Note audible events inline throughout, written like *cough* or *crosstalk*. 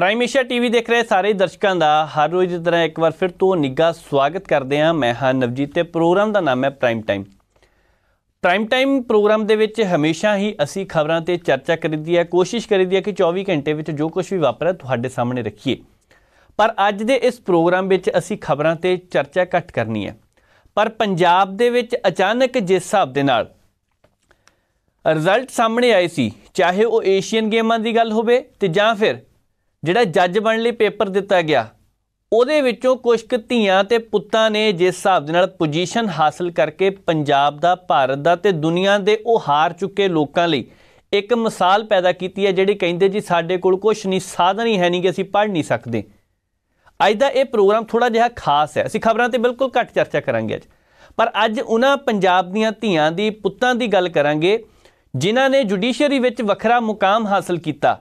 prime Asia TV ਦੇਖ ਰਹੇ ਸਾਰੇ ਦਰਸ਼ਕਾਂ ਦਾ ਹਰ ਰੋਜ਼ ਦੀ ਤਰ੍ਹਾਂ ਇੱਕ ਵਾਰ ਫਿਰ ਤੋਂ ਨਿੱਘਾ ਸਵਾਗਤ ਕਰਦੇ ਹਾਂ ਮੈਂ ਹਾਂ ਨਵਜੀਤ ਤੇ ਪ੍ਰੋਗਰਾਮ ਦਾ ਨਾਮ ਹੈ prime time prime time programme ਦੇ ਵਿੱਚ ਹਮੇਸ਼ਾ ਹੀ ਅਸੀਂ ਖਬਰਾਂ ਤੇ ਚਰਚਾ ਕਰੀਦੀ ਹੈ ਕੋਸ਼ਿਸ਼ ਕਰੀਦੀ ਹੈ ਕਿ 24 ਘੰਟੇ ਵਿੱਚ ਜੋ ਕੁਝ ਵੀ ਵਾਪਰਿਆ ਤੁਹਾਡੇ ਸਾਹਮਣੇ ਰੱਖੀਏ ਪਰ ਅੱਜ ਦੇ ਇਸ ਪ੍ਰੋਗਰਾਮ ਵਿੱਚ ਅਸੀਂ ਖਬਰਾਂ ਤੇ ਚਰਚਾ ਘੱਟ ਕਰਨੀ ਹੈ ਪਰ ਪੰਜਾਬ ਦੇ ਵਿੱਚ ਅਚਾਨਕ ਜਿਸ ਹਿਸਾਬ ਦੇ ਨਾਲ ਰਿਜ਼ਲਟ ਸਾਹਮਣੇ ਆਏ ਸੀ ਚਾਹੇ ਉਹ ਏਸ਼ੀਅਨ ਗੇਮਾਂ ਦੀ ਗੱਲ ਹੋਵੇ ਤੇ ਜਾਂ ਫਿਰ ਜਿਹੜਾ ਜੱਜ ਬਣਨ ਲਈ ਪੇਪਰ ਦਿੱਤਾ ਗਿਆ ਉਹਦੇ ਵਿੱਚੋਂ ਕੁਝ ਕੁ ਧੀਆਂ ਤੇ ਪੁੱਤਾਂ ਨੇ ਜਿਸ ਹਿਸਾਬ ਦੇ ਨਾਲ ਪੋਜੀਸ਼ਨ ਹਾਸਲ ਕਰਕੇ ਪੰਜਾਬ ਦਾ ਭਾਰਤ ਦਾ ਤੇ ਦੁਨੀਆ ਦੇ ਉਹ ਹਾਰ ਚੁੱਕੇ ਲੋਕਾਂ ਲਈ ਇੱਕ ਮਿਸਾਲ ਪੈਦਾ ਕੀਤੀ ਹੈ ਜਿਹੜੀ ਕਹਿੰਦੇ ਜੀ ਸਾਡੇ ਕੋਲ ਕੁਝ ਨਹੀਂ ਸਾਧਨ ਹੀ ਹੈ ਨਹੀਂ ਕਿ ਅਸੀਂ ਪੜ ਨਹੀਂ ਸਕਦੇ ਅੱਜ ਦਾ ਇਹ ਪ੍ਰੋਗਰਾਮ ਥੋੜਾ ਜਿਹਾ ਖਾਸ ਹੈ ਅਸੀਂ ਖਬਰਾਂ ਤੇ ਬਿਲਕੁਲ ਘੱਟ ਚਰਚਾ ਕਰਾਂਗੇ ਅੱਜ ਪਰ ਅੱਜ ਉਹਨਾਂ ਪੰਜਾਬ ਦੀਆਂ ਧੀਆਂ ਦੀ ਪੁੱਤਾਂ ਦੀ ਗੱਲ ਕਰਾਂਗੇ ਜਿਨ੍ਹਾਂ ਨੇ ਜੁਡੀਸ਼ੀਅਰੀ ਵਿੱਚ ਵੱਖਰਾ ਮੁਕਾਮ ਹਾਸਲ ਕੀਤਾ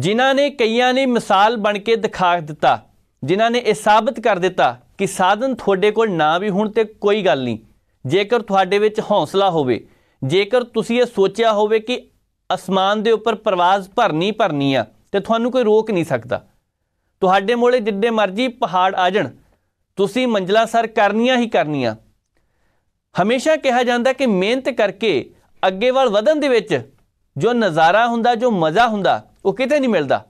ਜਿਨ੍ਹਾਂ ਨੇ ਕਈਆਂ ਨੇ ਮਿਸਾਲ ਬਣ ਕੇ ਦਿਖਾ ਦਿੱਤਾ ਜਿਨ੍ਹਾਂ ਨੇ ਇਹ ਸਾਬਤ ਕਰ ਦਿੱਤਾ ਕਿ ਸਾਧਨ ਤੁਹਾਡੇ ਕੋਲ ਨਾ ਵੀ ਹੋਣ ਤੇ ਕੋਈ ਗੱਲ ਨਹੀਂ ਜੇਕਰ ਤੁਹਾਡੇ ਵਿੱਚ ਹੌਸਲਾ ਹੋਵੇ ਜੇਕਰ ਤੁਸੀਂ ਇਹ ਸੋਚਿਆ ਹੋਵੇ ਕਿ ਅਸਮਾਨ ਦੇ ਉੱਪਰ ਪਰਵਾਜ਼ ਭਰਨੀ ਭਰਨੀ ਆ ਤੇ ਤੁਹਾਨੂੰ ਕੋਈ ਰੋਕ ਨਹੀਂ ਸਕਦਾ ਤੁਹਾਡੇ ਮੋਲੇ ਜਿੱਡੇ ਮਰਜ਼ੀ ਪਹਾੜ ਆ ਜਾਣ ਤੁਸੀਂ ਮੰਜ਼ਲਾ ਸਰ ਕਰਨੀਆਂ ਹੀ ਕਰਨੀਆਂ ਹਮੇਸ਼ਾ ਕਿਹਾ ਜਾਂਦਾ ਕਿ ਮਿਹਨਤ ਕਰਕੇ ਅੱਗੇ ਵੱਲ ਵਧਣ ਦੇ ਵਿੱਚ ਜੋ ਨਜ਼ਾਰਾ ਹੁੰਦਾ ਜੋ ਮਜ਼ਾ ਹੁੰਦਾ ਉਹ ਕਿਤੇ ਨਹੀਂ ਮਿਲਦਾ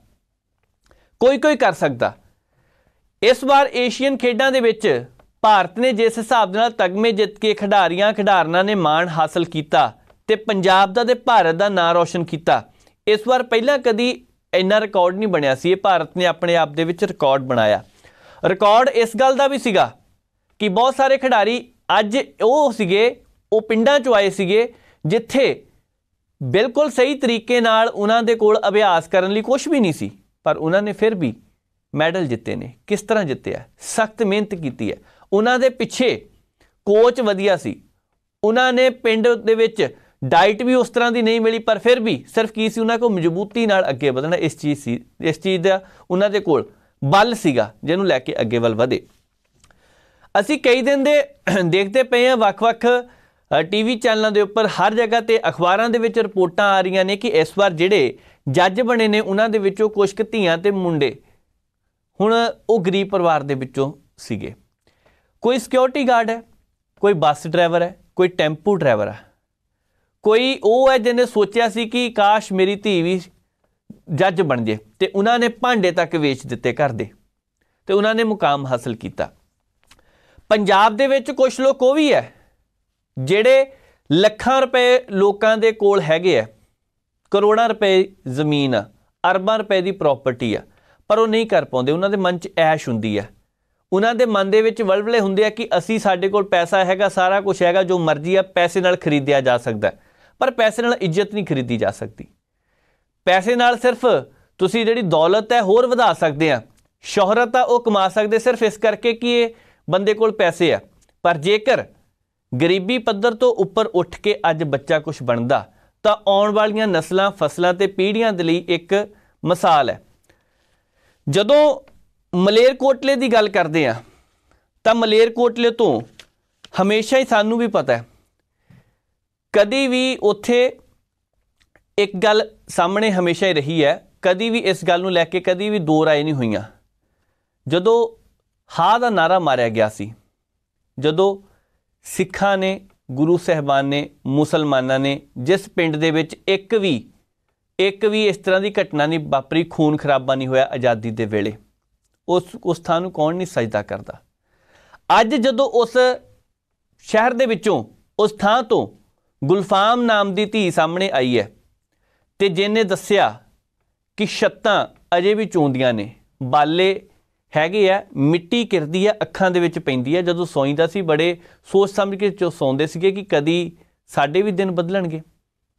ਕੋਈ ਕੋਈ ਕਰ ਸਕਦਾ ਇਸ ਵਾਰ ਏਸ਼ੀਅਨ ਖੇਡਾਂ ਦੇ ਵਿੱਚ ਭਾਰਤ ਨੇ ਜਿਸ ਹਿਸਾਬ ਦੇ ਨਾਲ ਤਗਮੇ ਜਿੱਤ ਕੇ ਖਿਡਾਰੀਆਂ ਖਿਡਾਰਨਾਂ ਨੇ ਮਾਣ ਹਾਸਲ ਕੀਤਾ ਤੇ ਪੰਜਾਬ ਦਾ ਤੇ ਭਾਰਤ ਦਾ ਨਾਂ ਰੋਸ਼ਨ ਕੀਤਾ ਇਸ ਵਾਰ ਪਹਿਲਾਂ ਕਦੀ ਇੰਨਾ ਰਿਕਾਰਡ ਨਹੀਂ ਬਣਿਆ ਸੀ ਇਹ ਭਾਰਤ ਨੇ ਆਪਣੇ ਆਪ ਦੇ ਵਿੱਚ ਰਿਕਾਰਡ ਬਣਾਇਆ ਰਿਕਾਰਡ ਇਸ ਗੱਲ ਦਾ ਵੀ ਸੀਗਾ ਕਿ ਬਹੁਤ ਸਾਰੇ ਖਿਡਾਰੀ ਅੱਜ ਉਹ ਸੀਗੇ ਉਹ ਪਿੰਡਾਂ 'ਚ ਆਏ ਸੀਗੇ ਜਿੱਥੇ ਬਿਲਕੁਲ ਸਹੀ ਤਰੀਕੇ ਨਾਲ ਉਹਨਾਂ ਦੇ ਕੋਲ ਅਭਿਆਸ ਕਰਨ ਲਈ ਕੁਝ ਵੀ ਨਹੀਂ ਸੀ ਪਰ ਉਹਨਾਂ ਨੇ ਫਿਰ ਵੀ ਮੈਡਲ ਜਿੱਤੇ ਨੇ ਕਿਸ ਤਰ੍ਹਾਂ ਜਿੱਤਿਆ ਸਖਤ ਮਿਹਨਤ ਕੀਤੀ ਹੈ ਉਹਨਾਂ ਦੇ ਪਿੱਛੇ ਕੋਚ ਵਧੀਆ ਸੀ ਉਹਨਾਂ ਨੇ ਪਿੰਡ ਦੇ ਵਿੱਚ ਡਾਈਟ ਵੀ ਉਸ ਤਰ੍ਹਾਂ ਦੀ ਨਹੀਂ ਮਿਲੀ ਪਰ ਫਿਰ ਵੀ ਸਿਰਫ ਕੀ ਸੀ ਉਹਨਾਂ ਕੋ ਮਜ਼ਬੂਤੀ ਨਾਲ ਅੱਗੇ ਵਧਣਾ ਇਸ ਚੀਜ਼ ਸੀ ਇਸ ਚੀਜ਼ ਦਾ ਉਹਨਾਂ ਦੇ ਕੋਲ ਬਲ ਸੀਗਾ ਜਿਹਨੂੰ ਲੈ ਕੇ ਅੱਗੇ ਵੱਲ ਵਧੇ ਅਸੀਂ ਕਈ ਦਿਨ ਦੇ ਦੇਖਦੇ ਪਏ ਆ ਵੱਖ-ਵੱਖ ਟੀਵੀ ਚੈਨਲਾਂ ਦੇ ਉੱਪਰ ਹਰ ਜਗ੍ਹਾ ਤੇ ਅਖਬਾਰਾਂ ਦੇ ਵਿੱਚ ਰਿਪੋਰਟਾਂ ਆ ਰਹੀਆਂ ਨੇ ਕਿ ਇਸ ਵਾਰ ਜਿਹੜੇ ਜੱਜ ਬਣੇ ਨੇ ਉਹਨਾਂ ਦੇ ਵਿੱਚੋਂ ਕੁਝ ਧੀਆਂ ਤੇ ਮੁੰਡੇ ਹੁਣ ਉਹ ਗਰੀਬ ਪਰਿਵਾਰ ਦੇ ਵਿੱਚੋਂ ਸੀਗੇ ਕੋਈ ਸਿਕਿਉਰਿਟੀ ਗਾਰਡ ਹੈ ਕੋਈ ਬੱਸ ਡਰਾਈਵਰ ਹੈ ਕੋਈ ਟੈਂਪੂ ਡਰਾਈਵਰ ਹੈ ਕੋਈ ਉਹ ਹੈ ਜਿਹਨੇ ਸੋਚਿਆ ਸੀ ਕਿ ਕਾਸ਼ ਮੇਰੀ ਧੀ ਵੀ ਜੱਜ ਬਣ ਜੇ ਤੇ ਉਹਨਾਂ ਨੇ ਭਾਂਡੇ ਤੱਕ ਵੇਚ ਦਿੱਤੇ ਘਰ ਦੇ ਤੇ ਉਹਨਾਂ ਨੇ ਮੁਕਾਮ ਹਾਸਲ ਕੀਤਾ ਪੰਜਾਬ ਦੇ ਵਿੱਚ ਕੁਝ ਲੋਕ ਉਹ ਵੀ ਹੈ ਜਿਹੜੇ ਲੱਖਾਂ ਰੁਪਏ ਲੋਕਾਂ ਦੇ ਕੋਲ ਹੈਗੇ ਆ ਕਰੋੜਾਂ ਰੁਪਏ ਜ਼ਮੀਨ ਆ ਅਰਬਾਂ ਰੁਪਏ ਦੀ ਪ੍ਰਾਪਰਟੀ ਆ ਪਰ ਉਹ ਨਹੀਂ ਕਰ ਪਾਉਂਦੇ ਉਹਨਾਂ ਦੇ ਮਨ 'ਚ ਐਸ਼ ਹੁੰਦੀ ਆ ਉਹਨਾਂ ਦੇ ਮਨ ਦੇ ਵਿੱਚ ਵਲਵਲੇ ਹੁੰਦੇ ਆ ਕਿ ਅਸੀਂ ਸਾਡੇ ਕੋਲ ਪੈਸਾ ਹੈਗਾ ਸਾਰਾ ਕੁਝ ਹੈਗਾ ਜੋ ਮਰਜ਼ੀ ਆ ਪੈਸੇ ਨਾਲ ਖਰੀਦਿਆ ਜਾ ਸਕਦਾ ਪਰ ਪੈਸੇ ਨਾਲ ਇੱਜ਼ਤ ਨਹੀਂ ਖਰੀਦੀ ਜਾ ਸਕਦੀ ਪੈਸੇ ਨਾਲ ਸਿਰਫ ਤੁਸੀਂ ਜਿਹੜੀ ਦੌਲਤ ਹੈ ਹੋਰ ਵਧਾ ਸਕਦੇ ਆ ਸ਼ੋਹਰਤ ਆ ਉਹ ਕਮਾ ਸਕਦੇ ਸਿਰਫ ਇਸ ਕਰਕੇ ਕਿ ਇਹ ਬੰਦੇ ਕੋਲ ਪੈਸੇ ਆ ਪਰ ਜੇਕਰ ਗਰੀਬੀ ਪੱਧਰ ਤੋਂ ਉੱਪਰ ਉੱਠ ਕੇ ਅੱਜ ਬੱਚਾ ਕੁਝ ਬਣਦਾ ਤਾਂ ਆਉਣ ਵਾਲੀਆਂ ਨਸਲਾਂ ਫਸਲਾਂ ਤੇ ਪੀੜ੍ਹੀਆਂ ਦੇ ਲਈ ਇੱਕ ਮਿਸਾਲ ਹੈ ਜਦੋਂ ਮਲੇਰਕੋਟਲੇ ਦੀ ਗੱਲ ਕਰਦੇ ਆ ਤਾਂ ਮਲੇਰਕੋਟਲੇ ਤੋਂ ਹਮੇਸ਼ਾ ਹੀ ਸਾਨੂੰ ਵੀ ਪਤਾ ਹੈ ਕਦੀ ਵੀ ਉੱਥੇ ਇੱਕ ਗੱਲ ਸਾਹਮਣੇ ਹਮੇਸ਼ਾ ਹੀ ਰਹੀ ਹੈ ਕਦੀ ਵੀ ਇਸ ਗੱਲ ਨੂੰ ਲੈ ਕੇ ਕਦੀ ਵੀ ਦੋ ਰਾਏ ਨਹੀਂ ਹੋਈਆਂ ਜਦੋਂ ਹਾ ਦਾ ਨਾਰਾ ਮਾਰਿਆ ਗਿਆ ਸੀ ਜਦੋਂ ਸਿੱਖਾਂ ਨੇ ਗੁਰੂ ਸਹਿਬਾਨ ਨੇ ਮੁਸਲਮਾਨਾਂ ਨੇ ਜਿਸ ਪਿੰਡ ਦੇ ਵਿੱਚ ਇੱਕ ਵੀ ਇੱਕ ਵੀ ਇਸ ਤਰ੍ਹਾਂ ਦੀ ਘਟਨਾ ਨਹੀਂ ਵਾਪਰੀ ਖੂਨ ਖਰਾਬਾ ਨਹੀਂ ਹੋਇਆ ਆਜ਼ਾਦੀ ਦੇ ਵੇਲੇ ਉਸ ਉਸ ਥਾਂ ਨੂੰ ਕੌਣ ਨਹੀਂ ਸਜਦਾ ਕਰਦਾ ਅੱਜ ਜਦੋਂ ਉਸ ਸ਼ਹਿਰ ਦੇ ਵਿੱਚੋਂ ਉਸ ਥਾਂ ਤੋਂ ਗੁਲਫਾਮ ਨਾਮ ਦੀ ਧੀ ਸਾਹਮਣੇ ਆਈ ਹੈ ਤੇ ਜਿਨੇ ਦੱਸਿਆ ਕਿ ਛੱਤਾਂ ਅਜੇ ਵੀ ਚੋਂਦੀਆਂ ਨੇ ਬਾਲੇ ਹੈਗੇ ਆ ਮਿੱਟੀ ਕਿਰਦੀ ਆ ਅੱਖਾਂ ਦੇ ਵਿੱਚ ਪੈਂਦੀ ਆ ਜਦੋਂ ਸੌਂਦਾ ਸੀ ਬੜੇ ਸੋਚ ਸਮਝ ਕੇ ਚੋ ਸੌਂਦੇ ਸੀਗੇ ਕਿ ਕਦੀ ਸਾਡੇ ਵੀ ਦਿਨ ਬਦਲਣਗੇ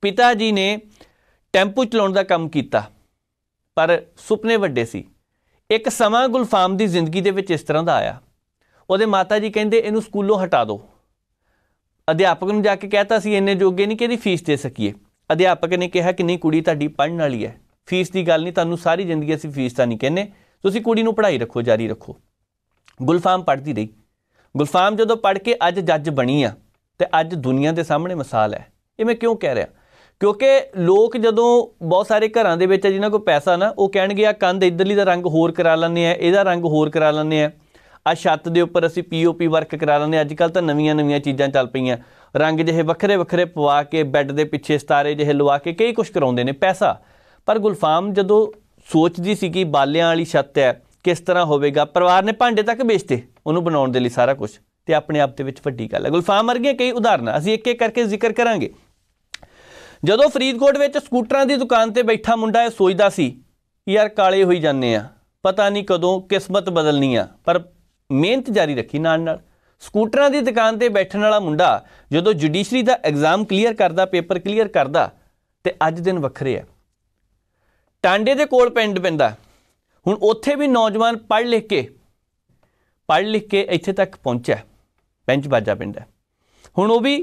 ਪਿਤਾ ਜੀ ਨੇ ਟੈਂਪੂ ਚਲਾਉਣ ਦਾ ਕੰਮ ਕੀਤਾ ਪਰ ਸੁਪਨੇ ਵੱਡੇ ਸੀ ਇੱਕ ਸਮਾਂ ਗੁਲਫਾਮ ਦੀ ਜ਼ਿੰਦਗੀ ਦੇ ਵਿੱਚ ਇਸ ਤਰ੍ਹਾਂ ਦਾ ਆਇਆ ਉਹਦੇ ਮਾਤਾ ਜੀ ਕਹਿੰਦੇ ਇਹਨੂੰ ਸਕੂਲੋਂ ਹਟਾ ਦਿਓ ਅਧਿਆਪਕ ਨੂੰ ਜਾ ਕੇ ਕਹਿਤਾ ਸੀ ਇੰਨੇ ਜੋਗੇ ਨਹੀਂ ਕਿ ਇਹਦੀ ਫੀਸ ਦੇ ਸਕੀਏ ਅਧਿਆਪਕ ਨੇ ਕਿਹਾ ਕਿ ਨਹੀਂ ਕੁੜੀ ਤੁਹਾਡੀ ਪੜਨ ਵਾਲੀ ਹੈ ਫੀਸ ਦੀ ਗੱਲ ਨਹੀਂ ਤੁਹਾਨੂੰ ਸਾਰੀ ਜ਼ਿੰਦਗੀ ਅਸੀਂ ਫੀਸ ਤਾਂ ਨਹੀਂ ਕਹਿੰਨੇ ਤੁਸੀਂ ਕੁੜੀ ਨੂੰ ਪੜ੍ਹਾਈ ਰੱਖੋ ਜਾਰੀ ਰੱਖੋ ਗੁਲਫਾਮ ਪੜ੍ਹਦੀ ਰਹੀ ਗੁਲਫਾਮ ਜਦੋਂ ਪੜ੍ਹ ਕੇ ਅੱਜ ਜੱਜ ਬਣੀ ਆ ਤੇ ਅੱਜ ਦੁਨੀਆ ਦੇ ਸਾਹਮਣੇ ਮਿਸਾਲ ਹੈ ਇਹ ਮੈਂ ਕਿਉਂ ਕਹਿ ਰਿਹਾ ਕਿਉਂਕਿ ਲੋਕ ਜਦੋਂ ਬਹੁਤ ਸਾਰੇ ਘਰਾਂ ਦੇ ਵਿੱਚ ਜਿਨ੍ਹਾਂ ਕੋਲ ਪੈਸਾ ਨਾ ਉਹ ਕਹਿਣਗੇ ਆ ਕੰਧ ਇਧਰਲੀ ਦਾ ਰੰਗ ਹੋਰ ਕਰਾ ਲੈਣੇ ਆ ਇਹਦਾ ਰੰਗ ਹੋਰ ਕਰਾ ਲੈਣੇ ਆ ਆ ਛੱਤ ਦੇ ਉੱਪਰ ਅਸੀਂ ਪੀਓਪੀ ਵਰਕ ਕਰਾ ਲੈਣੇ ਅੱਜ ਕੱਲ ਤਾਂ ਨਵੀਆਂ ਨਵੀਆਂ ਚੀਜ਼ਾਂ ਚੱਲ ਪਈਆਂ ਰੰਗ ਜਿਹੇ ਵੱਖਰੇ ਵੱਖਰੇ ਪਵਾ ਕੇ ਬੈੱਡ ਦੇ ਪਿੱਛੇ ਸਤਾਰੇ ਜਿਹੇ ਲਵਾ ਕੇ ਕਈ ਕੁਝ ਕਰਾਉਂਦੇ ਨੇ ਪੈਸਾ ਪਰ ਗੁਲਫਾਮ ਜਦੋਂ ਸੋਚਦੀ ਸੀ ਕਿ ਬਾਲਿਆਂ ਵਾਲੀ ਛੱਤ ਹੈ ਕਿਸ ਤਰ੍ਹਾਂ ਹੋਵੇਗਾ ਪਰਿਵਾਰ ਨੇ ਭਾਂਡੇ ਤੱਕ ਵੇਚਤੇ ਉਹਨੂੰ ਬਣਾਉਣ ਦੇ ਲਈ ਸਾਰਾ ਕੁਝ ਤੇ ਆਪਣੇ ਆਪ ਦੇ ਵਿੱਚ ਵੱਡੀ ਗੱਲ ਹੈ ਗੁਲਫਾਮ ਵਰਗੀਆਂ ਕਈ ਉਦਾਹਰਨਾਂ ਅਸੀਂ ਇੱਕ ਇੱਕ ਕਰਕੇ ਜ਼ਿਕਰ ਕਰਾਂਗੇ ਜਦੋਂ ਫਰੀਦਕੋਟ ਵਿੱਚ ਸਕੂਟਰਾਂ ਦੀ ਦੁਕਾਨ ਤੇ ਬੈਠਾ ਮੁੰਡਾ ਇਹ ਸੋਚਦਾ ਸੀ ਯਾਰ ਕਾਲੇ ਹੋਈ ਜਾਂਦੇ ਆ ਪਤਾ ਨਹੀਂ ਕਦੋਂ ਕਿਸਮਤ ਬਦਲਣੀ ਆ ਪਰ ਮਿਹਨਤ ਜਾਰੀ ਰੱਖੀ ਨਾਲ ਨਾਲ ਸਕੂਟਰਾਂ ਦੀ ਦੁਕਾਨ ਤੇ ਬੈਠਣ ਵਾਲਾ ਮੁੰਡਾ ਜਦੋਂ ਜੁਡੀਸ਼ਰੀ ਦਾ ਐਗਜ਼ਾਮ ਕਲੀਅਰ ਕਰਦਾ ਪੇਪਰ ਕਲੀਅਰ ਕਰਦਾ ਤੇ ਅੱਜ ਦਿਨ ਵੱਖਰੇ ਆ ਟਾਂਡੇ ਦੇ ਕੋਲ ਪਿੰਡ ਪੈਂਦਾ ਹੁਣ ਉੱਥੇ ਵੀ ਨੌਜਵਾਨ ਪੜ੍ਹ ਲਿਖ ਕੇ ਪੜ੍ਹ ਲਿਖ ਕੇ ਇੱਥੇ ਤੱਕ ਪਹੁੰਚਿਆ ਪੈਂਚ ਬਾਜਾ ਪਿੰਡ ਹੈ ਹੁਣ ਉਹ ਵੀ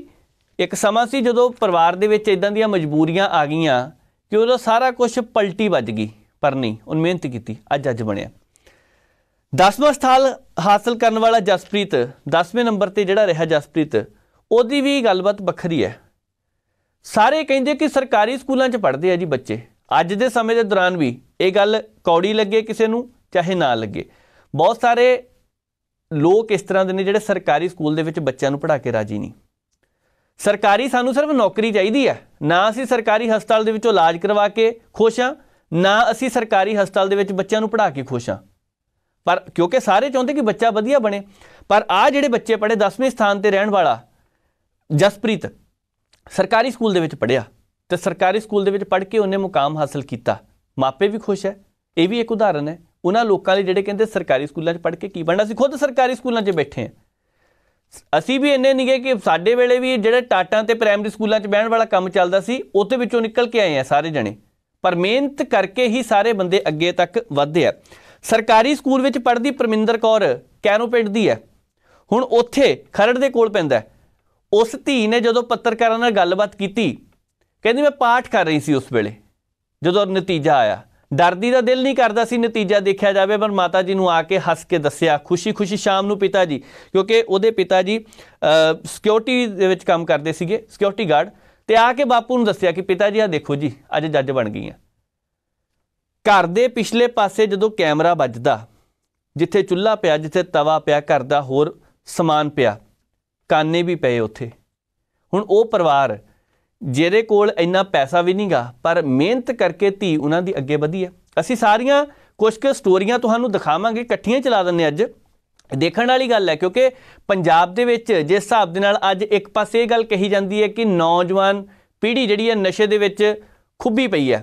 ਇੱਕ ਸਮਾਂ ਸੀ ਜਦੋਂ ਪਰਿਵਾਰ ਦੇ ਵਿੱਚ ਇਦਾਂ ਦੀਆਂ ਮਜਬੂਰੀਆਂ ਆ ਗਈਆਂ ਕਿ ਉਹਦਾ ਸਾਰਾ ਕੁਝ ਪਲਟੀ ਵੱਜ ਗਈ ਪਰ ਨਹੀਂ ਉਹ ਮਿਹਨਤ ਕੀਤੀ ਅੱਜ ਅੱਜ ਬਣਿਆ 10ਵਾਂ ਸਥਾਨ ਹਾਸਲ ਕਰਨ ਵਾਲਾ ਜਸਪ੍ਰੀਤ 10ਵੇਂ ਨੰਬਰ ਤੇ ਜਿਹੜਾ ਰਿਹਾ ਜਸਪ੍ਰੀਤ ਉਹਦੀ ਵੀ ਗੱਲਬਾਤ ਵੱਖਰੀ ਹੈ ਸਾਰੇ ਕਹਿੰਦੇ ਕਿ ਸਰਕਾਰੀ ਸਕੂਲਾਂ 'ਚ ਪੜ੍ਹਦੇ ਆ ਜੀ ਬੱਚੇ ਅੱਜ ਦੇ ਸਮੇਂ ਦੇ ਦੌਰਾਨ ਵੀ ਇਹ ਗੱਲ ਕੌੜੀ ਲੱਗੇ ਕਿਸੇ ਨੂੰ ਚਾਹੇ ਨਾ ਲੱਗੇ ਬਹੁਤ ਸਾਰੇ ਲੋਕ ਇਸ ਤਰ੍ਹਾਂ ਦੇ ਨੇ ਜਿਹੜੇ ਸਰਕਾਰੀ ਸਕੂਲ ਦੇ ਵਿੱਚ ਬੱਚਿਆਂ ਨੂੰ ਪੜਾ ਕੇ ਰਾਜੀ ਨਹੀਂ ਸਰਕਾਰੀ ਸਾਨੂੰ ਸਿਰਫ ਨੌਕਰੀ ਚਾਹੀਦੀ ਹੈ ਨਾ ਅਸੀਂ ਸਰਕਾਰੀ ਹਸਪਤਾਲ ਦੇ ਵਿੱਚੋਂ ਇਲਾਜ ਕਰਵਾ ਕੇ ਖੁਸ਼ ਹਾਂ ਨਾ ਅਸੀਂ ਸਰਕਾਰੀ ਹਸਪਤਾਲ ਦੇ ਵਿੱਚ ਬੱਚਿਆਂ ਨੂੰ ਪੜਾ ਕੇ ਖੁਸ਼ ਹਾਂ ਪਰ ਕਿਉਂਕਿ ਸਾਰੇ ਚਾਹੁੰਦੇ ਕਿ ਬੱਚਾ ਵਧੀਆ ਬਣੇ ਪਰ ਆ ਜਿਹੜੇ ਬੱਚੇ ਪੜੇ 10ਵੇਂ ਸਥਾਨ ਤੇ ਰਹਿਣ ਵਾਲਾ ਜਸਪ੍ਰੀਤ ਸਰਕਾਰੀ ਸਕੂਲ ਦੇ ਵਿੱਚ ਪੜਿਆ ਤੇ ਸਰਕਾਰੀ ਸਕੂਲ ਦੇ ਵਿੱਚ ਪੜ੍ਹ ਕੇ ਉਹਨੇ ਮੁਕਾਮ ਹਾਸਲ ਕੀਤਾ ਮਾਪੇ ਵੀ ਖੁਸ਼ ਹੈ ਇਹ ਵੀ ਇੱਕ ਉਦਾਹਰਨ ਹੈ ਉਹਨਾਂ ਲੋਕਾਂ ਲਈ ਜਿਹੜੇ ਕਹਿੰਦੇ ਸਰਕਾਰੀ ਸਕੂਲਾਂ 'ਚ ਪੜ੍ਹ ਕੇ ਕੀ ਬਣਨਾ ਸੀ ਖੁਦ ਸਰਕਾਰੀ ਸਕੂਲਾਂ 'ਚ ਬੈਠੇ ਆ ਅਸੀਂ ਵੀ ਇੰਨੇ ਨਹੀਂਗੇ ਕਿ ਸਾਡੇ ਵੇਲੇ ਵੀ ਜਿਹੜੇ ਟਾਟਾਂ ਤੇ ਪ੍ਰਾਇਮਰੀ ਸਕੂਲਾਂ 'ਚ ਬਹਿਣ ਵਾਲਾ ਕੰਮ ਚੱਲਦਾ ਸੀ ਉਹਦੇ ਵਿੱਚੋਂ ਨਿਕਲ ਕੇ ਆਏ ਆ ਸਾਰੇ ਜਣੇ ਪਰ ਮਿਹਨਤ ਕਰਕੇ ਹੀ ਸਾਰੇ ਬੰਦੇ ਅੱਗੇ ਤੱਕ ਵਧਦੇ ਆ ਸਰਕਾਰੀ ਸਕੂਲ ਵਿੱਚ ਪੜ੍ਹਦੀ ਪਰਮਿੰਦਰ ਕੌਰ ਪਿੰਡ ਦੀ ਹੈ ਹੁਣ ਉੱਥੇ ਖਰੜ ਦੇ ਕੋਲ ਪੈਂਦਾ ਉਸ ਧੀ ਨੇ ਜਦੋਂ ਪੱਤਰਕਾਰਾਂ ਨਾਲ ਗੱਲਬਾਤ ਕੀਤੀ ਕਹਿੰਦੀ ਮੈਂ ਪਾਠ ਕਰ ਰਹੀ ਸੀ ਉਸ ਵੇਲੇ ਜਦੋਂ ਨਤੀਜਾ ਆਇਆ ਦਰਦੀ ਦਾ ਦਿਲ ਨਹੀਂ ਕਰਦਾ ਸੀ ਨਤੀਜਾ ਦੇਖਿਆ ਜਾਵੇ ਪਰ ਮਾਤਾ ਜੀ ਨੂੰ ਆ ਕੇ ਹੱਸ ਕੇ ਦੱਸਿਆ ਖੁਸ਼ੀ-ਖੁਸ਼ੀ ਸ਼ਾਮ ਨੂੰ ਪਿਤਾ ਜੀ ਕਿਉਂਕਿ ਉਹਦੇ ਪਿਤਾ ਜੀ ਸਿਕਿਉਰਿਟੀ ਦੇ ਵਿੱਚ ਕੰਮ ਕਰਦੇ ਸੀਗੇ ਸਿਕਿਉਰਿਟੀ ਗਾਰਡ ਤੇ ਆ ਕੇ ਬਾਪੂ ਨੂੰ ਦੱਸਿਆ ਕਿ ਪਿਤਾ ਜੀ ਆ ਦੇਖੋ ਜੀ ਅੱਜ ਜੱਜ ਬਣ ਗਈਆਂ ਘਰ ਦੇ ਪਿਛਲੇ ਪਾਸੇ ਜਦੋਂ ਕੈਮਰਾ ਵੱਜਦਾ ਜਿੱਥੇ ਚੁੱਲ੍ਹਾ ਪਿਆ ਜਿੱਥੇ ਤਵਾ ਪਿਆ ਘਰ ਦਾ ਹੋਰ ਸਮਾਨ ਪਿਆ ਕਾਨੇ ਵੀ ਪਏ ਉੱਥੇ ਹੁਣ ਉਹ ਪਰਿਵਾਰ ਜਿਹਦੇ ਕੋਲ ਇੰਨਾ ਪੈਸਾ ਵੀ ਨਹੀਂਗਾ ਪਰ ਮਿਹਨਤ ਕਰਕੇ ਧੀ ਉਹਨਾਂ ਦੀ ਅੱਗੇ ਵਧੀ ਹੈ ਅਸੀਂ ਸਾਰੀਆਂ ਕੁਝ ਕੁ ਸਟੋਰੀਆਂ ਤੁਹਾਨੂੰ ਦਿਖਾਵਾਂਗੇ ਇਕੱਠੀਆਂ ਚਲਾ ਦਿੰਨੇ ਅੱਜ ਦੇਖਣ ਵਾਲੀ ਗੱਲ ਹੈ ਕਿਉਂਕਿ ਪੰਜਾਬ ਦੇ ਵਿੱਚ ਜਿਸ ਹਿਸਾਬ ਦੇ ਨਾਲ ਅੱਜ ਇੱਕ ਪਾਸੇ ਇਹ ਗੱਲ ਕਹੀ ਜਾਂਦੀ ਹੈ ਕਿ ਨੌਜਵਾਨ ਪੀੜ੍ਹੀ ਜਿਹੜੀ ਹੈ ਨਸ਼ੇ ਦੇ ਵਿੱਚ ਖੁੱਬੀ ਪਈ ਹੈ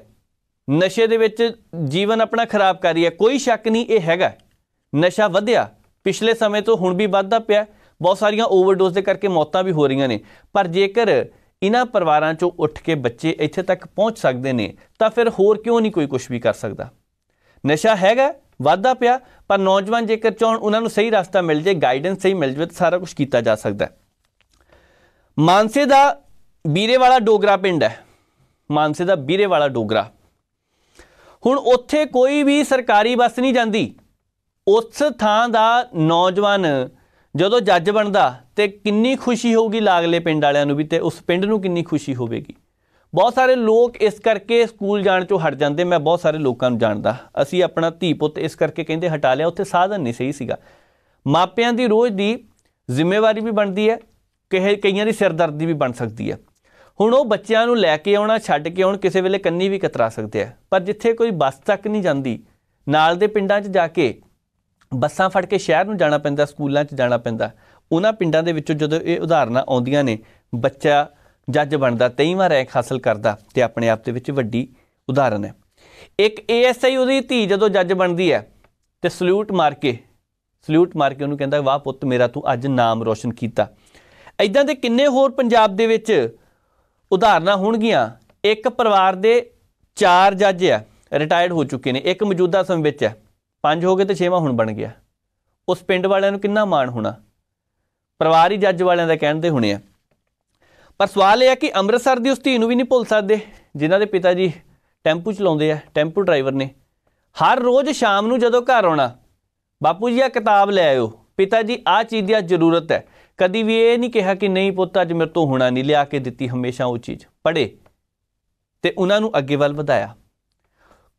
ਨਸ਼ੇ ਦੇ ਵਿੱਚ ਜੀਵਨ ਆਪਣਾ ਖਰਾਬ ਕਰ ਰਹੀ ਹੈ ਕੋਈ ਸ਼ੱਕ ਨਹੀਂ ਇਹ ਹੈਗਾ ਨਸ਼ਾ ਵਧਿਆ ਪਿਛਲੇ ਸਮੇਂ ਤੋਂ ਹੁਣ ਵੀ ਵੱਧਦਾ ਪਿਆ ਬਹੁਤ ਸਾਰੀਆਂ ਓਵਰਡੋਜ਼ ਦੇ ਕਰਕੇ ਮੌਤਾਂ ਵੀ ਹੋ ਰਹੀਆਂ ਨੇ ਪਰ ਜੇਕਰ ਇਹਨਾਂ ਪਰਿਵਾਰਾਂ ਚੋਂ ਉੱਠ ਕੇ ਬੱਚੇ ਇੱਥੇ ਤੱਕ ਪਹੁੰਚ ਸਕਦੇ ਨੇ ਤਾਂ ਫਿਰ ਹੋਰ ਕਿਉਂ ਨਹੀਂ ਕੋਈ ਕੁਝ ਵੀ ਕਰ ਸਕਦਾ ਨਸ਼ਾ ਹੈਗਾ ਵਾਧਾ ਪਿਆ ਪਰ ਨੌਜਵਾਨ ਜੇਕਰ ਚਾਹਣ ਉਹਨਾਂ ਨੂੰ ਸਹੀ ਰਸਤਾ ਮਿਲ ਜੇ ਗਾਈਡੈਂਸ ਸਹੀ ਮਿਲ ਜਵੇ ਤਾਂ ਸਾਰਾ ਕੁਝ ਕੀਤਾ ਜਾ ਸਕਦਾ ਮਾਨਸੇ ਦਾ ਬੀਰੇ ਵਾਲਾ ਡੋਗਰਾ ਪਿੰਡ ਹੈ ਮਾਨਸੇ ਦਾ ਬੀਰੇ ਵਾਲਾ ਡੋਗਰਾ ਹੁਣ ਉੱਥੇ ਕੋਈ ਵੀ ਸਰਕਾਰੀ ਬੱਸ ਨਹੀਂ ਜਾਂਦੀ ਉਸ ਥਾਂ ਦਾ ਨੌਜਵਾਨ ਜਦੋਂ ਜੱਜ ਬਣਦਾ ਤੇ ਕਿੰਨੀ ਖੁਸ਼ੀ ਹੋਊਗੀ ਲਾਗਲੇ ਪਿੰਡ ਵਾਲਿਆਂ ਨੂੰ ਵੀ ਤੇ ਉਸ ਪਿੰਡ ਨੂੰ ਕਿੰਨੀ ਖੁਸ਼ੀ ਹੋਵੇਗੀ ਬਹੁਤ ਸਾਰੇ ਲੋਕ ਇਸ ਕਰਕੇ ਸਕੂਲ ਜਾਣ ਤੋਂ ਹਟ ਜਾਂਦੇ ਮੈਂ ਬਹੁਤ ਸਾਰੇ ਲੋਕਾਂ ਨੂੰ ਜਾਣਦਾ ਅਸੀਂ ਆਪਣਾ ਧੀ ਪੁੱਤ ਇਸ ਕਰਕੇ ਕਹਿੰਦੇ ਹਟਾ ਲਿਆ ਉੱਥੇ ਸਾਧਨ ਨਹੀਂ ਸਹੀ ਸੀਗਾ ਮਾਪਿਆਂ ਦੀ ਰੋਜ਼ ਦੀ ਜ਼ਿੰਮੇਵਾਰੀ ਵੀ ਬਣਦੀ ਹੈ ਕਹੇ ਕਈਆਂ ਦੀ ਸਿਰਦਰਦੀ ਵੀ ਬਣ ਸਕਦੀ ਹੈ ਹੁਣ ਉਹ ਬੱਚਿਆਂ ਨੂੰ ਲੈ ਕੇ ਆਉਣਾ ਛੱਡ ਕੇ ਆਉਣ ਕਿਸੇ ਵੇਲੇ ਕੰਨੀ ਵੀ ਕਤਰਾ ਸਕਦੇ ਆ ਪਰ ਜਿੱਥੇ ਕੋਈ ਬੱਸ ਤੱਕ ਨਹੀਂ ਜਾਂਦੀ ਨਾਲ ਦੇ ਪਿੰਡਾਂ 'ਚ ਜਾ ਕੇ ਬੱਸਾਂ ਫੜ ਕੇ ਸ਼ਹਿਰ ਨੂੰ ਜਾਣਾ ਪੈਂਦਾ ਸਕੂਲਾਂ 'ਚ ਜਾਣਾ ਪੈਂਦਾ ਉਹਨਾਂ ਪਿੰਡਾਂ ਦੇ ਵਿੱਚੋਂ ਜਦੋਂ ਇਹ ਉਦਾਹਰਨਾਂ ਆਉਂਦੀਆਂ ਨੇ ਬੱਚਾ ਜੱਜ ਬਣਦਾ 23ਵਾਂ ਰੈਂਕ ਹਾਸਲ ਕਰਦਾ ਤੇ ਆਪਣੇ ਆਪ ਦੇ ਵਿੱਚ ਵੱਡੀ ਉਦਾਹਰਨ ਹੈ ਇੱਕ ਏਐਸਆਈ ਉਹਦੀ ਧੀ ਜਦੋਂ ਜੱਜ ਬਣਦੀ ਹੈ ਤੇ ਸਲੂਟ ਮਾਰ ਕੇ ਸਲੂਟ ਮਾਰ ਕੇ ਉਹਨੂੰ ਕਹਿੰਦਾ ਵਾਹ ਪੁੱਤ ਮੇਰਾ ਤੂੰ ਅੱਜ ਨਾਮ ਰੋਸ਼ਨ ਕੀਤਾ ਇਦਾਂ ਦੇ ਕਿੰਨੇ ਹੋਰ ਪੰਜਾਬ ਦੇ ਵਿੱਚ ਉਦਾਹਰਨਾਂ ਹੋਣਗੀਆਂ ਇੱਕ ਪਰਿਵਾਰ ਦੇ ਚਾਰ ਜੱਜ ਆ ਰਿਟਾਇਰਡ ਹੋ ਚੁੱਕੇ ਨੇ ਇੱਕ ਮੌਜੂਦਾ ਸਮ ਵਿੱਚ ਹੈ ਪੰਜ ਹੋ ਗਏ ਤੇ ਛੇਵਾਂ ਹੁਣ ਬਣ ਗਿਆ ਉਸ ਪਿੰਡ ਵਾਲਿਆਂ ਨੂੰ ਕਿੰਨਾ ਮਾਣ ਹੋਣਾ ਪਰਿਵਾਰ ਹੀ ਜੱਜ ਵਾਲਿਆਂ ਦਾ ਕਹਿਣ ਤੇ ਹੋਣੇ ਆ ਪਰ ਸਵਾਲ ਇਹ ਹੈ ਕਿ ਅੰਮ੍ਰਿਤਸਰ ਦੀ ਉਸ ਧੀ ਨੂੰ ਵੀ ਨਹੀਂ ਭੁੱਲ ਸਕਦੇ ਜਿਨ੍ਹਾਂ ਦੇ ਪਿਤਾ ਜੀ ਟੈਂਪੂ ਚਲਾਉਂਦੇ ਆ ਟੈਂਪੂ ਡਰਾਈਵਰ ਨੇ ਹਰ ਰੋਜ਼ ਸ਼ਾਮ ਨੂੰ ਜਦੋਂ ਘਰ ਆਉਣਾ ਬਾਪੂ ਜੀ ਆ ਕਿਤਾਬ ਲੈ ਆਇਓ ਪਿਤਾ ਜੀ ਆ ਚੀਜ਼ ਦੀ ਜ਼ਰੂਰਤ ਹੈ ਕਦੀ ਵੀ ਇਹ ਨਹੀਂ ਕਿਹਾ ਕਿ ਨਹੀਂ ਪੁੱਤ ਅੱਜ ਮੇਰੇ ਤੋਂ ਹੋਣਾ ਨਹੀਂ ਲਿਆ ਕੇ ਦਿੱਤੀ ਹਮੇਸ਼ਾ ਉਹ ਚੀਜ਼ ਪੜੇ ਤੇ ਉਹਨਾਂ ਨੂੰ ਅੱਗੇ ਵੱਲ ਵਧਾਇਆ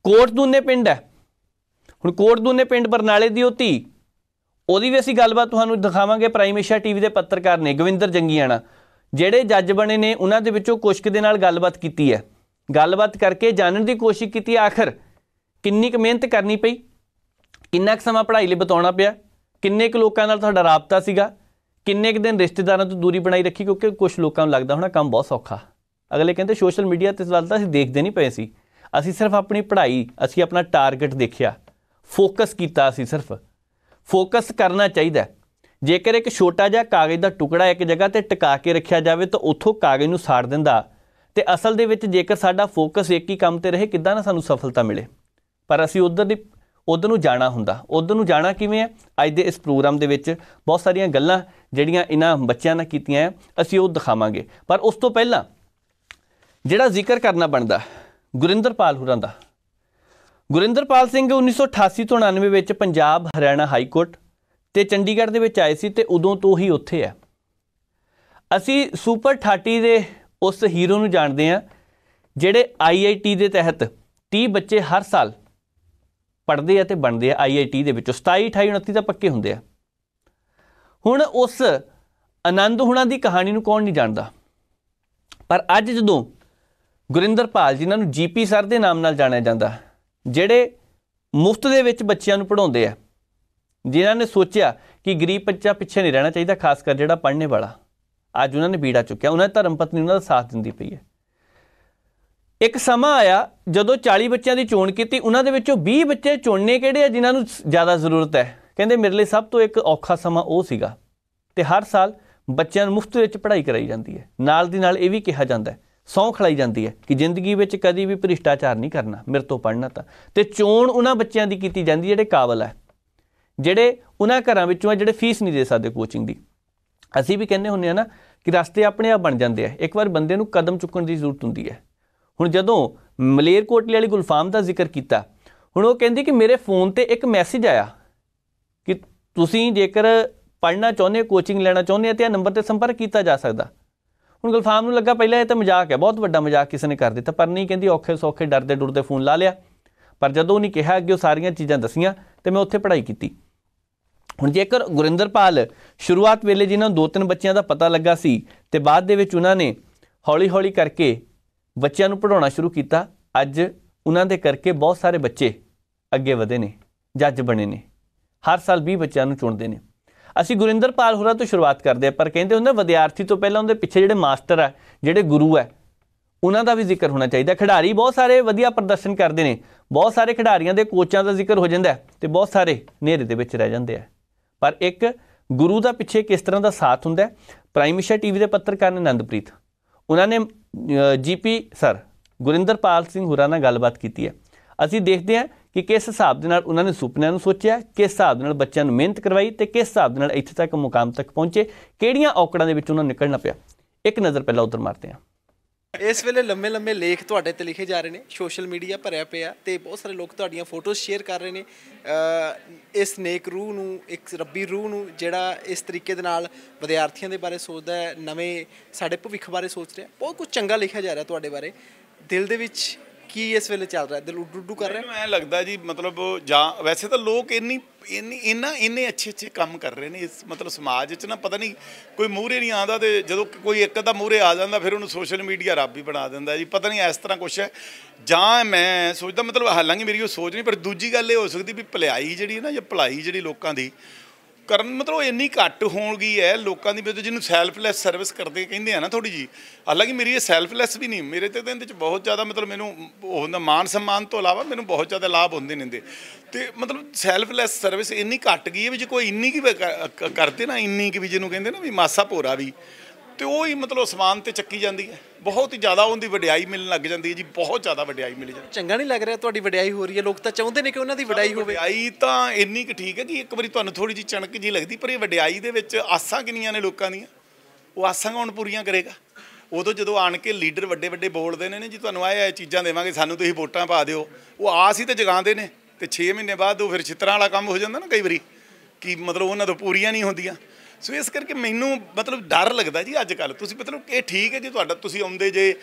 ਕੋਟਦੂਨੇ ਪਿੰਡ ਹੈ ਹੁਣ ਕੋਟਦੂਨੇ ਪਿੰਡ ਬਰਨਾਲੇ ਦੀ ਉਹ ਧੀ ਉਹਦੀ ਵੀ ਅਸੀਂ ਗੱਲਬਾਤ ਤੁਹਾਨੂੰ ਦਿਖਾਵਾਂਗੇ ਪ੍ਰਾਈਮ ਏਸ਼ੀਆ ਟੀਵੀ ਦੇ ਪੱਤਰਕਾਰ ਨੇ ਗਵਿੰਦਰ ਜੰਗੀਆਣਾ ਜਿਹੜੇ ਜੱਜ ਬਣੇ ਨੇ ਉਹਨਾਂ ਦੇ ਵਿੱਚੋਂ ਕੁਸ਼ਕ ਦੇ ਨਾਲ ਗੱਲਬਾਤ ਕੀਤੀ ਹੈ ਗੱਲਬਾਤ ਕਰਕੇ ਜਾਣਨ ਦੀ ਕੋਸ਼ਿਸ਼ ਕੀਤੀ ਆਖਰ ਕਿੰਨੀ ਕੁ ਮਿਹਨਤ ਕਰਨੀ ਪਈ ਕਿੰਨਾ ਕੁ ਸਮਾਂ ਪੜ੍ਹਾਈ ਲਈ ਬਤਾਉਣਾ ਪਿਆ ਕਿੰਨੇ ਕੁ ਲੋਕਾਂ ਨਾਲ ਤੁਹਾਡਾ ਰਾਬਤਾ ਸੀਗਾ ਕਿੰਨੇ ਕੁ ਦਿਨ ਰਿਸ਼ਤੇਦਾਰਾਂ ਤੋਂ ਦੂਰੀ ਬਣਾਈ ਰੱਖੀ ਕਿਉਂਕਿ ਕੁਝ ਲੋਕਾਂ ਨੂੰ ਲੱਗਦਾ ਹੋਣਾ ਕੰਮ ਬਹੁਤ ਸੌਖਾ ਅਗਲੇ ਕਹਿੰਦੇ ਸੋਸ਼ਲ ਮੀਡੀਆ ਤੇ ਸਵਾਲ ਤਾਂ ਅਸੀਂ ਦੇਖਦੇ ਨਹੀਂ ਪਏ ਸੀ ਅਸੀਂ ਸਿਰਫ ਆਪਣੀ ਪੜ੍ਹਾਈ ਅਸੀਂ ਆਪਣਾ ਟਾਰਗੇਟ ਦੇਖਿਆ ਫੋਕਸ ਕੀਤਾ ਅਸੀਂ ਸਿਰਫ ਫੋਕਸ ਕਰਨਾ ਚਾਹੀਦਾ ਜੇਕਰ ਇੱਕ ਛੋਟਾ ਜਿਹਾ ਕਾਗਜ਼ ਦਾ ਟੁਕੜਾ ਇੱਕ ਜਗ੍ਹਾ ਤੇ ਟਿਕਾ ਕੇ ਰੱਖਿਆ ਜਾਵੇ ਤਾਂ ਉੱਥੋਂ ਕਾਗਜ਼ ਨੂੰ ਸਾੜ ਦਿੰਦਾ ਤੇ ਅਸਲ ਦੇ ਵਿੱਚ ਜੇਕਰ ਸਾਡਾ ਫੋਕਸ ਇੱਕ ਹੀ ਕੰਮ ਤੇ ਰਹੇ ਕਿੱਦਾਂ ਨਾ ਸਾਨੂੰ ਸਫਲਤਾ ਮਿਲੇ ਪਰ ਅਸੀਂ ਉਧਰ ਦੀ ਉਧਰ ਨੂੰ ਜਾਣਾ ਹੁੰਦਾ ਉਧਰ ਨੂੰ ਜਾਣਾ ਕਿਵੇਂ ਹੈ ਅੱਜ ਦੇ ਇਸ ਪ੍ਰੋਗਰਾਮ ਦੇ ਵਿੱਚ ਬਹੁਤ ਸਾਰੀਆਂ ਗੱਲਾਂ ਜਿਹੜੀਆਂ ਇਹਨਾਂ ਬੱਚਿਆਂ ਨਾਲ ਕੀਤੀਆਂ ਅਸੀਂ ਉਹ ਦਿਖਾਵਾਂਗੇ ਪਰ ਉਸ ਤੋਂ ਪਹਿਲਾਂ ਜਿਹੜਾ ਜ਼ਿਕਰ ਕਰਨਾ ਬਣਦਾ ਗੁਰਿੰਦਰਪਾਲ ਹੁਰਾਂ ਦਾ ਗੁਰਿੰਦਰਪਾਲ ਸਿੰਘ 1988 ਤੋਂ 99 ਵਿੱਚ ਪੰਜਾਬ ਹਰਿਆਣਾ ਹਾਈ ਕੋਰਟ ਤੇ ਚੰਡੀਗੜ੍ਹ ਦੇ ਵਿੱਚ ਆਏ ਸੀ ਤੇ ਉਦੋਂ ਤੋਂ ਹੀ ਉੱਥੇ ਹੈ ਅਸੀਂ ਸੁਪਰ 30 ਦੇ ਉਸ ਹੀਰੋ ਨੂੰ ਜਾਣਦੇ ਆ ਜਿਹੜੇ ਆਈਆਈਟੀ ਦੇ ਤਹਿਤ 30 ਬੱਚੇ ਹਰ ਸਾਲ ਪੜ੍ਹਦੇ ਆ ਤੇ ਬਣਦੇ ਆ ਆਈਆਈਟੀ ਦੇ ਵਿੱਚੋਂ 27 28 29 ਤਾਂ ਪੱਕੇ ਹੁੰਦੇ ਆ ਹੁਣ ਉਸ ਆਨੰਦ ਹੁਣਾਂ ਦੀ ਕਹਾਣੀ ਨੂੰ ਕੌਣ ਨਹੀਂ ਜਾਣਦਾ ਪਰ ਅੱਜ ਜਦੋਂ ਗੁਰਿੰਦਰਪਾਲ ਜਿਨ੍ਹਾਂ ਨੂੰ ਜੀਪੀ ਸਰ ਦੇ ਨਾਮ ਨਾਲ ਜਾਣਿਆ ਜਾਂਦਾ ਜਿਹੜੇ ਮੁਫਤ ਦੇ ਵਿੱਚ ਬੱਚਿਆਂ ਨੂੰ ਪੜਾਉਂਦੇ ਆ ਜਿਨ੍ਹਾਂ ਨੇ ਸੋਚਿਆ ਕਿ ਗਰੀਬ ਬੱਚਾ ਪਿੱਛੇ ਨਹੀਂ ਰਹਿਣਾ ਚਾਹੀਦਾ ਖਾਸ ਕਰ ਜਿਹੜਾ ਪੜ੍ਹਨੇ ਵਾਲਾ ਅੱਜ ਉਹਨਾਂ ਨੇ ਬੀੜਾ ਚੁੱਕਿਆ ਉਹਨਾਂ ਦੀ ਧਰਮ ਪਤਨੀ ਉਹਨਾਂ ਦਾ ਸਾਥ ਦਿੰਦੀ ਪਈ ਹੈ ਇੱਕ ਸਮਾਂ ਆਇਆ ਜਦੋਂ 40 ਬੱਚਿਆਂ ਦੀ ਚੋਣ ਕੀਤੀ ਉਹਨਾਂ ਦੇ ਵਿੱਚੋਂ 20 ਬੱਚੇ ਚੁਣਨੇ ਕਿਹੜੇ ਆ ਜਿਨ੍ਹਾਂ ਨੂੰ ਜ਼ਿਆਦਾ ਜ਼ਰੂਰਤ ਹੈ ਕਹਿੰਦੇ ਮੇਰੇ ਲਈ ਸਭ ਤੋਂ ਇੱਕ ਔਖਾ ਸਮਾਂ ਉਹ ਸੀਗਾ ਤੇ ਹਰ ਸਾਲ ਬੱਚਿਆਂ ਨੂੰ ਮੁਫਤ ਵਿੱਚ ਪੜ੍ਹਾਈ ਕਰਾਈ ਜਾਂਦੀ ਹੈ ਨਾਲ ਦੀ ਨਾਲ ਇਹ ਵੀ ਕਿਹਾ ਜਾਂਦਾ ਹੈ ਸੌਂ ਖਲਾਈ ਜਾਂਦੀ ਹੈ ਕਿ ਜ਼ਿੰਦਗੀ ਵਿੱਚ ਕਦੀ ਵੀ ਭ੍ਰਿਸ਼ਟਾਚਾਰ ਨਹੀਂ ਕਰਨਾ ਮੇਰੇ ਤੋਂ ਪੜਨਾ ਤਾਂ ਤੇ ਚੋਣ ਉਹਨਾਂ ਬੱਚਿਆਂ ਦੀ ਕੀਤੀ ਜਾਂਦੀ ਜਿਹੜੇ ਕਾਬਲ ਹੈ ਜਿਹੜੇ ਉਹਨਾਂ ਘਰਾਂ ਵਿੱਚੋਂ ਆ ਜਿਹੜੇ ਫੀਸ ਨਹੀਂ ਦੇ ਸਕਦੇ ਕੋਚਿੰਗ ਦੀ ਅਸੀਂ ਵੀ ਕਹਿੰਦੇ ਹੁੰਨੇ ਆ ਨਾ ਕਿ ਰਸਤੇ ਆਪਣੇ ਆਪ ਬਣ ਜਾਂਦੇ ਆ ਇੱਕ ਵਾਰ ਬੰਦੇ ਨੂੰ ਕਦਮ ਚੁੱਕਣ ਦੀ ਜ਼ਰੂਰਤ ਹੁੰਦੀ ਹੈ ਹੁਣ ਜਦੋਂ ਮਲੇਰ ਕੋਟਲੇ ਵਾਲੀ ਗੁਲਫਾਮ ਦਾ ਜ਼ਿਕਰ ਕੀਤਾ ਹੁਣ ਉਹ ਕਹਿੰਦੀ ਕਿ ਮੇਰੇ ਫੋਨ ਤੇ ਇੱਕ ਮੈਸੇਜ ਆਇਆ ਕਿ ਤੁਸੀਂ ਜੇਕਰ ਪੜਨਾ ਚਾਹੁੰਦੇ ਕੋਚਿੰਗ ਲੈਣਾ ਚਾਹੁੰਦੇ ਆ ਤੇ ਇਹ ਨੰਬਰ ਤੇ ਸੰਪਰਕ ਕੀਤਾ ਜਾ ਸਕਦਾ ਹੁਣ ਗੁਲਫਾਮ ਨੂੰ ਲੱਗਾ ਪਹਿਲਾਂ ਇਹ ਤਾਂ ਮਜ਼ਾਕ ਹੈ ਬਹੁਤ ਵੱਡਾ ਮਜ਼ਾਕ ਕਿਸੇ ਨੇ ਕਰ ਦਿੱਤਾ ਪਰ ਨਹੀਂ ਕਹਿੰਦੀ ਔਖੇ ਸੌਖੇ ਡਰਦੇ ਡੁਰਦੇ ਫੋਨ ਲਾ ਲਿਆ ਪਰ ਜਦੋਂ ਉਹਨੇ ਕਿਹਾ ਕਿ ਉਹ ਸਾਰੀਆਂ ਚੀਜ਼ਾਂ ਦਸੀਆਂ ਤੇ ਮੈਂ ਉੱਥੇ ਪੜ੍ਹਾਈ ਕੀਤੀ ਹੁਣ ਜੇਕਰ ਗੁਰਿੰਦਰਪਾਲ ਸ਼ੁਰੂਆਤ ਵੇਲੇ ਜਿਨ੍ਹਾਂ ਦੋ ਤਿੰਨ ਬੱਚਿਆਂ ਦਾ ਪਤਾ ਲੱਗਾ ਸੀ ਤੇ ਬਾਅਦ ਦੇ ਵਿੱਚ ਉਹਨਾਂ ਨੇ ਹੌਲੀ-ਹੌਲੀ ਕਰਕੇ ਬੱਚਿਆਂ ਨੂੰ ਪੜਾਉਣਾ ਸ਼ੁਰੂ ਕੀਤਾ ਅੱਜ ਉਹਨਾਂ ਦੇ ਕਰਕੇ ਬਹੁਤ ਸਾਰੇ ਬੱਚੇ ਅੱਗੇ ਵਧੇ ਨੇ ਜੱਜ ਬਣੇ ਨੇ ਹਰ ਸਾਲ 20 ਬੱਚਿਆਂ ਨੂੰ ਚੁਣਦੇ ਨੇ ਅਸੀਂ ਗੁਰਿੰਦਰਪਾਲ ਹੋਰਾ ਤੋਂ ਸ਼ੁਰੂਆਤ ਕਰਦੇ ਆ ਪਰ ਕਹਿੰਦੇ ਹੁੰਦੇ ਵਿਦਿਆਰਥੀ ਤੋਂ ਪਹਿਲਾਂ ਉਹਦੇ ਪਿੱਛੇ ਜਿਹੜੇ ਮਾਸਟਰ ਆ ਜਿਹੜੇ ਗੁਰੂ ਆ ਉਹਨਾਂ ਦਾ ਵੀ ਜ਼ਿਕਰ ਹੋਣਾ ਚਾਹੀਦਾ ਖਿਡਾਰੀ ਬਹੁਤ ਸਾਰੇ ਵਧੀਆ ਪ੍ਰਦਰਸ਼ਨ ਕਰਦੇ ਨੇ ਬਹੁਤ ਸਾਰੇ ਖਿਡਾਰੀਆਂ ਦੇ ਕੋਚਾਂ ਦਾ ਜ਼ਿਕਰ ਹੋ ਜਾਂਦਾ ਤੇ ਬਹੁਤ ਸਾਰੇ ਨੇਰੇ ਦੇ ਵਿੱਚ ਰਹਿ ਜਾਂਦੇ ਆ ਪਰ ਇੱਕ ਗੁਰੂ ਦਾ ਪਿੱਛੇ ਕਿਸ ਤਰ੍ਹਾਂ ਦਾ ਸਾਥ ਹੁੰਦਾ ਪ੍ਰਾਈਮਿਸ਼ਾ ਟੀਵੀ ਦੇ ਪੱਤਰਕਾਰ ਨੇ ਆਨੰਦਪ੍ਰੀਤ ਉਹਨਾਂ ਨੇ ਜੀਪੀ ਸਰ ਗੁਰਿੰਦਰਪਾਲ ਸਿੰਘ ਹੁਰਾ ਨਾਲ ਗੱਲਬਾਤ ਕੀਤੀ ਹੈ ਅਸੀਂ ਦੇਖਦੇ ਹਾਂ ਕਿ ਕਿਸ ਹਿਸਾਬ ਦੇ ਨਾਲ ਉਹਨਾਂ ਨੇ ਸੁਪਨਿਆਂ ਨੂੰ ਸੋਚਿਆ ਕਿਸ ਹਿਸਾਬ ਦੇ ਨਾਲ ਬੱਚਿਆਂ ਨੂੰ ਮਿਹਨਤ ਕਰਵਾਈ ਤੇ ਕਿਸ ਹਿਸਾਬ ਦੇ ਨਾਲ ਇੱਥੇ ਤੱਕ ਮੁਕਾਮ ਤੱਕ ਪਹੁੰਚੇ ਕਿਹੜੀਆਂ ਔਕੜਾਂ ਦੇ ਵਿੱਚ ਉਹਨਾਂ ਨੂੰ ਨਿਕਲਣਾ ਪਿਆ ਇੱਕ ਨਜ਼ਰ ਪਹਿਲਾਂ ਉਧਰ ਮਾਰਦੇ ਹਾਂ ਇਸ ਵੇਲੇ ਲੰਮੇ ਲੰਮੇ ਲੇਖ ਤੁਹਾਡੇ ਤੇ ਲਿਖੇ ਜਾ ਰਹੇ ਨੇ ਸੋਸ਼ਲ ਮੀਡੀਆ ਭਰਿਆ ਪਿਆ ਤੇ ਬਹੁਤ ਸਾਰੇ ਲੋਕ ਤੁਹਾਡੀਆਂ ਫੋਟੋਜ਼ ਸ਼ੇਅਰ ਕਰ ਰਹੇ ਨੇ ਇਸ ਨੇਕ ਰੂਹ ਨੂੰ ਇੱਕ ਰੱਬੀ ਰੂਹ ਨੂੰ ਜਿਹੜਾ ਇਸ ਤਰੀਕੇ ਦੇ ਨਾਲ ਵਿਦਿਆਰਥੀਆਂ ਦੇ ਬਾਰੇ ਸੋਚਦਾ ਹੈ ਨਵੇਂ ਸਾਡੇ ਭਵਿੱਖ ਬਾਰੇ ਸੋਚ ਰਿਹਾ ਬਹੁਤ ਕੁਝ ਚੰਗਾ ਲਿਖਿਆ ਜਾ ਰਿਹਾ ਤੁਹਾਡੇ ਬਾਰੇ ਦਿਲ ਦੇ ਵਿੱਚ ਕੀ ਇਸ ਵੇਲੇ ਚੱਲ ਰਿਹਾ ਦਿਲ ਉੱਡੂ ਉੱਡੂ ਕਰ ਰਿਹਾ ਮੈਨੂੰ ਐ ਲੱਗਦਾ ਜੀ ਮਤਲਬ ਜਾਂ ਵੈਸੇ ਤਾਂ ਲੋਕ ਇੰਨੀ ਇੰਨੀ ਇੰਨਾ ਇੰਨੇ ਅੱਛੇ ਅੱਛੇ ਕੰਮ ਕਰ ਰਹੇ ਨੇ ਇਸ ਮਤਲਬ ਸਮਾਜ ਵਿੱਚ ਨਾ ਪਤਾ ਨਹੀਂ ਕੋਈ ਮੂਹਰੇ ਨਹੀਂ ਆਉਂਦਾ ਤੇ ਜਦੋਂ ਕੋਈ ਇੱਕ ਦਾ ਮੂਹਰੇ ਆ ਜਾਂਦਾ ਫਿਰ ਉਹਨੂੰ ਸੋਸ਼ਲ ਮੀਡੀਆ ਰੱਬ ਹੀ ਬਣਾ ਦਿੰਦਾ ਜੀ ਪਤਾ ਨਹੀਂ ਇਸ ਤਰ੍ਹਾਂ ਕੁਛ ਹੈ ਜਾਂ ਮੈਂ ਸੋਚਦਾ ਮਤਲਬ ਹਾਲਾਂਕਿ ਮੇਰੀ ਉਹ ਸੋਚ ਨਹੀਂ ਪਰ ਦੂਜੀ ਗੱਲ ਇਹ ਹੋ ਸਕਦੀ ਵੀ ਭਲਾਈ ਜਿਹੜੀ ਹੈ ਨਾ ਜਾਂ ਭਲਾਈ ਜਿਹੜੀ ਲੋਕਾਂ ਦੀ ਕਰਨ ਮਤਲਬ ਇੰਨੀ ਘੱਟ ਹੋਣ ਗਈ ਹੈ ਲੋਕਾਂ ਦੀ ਵਿੱਚ ਜਿਹਨੂੰ ਸੈਲਫਲੈਸ ਸਰਵਿਸ ਕਰਦੇ ਕਹਿੰਦੇ ਆ ਨਾ ਥੋੜੀ ਜੀ ਹਾਲਾਂਕਿ ਮੇਰੀ ਇਹ ਸੈਲਫਲੈਸ ਵੀ ਨਹੀਂ ਮੇਰੇ ਤੇ ਦਿਨ ਵਿੱਚ ਬਹੁਤ ਜ਼ਿਆਦਾ ਮਤਲਬ ਮੈਨੂੰ ਉਹ ਹੁੰਦਾ ਮਾਨ ਸਨਮਾਨ ਤੋਂ ਇਲਾਵਾ ਮੈਨੂੰ ਬਹੁਤ ਜ਼ਿਆਦਾ ਲਾਭ ਹੁੰਦੇ ਨੇ ਦੇ ਤੇ ਮਤਲਬ ਸੈਲਫਲੈਸ ਸਰਵਿਸ ਇੰਨੀ ਘੱਟ ਗਈ ਹੈ ਵੀ ਜੇ ਕੋਈ ਇੰਨੀ ਕੀ ਕਰਦੇ ਨਾ ਇੰਨੀ ਕੀ ਵੀ ਜਿਹਨੂੰ ਕਹਿੰਦੇ ਨਾ ਵੀ ਮਾਸਾ ਭੋਰਾ ਵੀ ਤੇ ਉਹ ਹੀ ਮਤਲਬ ਅਸਮਾਨ ਤੇ ਚੱਕੀ ਜਾਂਦੀ ਹੈ ਬਹੁਤ ਹੀ ਜ਼ਿਆਦਾ ਉਹਦੀ ਵਡਿਆਈ ਮਿਲਣ ਲੱਗ ਜਾਂਦੀ ਹੈ ਜੀ ਬਹੁਤ ਜ਼ਿਆਦਾ ਵਡਿਆਈ ਮਿਲ ਜਾਂਦੀ ਚੰਗਾ ਨਹੀਂ ਲੱਗ ਰਿਹਾ ਤੁਹਾਡੀ ਵਡਿਆਈ ਹੋ ਰਹੀ ਹੈ ਲੋਕ ਤਾਂ ਚਾਹੁੰਦੇ ਨੇ ਕਿ ਉਹਨਾਂ ਦੀ ਵਡਿਆਈ ਹੋਵੇ ਵਡਿਆਈ ਤਾਂ ਇੰਨੀ ਕਿ ਠੀਕ ਹੈ ਕਿ ਇੱਕ ਵਾਰੀ ਤੁਹਾਨੂੰ ਥੋੜੀ ਜੀ ਚਣਕ ਜੀ ਲੱਗਦੀ ਪਰ ਇਹ ਵਡਿਆਈ ਦੇ ਵਿੱਚ ਆਸਾਂ ਕਿੰਨੀਆਂ ਨੇ ਲੋਕਾਂ ਦੀਆਂ ਉਹ ਆਸਾਂ ਕੌਣ ਪੂਰੀਆਂ ਕਰੇਗਾ ਉਦੋਂ ਜਦੋਂ ਆਣ ਕੇ ਲੀਡਰ ਵੱਡੇ ਵੱਡੇ ਬੋਲਦੇ ਨੇ ਨੇ ਜੀ ਤੁਹਾਨੂੰ ਆਏ ਇਹ ਚੀਜ਼ਾਂ ਦੇਵਾਂਗੇ ਸਾਨੂੰ ਤੁਸੀਂ ਵੋਟਾਂ ਪਾ ਦਿਓ ਉਹ ਆਸ ਹੀ ਤੇ ਜਗਾਉਂਦੇ ਨੇ ਤੇ 6 ਮਹੀਨੇ ਬਾਅਦ ਉਹ ਫਿਰ ਛਿੱਤਰਾਂ ਵਾਲਾ ਕੰਮ ਹੋ ਜਾਂਦਾ ਨਾ ਕਈ ਵਾਰੀ ਕਿ ਮਤਲਬ ਉਹਨਾਂ ਤੋਂ ਪੂਰੀਆਂ ਨਹੀਂ ਹੁੰਦੀਆਂ ਸੋ ਇਸ ਕਰਕੇ ਮੈਨੂੰ ਮਤਲਬ ਡਰ ਲੱਗਦਾ ਜੀ ਅੱਜ ਕੱਲ ਤੁਸੀਂ ਮਤਲਬ ਇਹ ਠੀਕ ਹੈ ਜੀ ਤੁਹਾਡਾ ਤੁਸੀਂ ਆਉਂਦੇ ਜੇ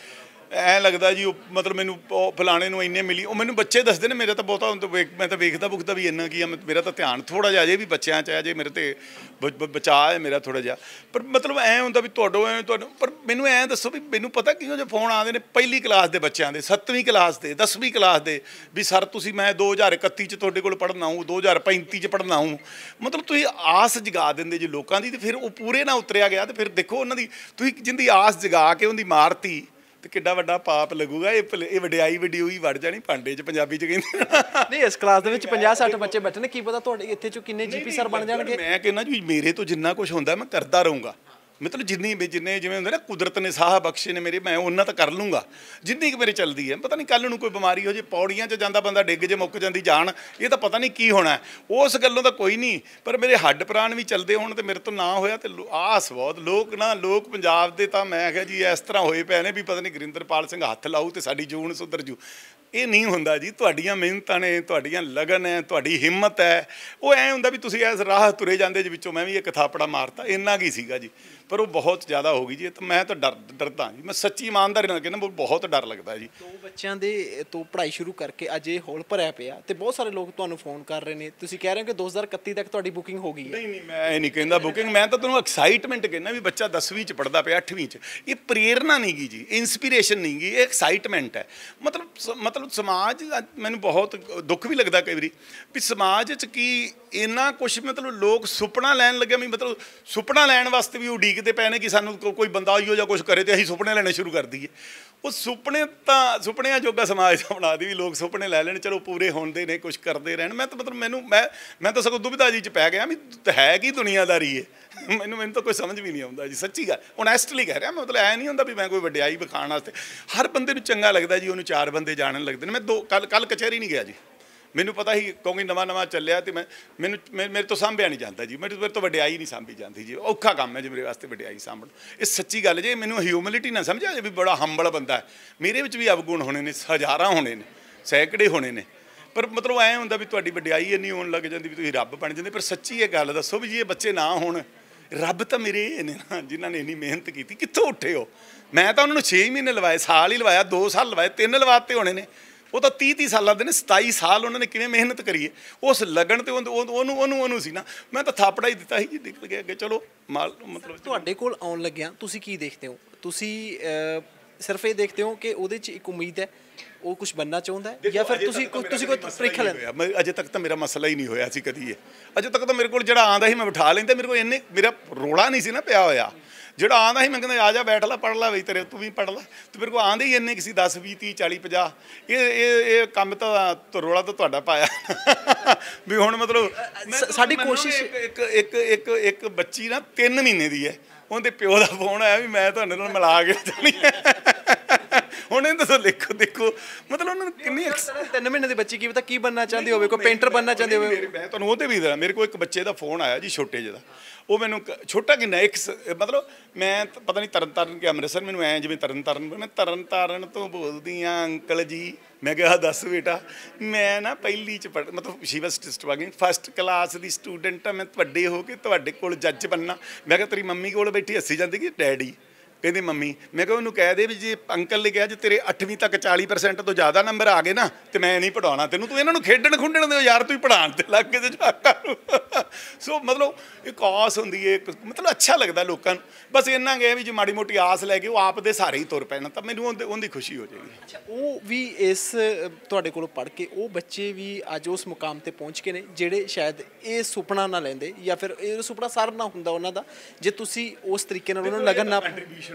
ਐ ਲੱਗਦਾ ਜੀ ਉਹ ਮਤਲਬ ਮੈਨੂੰ ਫਲਾਣੇ ਨੂੰ ਇੰਨੇ ਮਿਲੀ ਉਹ ਮੈਨੂੰ ਬੱਚੇ ਦੱਸਦੇ ਨੇ ਮੇਰਾ ਤਾਂ ਬਹੁਤਾ ਮੈਂ ਤਾਂ ਵੇਖਦਾ ਬੁਖਦਾ ਵੀ ਇੰਨਾ ਕੀ ਆ ਮੇਰਾ ਤਾਂ ਧਿਆਨ ਥੋੜਾ ਜਿਹਾ ਜੇ ਵੀ ਬੱਚਿਆਂ 'ਚ ਆ ਜੇ ਮੇਰੇ ਤੇ ਬਚਾ ਹੈ ਮੇਰਾ ਥੋੜਾ ਜਿਹਾ ਪਰ ਮਤਲਬ ਐ ਹੁੰਦਾ ਵੀ ਤੁਹਾਡੋ ਐ ਤੁਹਾਨੂੰ ਪਰ ਮੈਨੂੰ ਐ ਦੱਸੋ ਵੀ ਮੈਨੂੰ ਪਤਾ ਕਿਉਂ ਜੇ ਫੋਨ ਆਉਂਦੇ ਨੇ ਪਹਿਲੀ ਕਲਾਸ ਦੇ ਬੱਚਿਆਂ ਦੇ 7ਵੀਂ ਕਲਾਸ ਦੇ 10ਵੀਂ ਕਲਾਸ ਦੇ ਵੀ ਸਰ ਤੁਸੀਂ ਮੈਂ 2031 'ਚ ਤੁਹਾਡੇ ਕੋਲ ਪੜਨਾ ਹੂੰ 2035 'ਚ ਪੜਨਾ ਹੂੰ ਮਤਲਬ ਤੁਸੀਂ ਆਸ ਜਗਾ ਦਿੰਦੇ ਜੀ ਲੋਕਾਂ ਦੀ ਤੇ ਫਿਰ ਉਹ ਪੂਰੇ ਨਾ ਉਤਰਿਆ ਗਿਆ ਤੇ ਫਿਰ ਦੇਖੋ ਉਹਨਾਂ ਦੀ ਤੁਸੀਂ ਜਿੰਦੀ ਆਸ ਜਗਾ ਕੇ ਉਹਦੀ ਮਾਰਤੀ ਤੇ ਕਿੱਡਾ ਵੱਡਾ ਪਾਪ ਲੱਗੂਗਾ ਇਹ ਇਹ ਵਡਿਆਈ ਹੀ ਵੜ ਜਾਣੀ ਪਾਂਡੇ 'ਚ ਪੰਜਾਬੀ 'ਚ ਕਹਿੰਦੇ ਨਹੀਂ ਇਸ ਕਲਾਸ ਦੇ ਵਿੱਚ 50 60 ਬੱਚੇ ਬੈਠੇ ਨੇ ਕੀ ਪਤਾ ਤੁਹਾਡੇ ਇੱਥੇ ਚ ਕਿੰਨੇ ਜੀਪੀ ਸਰ ਬਣ ਜਾਣਗੇ ਮੈਂ ਕਹਿੰਦਾ ਜੀ ਮੇਰੇ ਤੋਂ ਜਿੰਨਾ ਕੁਝ ਹੁੰਦਾ ਮੈਂ ਕਰਦਾ ਰਹੂੰਗਾ ਮਤਲਬ ਜਿੰਨੀ ਵੀ ਜਿੰਨੇ ਜਿਵੇਂ ਹੁੰਦੇ ਨਾ ਕੁਦਰਤ ਨੇ ਸਾਹ ਬਖਸ਼ੇ ਨੇ ਮੇਰੇ ਮੈਂ ਉਹਨਾਂ ਤਾਂ ਕਰ ਲੂੰਗਾ ਜਿੰਨੀ ਕਿ ਮੇਰੇ ਚੱਲਦੀ ਹੈ ਪਤਾ ਨਹੀਂ ਕੱਲ ਨੂੰ ਕੋਈ ਬਿਮਾਰੀ ਹੋ ਜੇ ਪੌੜੀਆਂ 'ਚ ਜਾਂਦਾ ਬੰਦਾ ਡਿੱਗ ਜੇ ਮੁੱਕ ਜਾਂਦੀ ਜਾਨ ਇਹ ਤਾਂ ਪਤਾ ਨਹੀਂ ਕੀ ਹੋਣਾ ਉਸ ਗੱਲੋਂ ਤਾਂ ਕੋਈ ਨਹੀਂ ਪਰ ਮੇਰੇ ਹੱਡ ਪ੍ਰਾਣ ਵੀ ਚੱਲਦੇ ਹੋਣ ਤੇ ਮੇਰੇ ਤੋਂ ਨਾ ਹੋਇਆ ਤੇ ਆਸ ਬਹੁਤ ਲੋਕ ਨਾ ਲੋਕ ਪੰਜਾਬ ਦੇ ਤਾਂ ਮੈਂ ਕਿਹਾ ਜੀ ਇਸ ਤਰ੍ਹਾਂ ਹੋਏ ਪਏ ਨੇ ਵੀ ਪਤਾ ਨਹੀਂ ਗਰਿੰਦਰਪਾਲ ਸਿੰਘ ਹੱਥ ਲਾਉ ਤੇ ਸਾਡੀ ਜੂਨ ਸੁਧਰ ਜੂ ਇਹ ਨਹੀਂ ਹੁੰਦਾ ਜੀ ਤੁਹਾਡੀਆਂ ਮਿਹਨਤਾਂ ਨੇ ਤੁਹਾਡੀਆਂ ਲਗਨ ਹੈ ਤੁਹਾਡੀ ਹਿੰਮਤ ਹੈ ਉਹ ਐ ਹੁੰਦਾ ਵੀ ਤੁਸੀਂ ਇਸ ਰਾਹ ਤੁਰੇ ਜਾਂਦੇ ਦੇ ਵਿੱਚੋਂ ਮੈਂ ਵੀ ਇੱਕ ਥਾਪੜਾ ਮਾਰਤਾ ਇੰਨਾ ਕੀ ਸੀਗਾ ਜੀ ਪਰ ਉਹ ਬਹੁਤ ਜ਼ਿਆਦਾ ਹੋ ਗਈ ਜੀ ਤਾਂ ਮੈਂ ਤਾਂ ਡਰ ਡਰਦਾ ਜੀ ਮੈਂ ਸੱਚੀ ਇਮਾਨਦਾਰੀ ਨਾਲ ਕਹਿੰਦਾ ਬਹੁਤ ਡਰ ਲੱਗਦਾ ਜੀ ਦੋ ਬੱਚਿਆਂ ਦੇ ਤੋਂ ਪੜ੍ਹਾਈ ਸ਼ੁਰੂ ਕਰਕੇ ਅੱਜ ਇਹ ਹੌਲ ਭਰਿਆ ਪਿਆ ਤੇ ਬਹੁਤ ਸਾਰੇ ਲੋਕ ਤੁਹਾਨੂੰ ਫੋਨ ਕਰ ਰਹੇ ਨੇ ਤੁਸੀਂ ਕਹਿ ਰਹੇ ਹੋ ਕਿ 2031 ਤੱਕ ਤੁਹਾਡੀ ਬੁਕਿੰਗ ਹੋ ਗਈ ਹੈ ਨਹੀਂ ਨਹੀਂ ਮੈਂ ਇਹ ਨਹੀਂ ਕਹਿੰਦਾ ਬੁਕਿੰਗ ਮੈਂ ਤਾਂ ਤੁਹਾਨੂੰ ਐਕਸਾਈਟਮੈਂਟ ਕਹਿੰਦਾ ਵੀ ਬੱਚਾ 10ਵੀਂ ਚ ਪੜਦਾ ਪਿਆ 8ਵੀਂ ਚ ਇਹ ਪ੍ਰੇਰਣਾ ਨਹੀਂ ਗਈ ਜੀ ਇਨਸਪੀਰੇਸ਼ਨ ਨਹੀਂ ਗਈ ਇਹ ਐਕਸਾਈਟਮੈਂਟ ਹੈ ਮਤਲਬ ਮਤਲਬ ਸਮਾਜ ਮੈਨੂੰ ਬਹੁਤ ਦੁੱਖ ਵੀ ਲੱਗਦਾ ਕਈ ਵਾਰੀ ਵੀ ਸਮਾਜ 'ਚ ਕੀ ਇੰਨਾ ਕੁਝ ਮਤਲਬ ਲੋਕ ਸੁਪਨਾ ਲੈਣ ਲੱਗੇ ਵੀ ਮਤਲਬ ਸੁਪਨਾ ਲੈਣ ਵਾਸਤੇ ਵੀ ਉਡੀਕਦੇ ਪੈਣੇ ਨੇ ਕਿ ਸਾਨੂੰ ਕੋਈ ਬੰਦਾ ਆਈਓ ਜਾਂ ਕੁਝ ਕਰੇ ਤੇ ਅਸੀਂ ਸੁਪਨੇ ਲੈਣੇ ਸ਼ੁਰੂ ਕਰ ਦਈਏ ਉਹ ਸੁਪਨੇ ਤਾਂ ਸੁਪਨਿਆਂ ਜੋਗਾ ਸਮਾਜ ਦਾ ਬਣਾ ਦੀ ਵੀ ਲੋਕ ਸੁਪਨੇ ਲੈ ਲੈਣ ਚਲੋ ਪੂਰੇ ਹੁੰਦੇ ਨੇ ਕੁਝ ਕਰਦੇ ਰਹਿਣ ਮੈਂ ਤਾਂ ਮਤਲਬ ਮੈਨੂੰ ਮੈਂ ਮੈਂ ਤਾਂ ਸਗੋਂ ਦੁਬਿਧਾ ਜੀ ਚ ਪੈ ਗਿਆ ਵੀ ਹੈ ਕੀ ਦੁਨੀਆਦਾਰੀ ਹੈ ਮੈਨੂੰ ਮੈਨੂੰ ਤਾਂ ਕੋਈ ਸਮਝ ਵੀ ਨਹੀਂ ਆਉਂਦਾ ਜੀ ਸੱਚੀ ਗੱਲ ਓਨੈਸਟਲੀ ਕਹਿ ਰਿਹਾ ਮਤਲਬ ਐ ਨਹੀਂ ਹੁੰਦਾ ਵੀ ਮੈਂ ਕੋਈ ਵਡਿਆਈ ਵਿਖਾਣ ਵਾਸਤੇ ਹਰ ਬੰਦੇ ਨੂੰ ਚੰਗਾ ਲੱਗਦਾ ਜੀ ਉਹਨੂੰ ਚਾਰ ਬੰਦੇ ਜਾਣਨ ਲੱਗਦੇ ਨੇ ਮੈਂ ਦੋ ਕੱਲ ਕੱਲ ਕਚਹਿਰੀ ਨਹੀਂ ਗਿਆ ਜੀ ਮੈਨੂੰ ਪਤਾ ਹੀ ਕਿਉਂਕਿ ਨਵਾਂ ਨਵਾਂ ਚੱਲਿਆ ਤੇ ਮੈਂ ਮੈਨੂੰ ਮੇਰੇ ਤੋਂ ਸਾਂਭਿਆ ਨਹੀਂ ਜਾਂਦਾ ਜੀ ਮੇਰੇ ਤੋਂ ਵਡਿਆਈ ਨਹੀਂ ਸਾਂਭੀ ਜਾਂਦੀ ਜੀ ਔਖਾ ਕੰਮ ਹੈ ਜੀ ਮੇਰੇ ਵਾਸਤੇ ਵਡਿਆਈ ਸਾਂਭਣ ਇਹ ਸੱਚੀ ਗੱਲ ਜੇ ਮੈਨੂੰ ਹਿਊਮਿਲਿਟੀ ਨਾ ਸਮਝਿਆ ਜੇ ਵੀ ਬੜਾ ਹੰਬਲ ਬੰਦਾ ਹੈ ਮੇਰੇ ਵਿੱਚ ਵੀ ਅਵਗੁਣ ਹੋਣੇ ਨੇ ਹਜ਼ਾਰਾਂ ਹੋਣੇ ਨੇ ਸੈਂਕੜੇ ਹੋਣੇ ਨੇ ਪਰ ਮਤਲਬ ਐ ਹੁੰਦਾ ਵੀ ਤੁਹਾਡੀ ਵਡਿਆਈ ਇੰਨੀ ਹੋਣ ਲੱਗ ਜਾਂਦੀ ਵੀ ਤੁਸੀਂ ਰੱਬ ਬਣ ਜਾਂਦੇ ਪਰ ਸੱਚੀ ਇਹ ਗੱਲ ਦੱਸੋ ਵੀ ਜੀ ਇਹ ਬੱਚੇ ਨਾ ਹੋਣ ਰੱਬ ਤਾਂ ਮੇਰੇ ਨੇ ਨਾ ਜਿਨ੍ਹਾਂ ਨੇ ਇੰਨੀ ਮਿਹਨਤ ਕੀਤੀ ਕਿੱਥੋਂ ਉੱਠੇ ਹੋ ਮੈਂ ਤਾਂ ਉਹਨਾਂ ਨੂੰ 6 ਮਹੀਨੇ ਲਵਾਏ ਸਾਲ ਹੀ ਲਵਾਇਆ 2 ਸਾਲ ਲਵਾਏ 3 ਲਵਾਤੇ ਹੋਣੇ ਨੇ ਉਹ ਤਾਂ 30 30 ਸਾਲਾਂ ਦੇ ਨੇ 27 ਸਾਲ ਉਹਨਾਂ ਨੇ ਕਿਵੇਂ ਮਿਹਨਤ ਕਰੀ ਹੈ ਉਸ ਲਗਨ ਤੇ ਉਹਨੂੰ ਉਹਨੂੰ ਉਹਨੂੰ ਸੀ ਨਾ ਮੈਂ ਤਾਂ ਥਾਪੜਾ ਹੀ ਦਿੱਤਾ ਸੀ ਜੀ ਨਿਕਲ ਗਿਆ ਅੱਗੇ ਚਲੋ ਮਾਲ ਮਤਲਬ ਤੁਹਾਡੇ ਕੋਲ ਆਉਣ ਲੱਗਿਆ ਤੁਸੀਂ ਕੀ ਦੇਖਦੇ ਹੋ ਤੁਸੀਂ ਸਿਰਫ ਇਹ ਦੇਖਦੇ ਹੋ ਕਿ ਉਹਦੇ 'ਚ ਇੱਕ ਉਮੀਦ ਹੈ ਉਹ ਕੁਝ ਬੰਨਣਾ ਚਾਹੁੰਦਾ ਹੈ ਜਾਂ ਫਿਰ ਤੁਸੀਂ ਕੋਈ ਤੁਸੀਂ ਕੋਈ ਪ੍ਰੀਖਿਆ ਲੈਂਦੇ ਮੈਂ ਅਜੇ ਤੱਕ ਤਾਂ ਮੇਰਾ ਮਸਲਾ ਹੀ ਨਹੀਂ ਹੋਇਆ ਸੀ ਕਦੀ ਇਹ ਅਜੇ ਤੱਕ ਤਾਂ ਮੇਰੇ ਕੋਲ ਜਿਹੜਾ ਆਂਦਾ ਸੀ ਮੈਂ ਬਿਠਾ ਲੈਂਦਾ ਮੇਰੇ ਕੋਲ ਇੰਨੇ ਮੇਰਾ ਰੋੜਾ ਨਹੀਂ ਸੀ ਨਾ ਪਿਆ ਹੋਇਆ ਜਿਹੜਾ ਆਂਦਾ ਸੀ ਮੈਂ ਕਹਿੰਦਾ ਆ ਜਾ ਬੈਠ ਲੈ ਪੜ ਲੈ ਬਈ ਤੇਰੇ ਤੂੰ ਵੀ ਪੜ ਲੈ ਤੇ ਮੇਰੇ ਕੋ ਆਂਦੇ ਹੀ ਇੰਨੇ ਕਿਸੇ 10 20 30 40 50 ਇਹ ਇਹ ਇਹ ਕੰਮ ਤਾਂ ਰੋਲਾ ਤਾਂ ਤੁਹਾਡਾ ਪਾਇਆ ਵੀ ਹੁਣ ਮਤਲਬ ਸਾਡੀ ਕੋਸ਼ਿਸ਼ ਇੱਕ ਇੱਕ ਇੱਕ ਇੱਕ ਬੱਚੀ ਨਾ 3 ਮਹੀਨੇ ਦੀ ਹੈ ਉਹਦੇ ਪਿਓ ਦਾ ਫੋਨ ਆਇਆ ਵੀ ਮੈਂ ਤੁਹਾਡੇ ਨਾਲ ਮਿਲਾ ਕੇ ਜਾਣੀ ਹੁਣ ਇਹਨਾਂ ਦੱਸੋ ਲਿਖੋ ਦੇਖੋ ਮਤਲਬ ਉਹਨਾਂ ਨੂੰ ਕਿੰਨੀ ਤਿੰਨ ਮਹੀਨੇ ਦੇ ਬੱਚੇ ਕੀ ਪਤਾ ਕੀ ਬੰਨਣਾ ਚਾਹੁੰਦੇ ਹੋਵੇ ਕੋਈ ਪੇਂਟਰ ਬੰਨਣਾ ਚਾਹੁੰਦੇ ਹੋਵੇ ਮੈਂ ਤੁਹਾਨੂੰ ਉਹਦੇ ਵੀ ਦਰਾਂ ਮੇਰੇ ਕੋਲ ਇੱਕ ਬੱਚੇ ਦਾ ਫੋਨ ਆਇਆ ਜੀ ਛੋਟੇ ਜਿਹਾ ਉਹ ਮੈਨੂੰ ਛੋਟਾ ਕਿੰਨਾ ਇੱਕ ਮਤਲਬ ਮੈਂ ਪਤਾ ਨਹੀਂ ਤਰਨ ਤਰਨ ਕਿ ਅੰਮ੍ਰਿਤਸਰ ਮੈਨੂੰ ਐ ਜਿਵੇਂ ਤਰਨ ਤਰਨ ਮੈਂ ਤਰਨ ਤੋਂ ਬੋਲਦੀ ਆ ਅੰਕਲ ਜੀ ਮੈਂ ਕਿਹਾ ਦੱਸ ਬੇਟਾ ਮੈਂ ਨਾ ਪਹਿਲੀ ਚ ਪੜ ਮਤਲਬ ਸ਼ੀਵਸ ਟਿਸਟ ਵਾਗੀ ਫਸਟ ਕਲਾਸ ਦੀ ਸਟੂਡੈਂਟ ਆ ਮੈਂ ਤੁਹਾਡੇ ਹੋ ਕੇ ਤੁਹਾਡੇ ਕੋਲ ਜੱਜ ਬੰਨਾ ਮੈਂ ਕਿਹਾ ਤੇਰੀ ਮੰਮੀ ਕੋਲ ਬੈਠੀ ਹੱਸੀ ਜਾਂਦੀ ਕਿ ਡੈਡੀ ਕਹਿੰਦੇ ਮੰਮੀ ਮੈਂ ਕਿਹਾ ਉਹਨੂੰ ਕਹਿ ਦੇ ਵੀ ਜੇ ਅੰਕਲ ਨੇ ਕਿਹਾ ਜੇ ਤੇਰੇ 8ਵੀਂ ਤੱਕ 40% ਤੋਂ ਜ਼ਿਆਦਾ ਨੰਬਰ ਆ ਗਏ ਨਾ ਤੇ ਮੈਂ ਨਹੀਂ ਪੜਾਉਣਾ ਤੈਨੂੰ ਤੂੰ ਇਹਨਾਂ ਨੂੰ ਖੇਡਣ ਖੁੰਡਣ ਦੇ ਯਾਰ ਤੂੰ ਪੜਾਉਣ ਤੇ ਲੱਗ ਕੇ ਜਵਾਕਾਂ ਸੋ *laughs* ਮਤਲਬ ਇੱਕ ਆਸ ਹੁੰਦੀ ਇੱਕ ਮਤਲਬ ਅੱਛਾ ਲੱਗਦਾ ਲੋਕਾਂ ਨੂੰ ਬਸ ਇੰਨਾ ਗਿਆ ਵੀ ਜੇ ਮਾੜੀ ਮੋਟੀ ਆਸ ਲੈ ਕੇ ਉਹ ਆਪ ਦੇ ਸਾਰੇ ਹੀ ਤੁਰ ਪੈਣਾ ਤਾਂ ਮੈਨੂੰ ਉਹਦੀ ਖੁਸ਼ੀ ਹੋ ਜਾਏਗੀ ਉਹ ਵੀ ਇਸ ਤੁਹਾਡੇ ਕੋਲੋਂ ਪੜ੍ਹ ਕੇ ਉਹ ਬੱਚੇ ਵੀ ਅੱਜ ਉਸ ਮੁਕਾਮ ਤੇ ਪਹੁੰਚ ਕੇ ਨੇ ਜਿਹੜੇ ਸ਼ਾਇਦ ਇਹ ਸੁਪਨਾ ਨਾ ਲੈਂਦੇ ਜਾਂ ਫਿਰ ਇਹ ਸੁਪਨਾ ਸਰ ਨਾ ਹੁੰਦਾ ਉਹਨਾਂ ਦਾ ਜੇ ਤੁਸੀਂ ਉਸ ਤਰੀਕੇ ਨਾਲ ਉਹਨਾਂ ਨੂੰ ਲਗਨ ਨਾ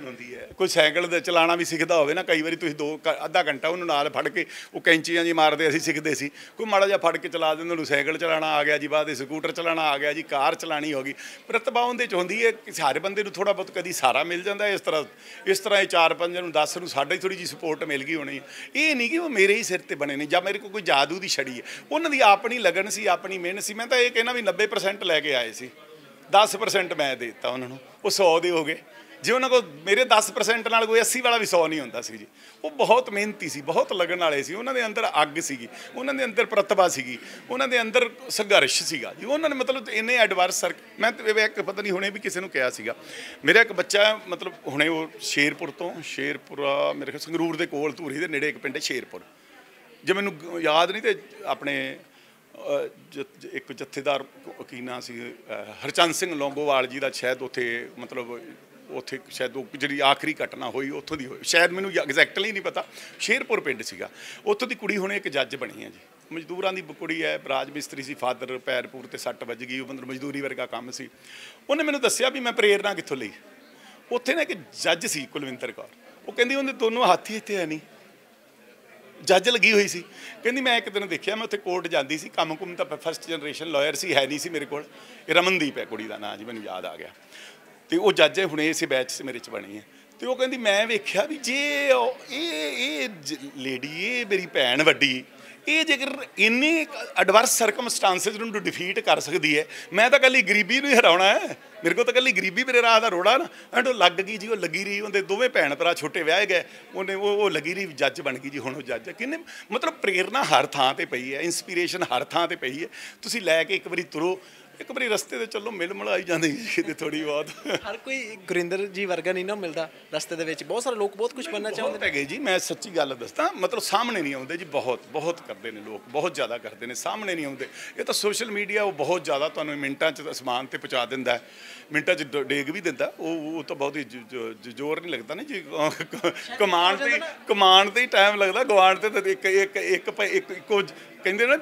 ਟੈਨਸ਼ਨ ਹੁੰਦੀ ਹੈ ਕੋਈ ਸਾਈਕਲ ਦੇ ਚਲਾਣਾ ਵੀ ਸਿੱਖਦਾ ਹੋਵੇ ਨਾ ਕਈ ਵਾਰੀ ਤੁਸੀਂ ਦੋ ਅੱਧਾ ਘੰਟਾ ਉਹਨੂੰ ਨਾਲ ਫੜ ਕੇ ਉਹ ਕੈਂਚੀਆਂ ਜੀ ਮਾਰਦੇ ਅਸੀਂ ਸਿੱਖਦੇ ਸੀ ਕੋਈ ਮਾੜਾ ਜਿਹਾ ਫੜ ਕੇ ਚਲਾ ਦਿੰਦੇ ਉਹਨੂੰ ਸਾਈਕਲ ਚਲਾਣਾ ਆ ਗਿਆ ਜੀ ਬਾਅਦ ਸਕੂਟਰ ਚਲਾਣਾ ਆ ਗਿਆ ਜੀ ਕਾਰ ਚਲਾਣੀ ਹੋ ਗਈ ਪ੍ਰਤਿਭਾ ਉਹਦੇ ਚ ਹੁੰਦੀ ਹੈ ਕਿ ਸਾਰੇ ਬੰਦੇ ਨੂੰ ਥੋੜਾ ਬਹੁਤ ਕਦੀ ਸਾਰਾ ਮਿਲ ਜਾਂਦਾ ਇਸ ਤਰ੍ਹਾਂ ਇਸ ਤਰ੍ਹਾਂ ਇਹ ਚਾਰ ਪੰਜ ਨੂੰ 10 ਨੂੰ ਸਾਡੇ ਥੋੜੀ ਜੀ ਸਪੋਰਟ ਮਿਲ ਗਈ ਹੋਣੀ ਇਹ ਨਹੀਂ ਕਿ ਉਹ ਮੇਰੇ ਹੀ ਸਿਰ ਤੇ ਬਣੇ ਨੇ ਜਾਂ ਮੇਰੇ ਕੋਲ ਕੋਈ ਜਾਦੂ ਦੀ ਛੜੀ ਹੈ ਉਹਨਾਂ ਦੀ ਆਪਣੀ ਲਗਨ ਸੀ ਆਪਣੀ ਮਿਹਨਤ ਸੀ ਮੈਂ ਤਾਂ ਇਹ ਕਹਿਣਾ ਵੀ 90% ਲੈ ਕੇ ਆਏ ਸੀ 10% ਮੈਂ ਦੇ ਦਿੱਤਾ ਉਹਨਾਂ ਨੂੰ ਉਹ 100 ਦੇ ਹੋ ਗਏ ਜੇ ਉਹਨਾਂ ਕੋਲ ਮੇਰੇ 10% ਨਾਲ ਕੋਈ 80 ਵਾਲਾ ਵੀ 100 ਨਹੀਂ ਹੁੰਦਾ ਸੀ ਜੀ ਉਹ ਬਹੁਤ ਮਿਹਨਤੀ ਸੀ ਬਹੁਤ ਲਗਨ ਵਾਲੇ ਸੀ ਉਹਨਾਂ ਦੇ ਅੰਦਰ ਅੱਗ ਸੀਗੀ ਉਹਨਾਂ ਦੇ ਅੰਦਰ ਪ੍ਰਤਿਭਾ ਸੀਗੀ ਉਹਨਾਂ ਦੇ ਅੰਦਰ ਸੰਘਰਸ਼ ਸੀਗਾ ਜੀ ਉਹਨਾਂ ਨੇ ਮਤਲਬ ਇੰਨੇ ਐਡਵਾਂਸ ਸਰ ਮੈਂ ਇੱਕ ਪਤਾ ਨਹੀਂ ਹੁਣੇ ਵੀ ਕਿਸੇ ਨੂੰ ਕਿਹਾ ਸੀਗਾ ਮੇਰਾ ਇੱਕ ਬੱਚਾ ਮਤਲਬ ਹੁਣੇ ਉਹ ਸ਼ੇਰਪੁਰ ਤੋਂ ਸ਼ੇਰਪੁਰਾ ਮੇਰੇ ਖਿਆਲ ਸੰਗਰੂਰ ਦੇ ਕੋਲ ਧੂਰੀ ਦੇ ਨੇੜੇ ਇੱਕ ਪਿੰਡ ਸ਼ੇਰਪੁਰ ਜੇ ਮੈਨੂੰ ਯਾਦ ਨਹੀਂ ਤੇ ਆਪਣੇ ਇੱਕ ਜਥੇਦਾਰ ਕੀ ਨਾਂ ਸੀ ਹਰਚੰਦ ਸਿੰਘ ਲੋਂਗੋਵਾਲ ਜੀ ਦਾ ਸ਼ਾਇਦ ਉੱਥੇ ਮਤਲਬ ਉੱਥੇ ਸ਼ਾਇਦ ਉਹ ਜਿਹੜੀ ਆਖਰੀ ਘਟਨਾ ਹੋਈ ਉੱਥੋਂ ਦੀ ਹੋਈ ਸ਼ਾਇਦ ਮੈਨੂੰ ਐਗਜ਼ੈਕਟਲੀ ਨਹੀਂ ਪਤਾ ਸ਼ੇਰਪੁਰ ਪਿੰਡ ਸੀਗਾ ਉੱਥੋਂ ਦੀ ਕੁੜੀ ਹੁਣ ਇੱਕ ਜੱਜ ਬਣੀ ਹੈ ਜੀ ਮਜ਼ਦੂਰਾਂ ਦੀ ਕੁੜੀ ਹੈ ਰਾਜ ਮਿਸਤਰੀ ਸੀ ਫਾਦਰ ਪੈਰ ਪੂਰ ਤੇ ਸੱਟ ਵੱਜ ਗਈ ਉਹ ਬੰਦਰ ਮਜ਼ਦੂਰੀ ਵਰਗਾ ਕੰਮ ਸੀ ਉਹਨੇ ਮੈਨੂੰ ਦੱਸਿਆ ਵੀ ਮੈਂ ਪ੍ਰੇਰਣਾ ਕਿੱਥੋਂ ਲਈ ਉੱਥੇ ਨਾ ਇੱਕ ਜੱਜ ਸੀ ਕੁਲਵਿੰਦਰ ਕੌਰ ਉਹ ਕਹਿੰਦੀ ਉਹਦੇ ਦੋਨੋਂ ਹਾਥੀ ਇੱਥੇ ਹੈ ਨਹੀਂ ਜੱਜ ਲੱਗੀ ਹੋਈ ਸੀ ਕਹਿੰਦੀ ਮੈਂ ਇੱਕ ਦਿਨ ਦੇਖਿਆ ਮੈਂ ਉੱਥੇ ਕੋਰਟ ਜਾਂਦੀ ਸੀ ਕੰਮ ਕੁਮ ਤਾਂ ਫਸਟ ਜਨਰੇਸ਼ਨ ਲਾਇਰ ਸੀ ਹੈ ਨਹੀਂ ਸੀ ਮੇਰੇ ਕੋਲ ਇਹ ਰਮਨਦੀਪ ਹੈ ਕੁੜੀ ਦਾ ਨਾਂ ਜੀ ਮੈਨੂੰ ਯਾਦ ਆ ਗਿਆ ਤੇ ਉਹ ਜੱਜ ਹੁਣ ਇਸੇ ਬੈਚ 'ਚ ਮੇਰੇ 'ਚ ਬਣੀ ਹੈ ਤੇ ਉਹ ਕਹਿੰਦੀ ਮੈਂ ਵੇਖਿਆ ਵੀ ਜੇ ਇਹ ਇਹ ਲੇਡੀ ਇਹ ਮੇਰੀ ਭੈਣ ਵੱਡੀ ਇਹ ਜੇਕਰ ਇੰਨੇ ਐਡਵਰਸ ਸਰਕਮਸਟੈਂਸਸ ਨੂੰ ਡਿਫੀਟ ਕਰ ਸਕਦੀ ਹੈ ਮੈਂ ਤਾਂ ਕੱਲੀ ਗਰੀਬੀ ਨੂੰ ਹੀ ਹਰਾਉਣਾ ਹੈ ਮੇਰੇ ਕੋਲ ਤਾਂ ਕੱਲੀ ਗਰੀਬੀ ਮੇਰੇ ਰਾਹ ਦਾ ਰੋੜਾ ਨਾ ਐਂਡ ਉਹ ਲੱਗ ਗਈ ਜੀ ਉਹ ਲੱਗੀ ਰਹੀ ਉਹਦੇ ਦੋਵੇਂ ਭੈਣ ਭਰਾ ਛੋਟੇ ਵਿਆਹ ਗਏ ਉਹਨੇ ਉਹ ਉਹ ਲੱਗੀ ਰਹੀ ਜੱਜ ਬਣ ਗਈ ਜੀ ਹੁਣ ਉਹ ਜੱਜ ਕਿੰਨੇ ਮਤਲਬ ਪ੍ਰੇਰਣਾ ਹਰ ਥਾਂ ਤੇ ਪਈ ਹੈ ਇਨਸਪੀਰੇਸ਼ਨ ਹਰ ਥਾਂ ਤੇ ਪਈ ਹੈ ਤੁਸੀਂ ਲੈ ਕੇ ਇੱਕ ਵਾਰੀ ਤੁਰੋ ਇੱਕ ਵਾਰੀ ਰਸਤੇ ਤੇ ਚੱਲੋ ਮਿਲ ਮਲਾਈ ਜਾਂਦੀ ਕਿਤੇ ਥੋੜੀ ਬਾਤ ਹਰ ਕੋਈ ਗੁਰਿੰਦਰ ਜੀ ਵਰਗਾ ਨਹੀਂ ਨਾ ਮਿਲਦਾ ਰਸਤੇ ਦੇ ਵਿੱਚ ਬਹੁਤ ਸਾਰੇ ਲੋਕ ਬਹੁਤ ਕੁਝ ਬੰਨਣਾ ਚਾਹੁੰਦੇ ਨੇ ਹੈਗੇ ਜੀ ਮੈਂ ਸੱਚੀ ਗੱਲ ਦੱਸਦਾ ਮਤਲਬ ਸਾਹਮਣੇ ਨਹੀਂ ਆਉਂਦੇ ਜੀ ਬਹੁਤ ਬਹੁਤ ਕਰਦੇ ਨੇ ਲੋਕ ਬਹੁਤ ਜ਼ਿਆਦਾ ਕਰਦੇ ਨੇ ਸਾਹਮਣੇ ਨਹੀਂ ਆਉਂਦੇ ਇਹ ਤਾਂ ਸੋਸ਼ਲ ਮੀਡੀਆ ਉਹ ਬਹੁਤ ਜ਼ਿਆਦਾ ਤੁਹਾਨੂੰ ਮਿੰਟਾਂ 'ਚ ਅਸਮਾਨ ਤੇ ਪਹੁੰਚਾ ਦਿੰਦਾ ਹੈ ਮਿੰਟਾਂ 'ਚ ਡੇਗ ਵੀ ਦਿੰਦਾ ਉਹ ਉਹ ਤਾਂ ਬਹੁਤ ਹੀ ਜ਼ੋਰ ਨਹੀਂ ਲੱਗਦਾ ਨਾ ਜੀ ਕਮਾਂਡ ਤੇ ਕਮਾਂਡ ਤੇ ਹੀ ਟਾਈਮ ਲੱਗਦਾ ਗਵਾਂਡ ਤੇ ਤਾਂ ਇੱਕ ਇੱਕ ਇੱਕ ਇੱਕੋ ਕਹਿੰਦੇ ਨਾ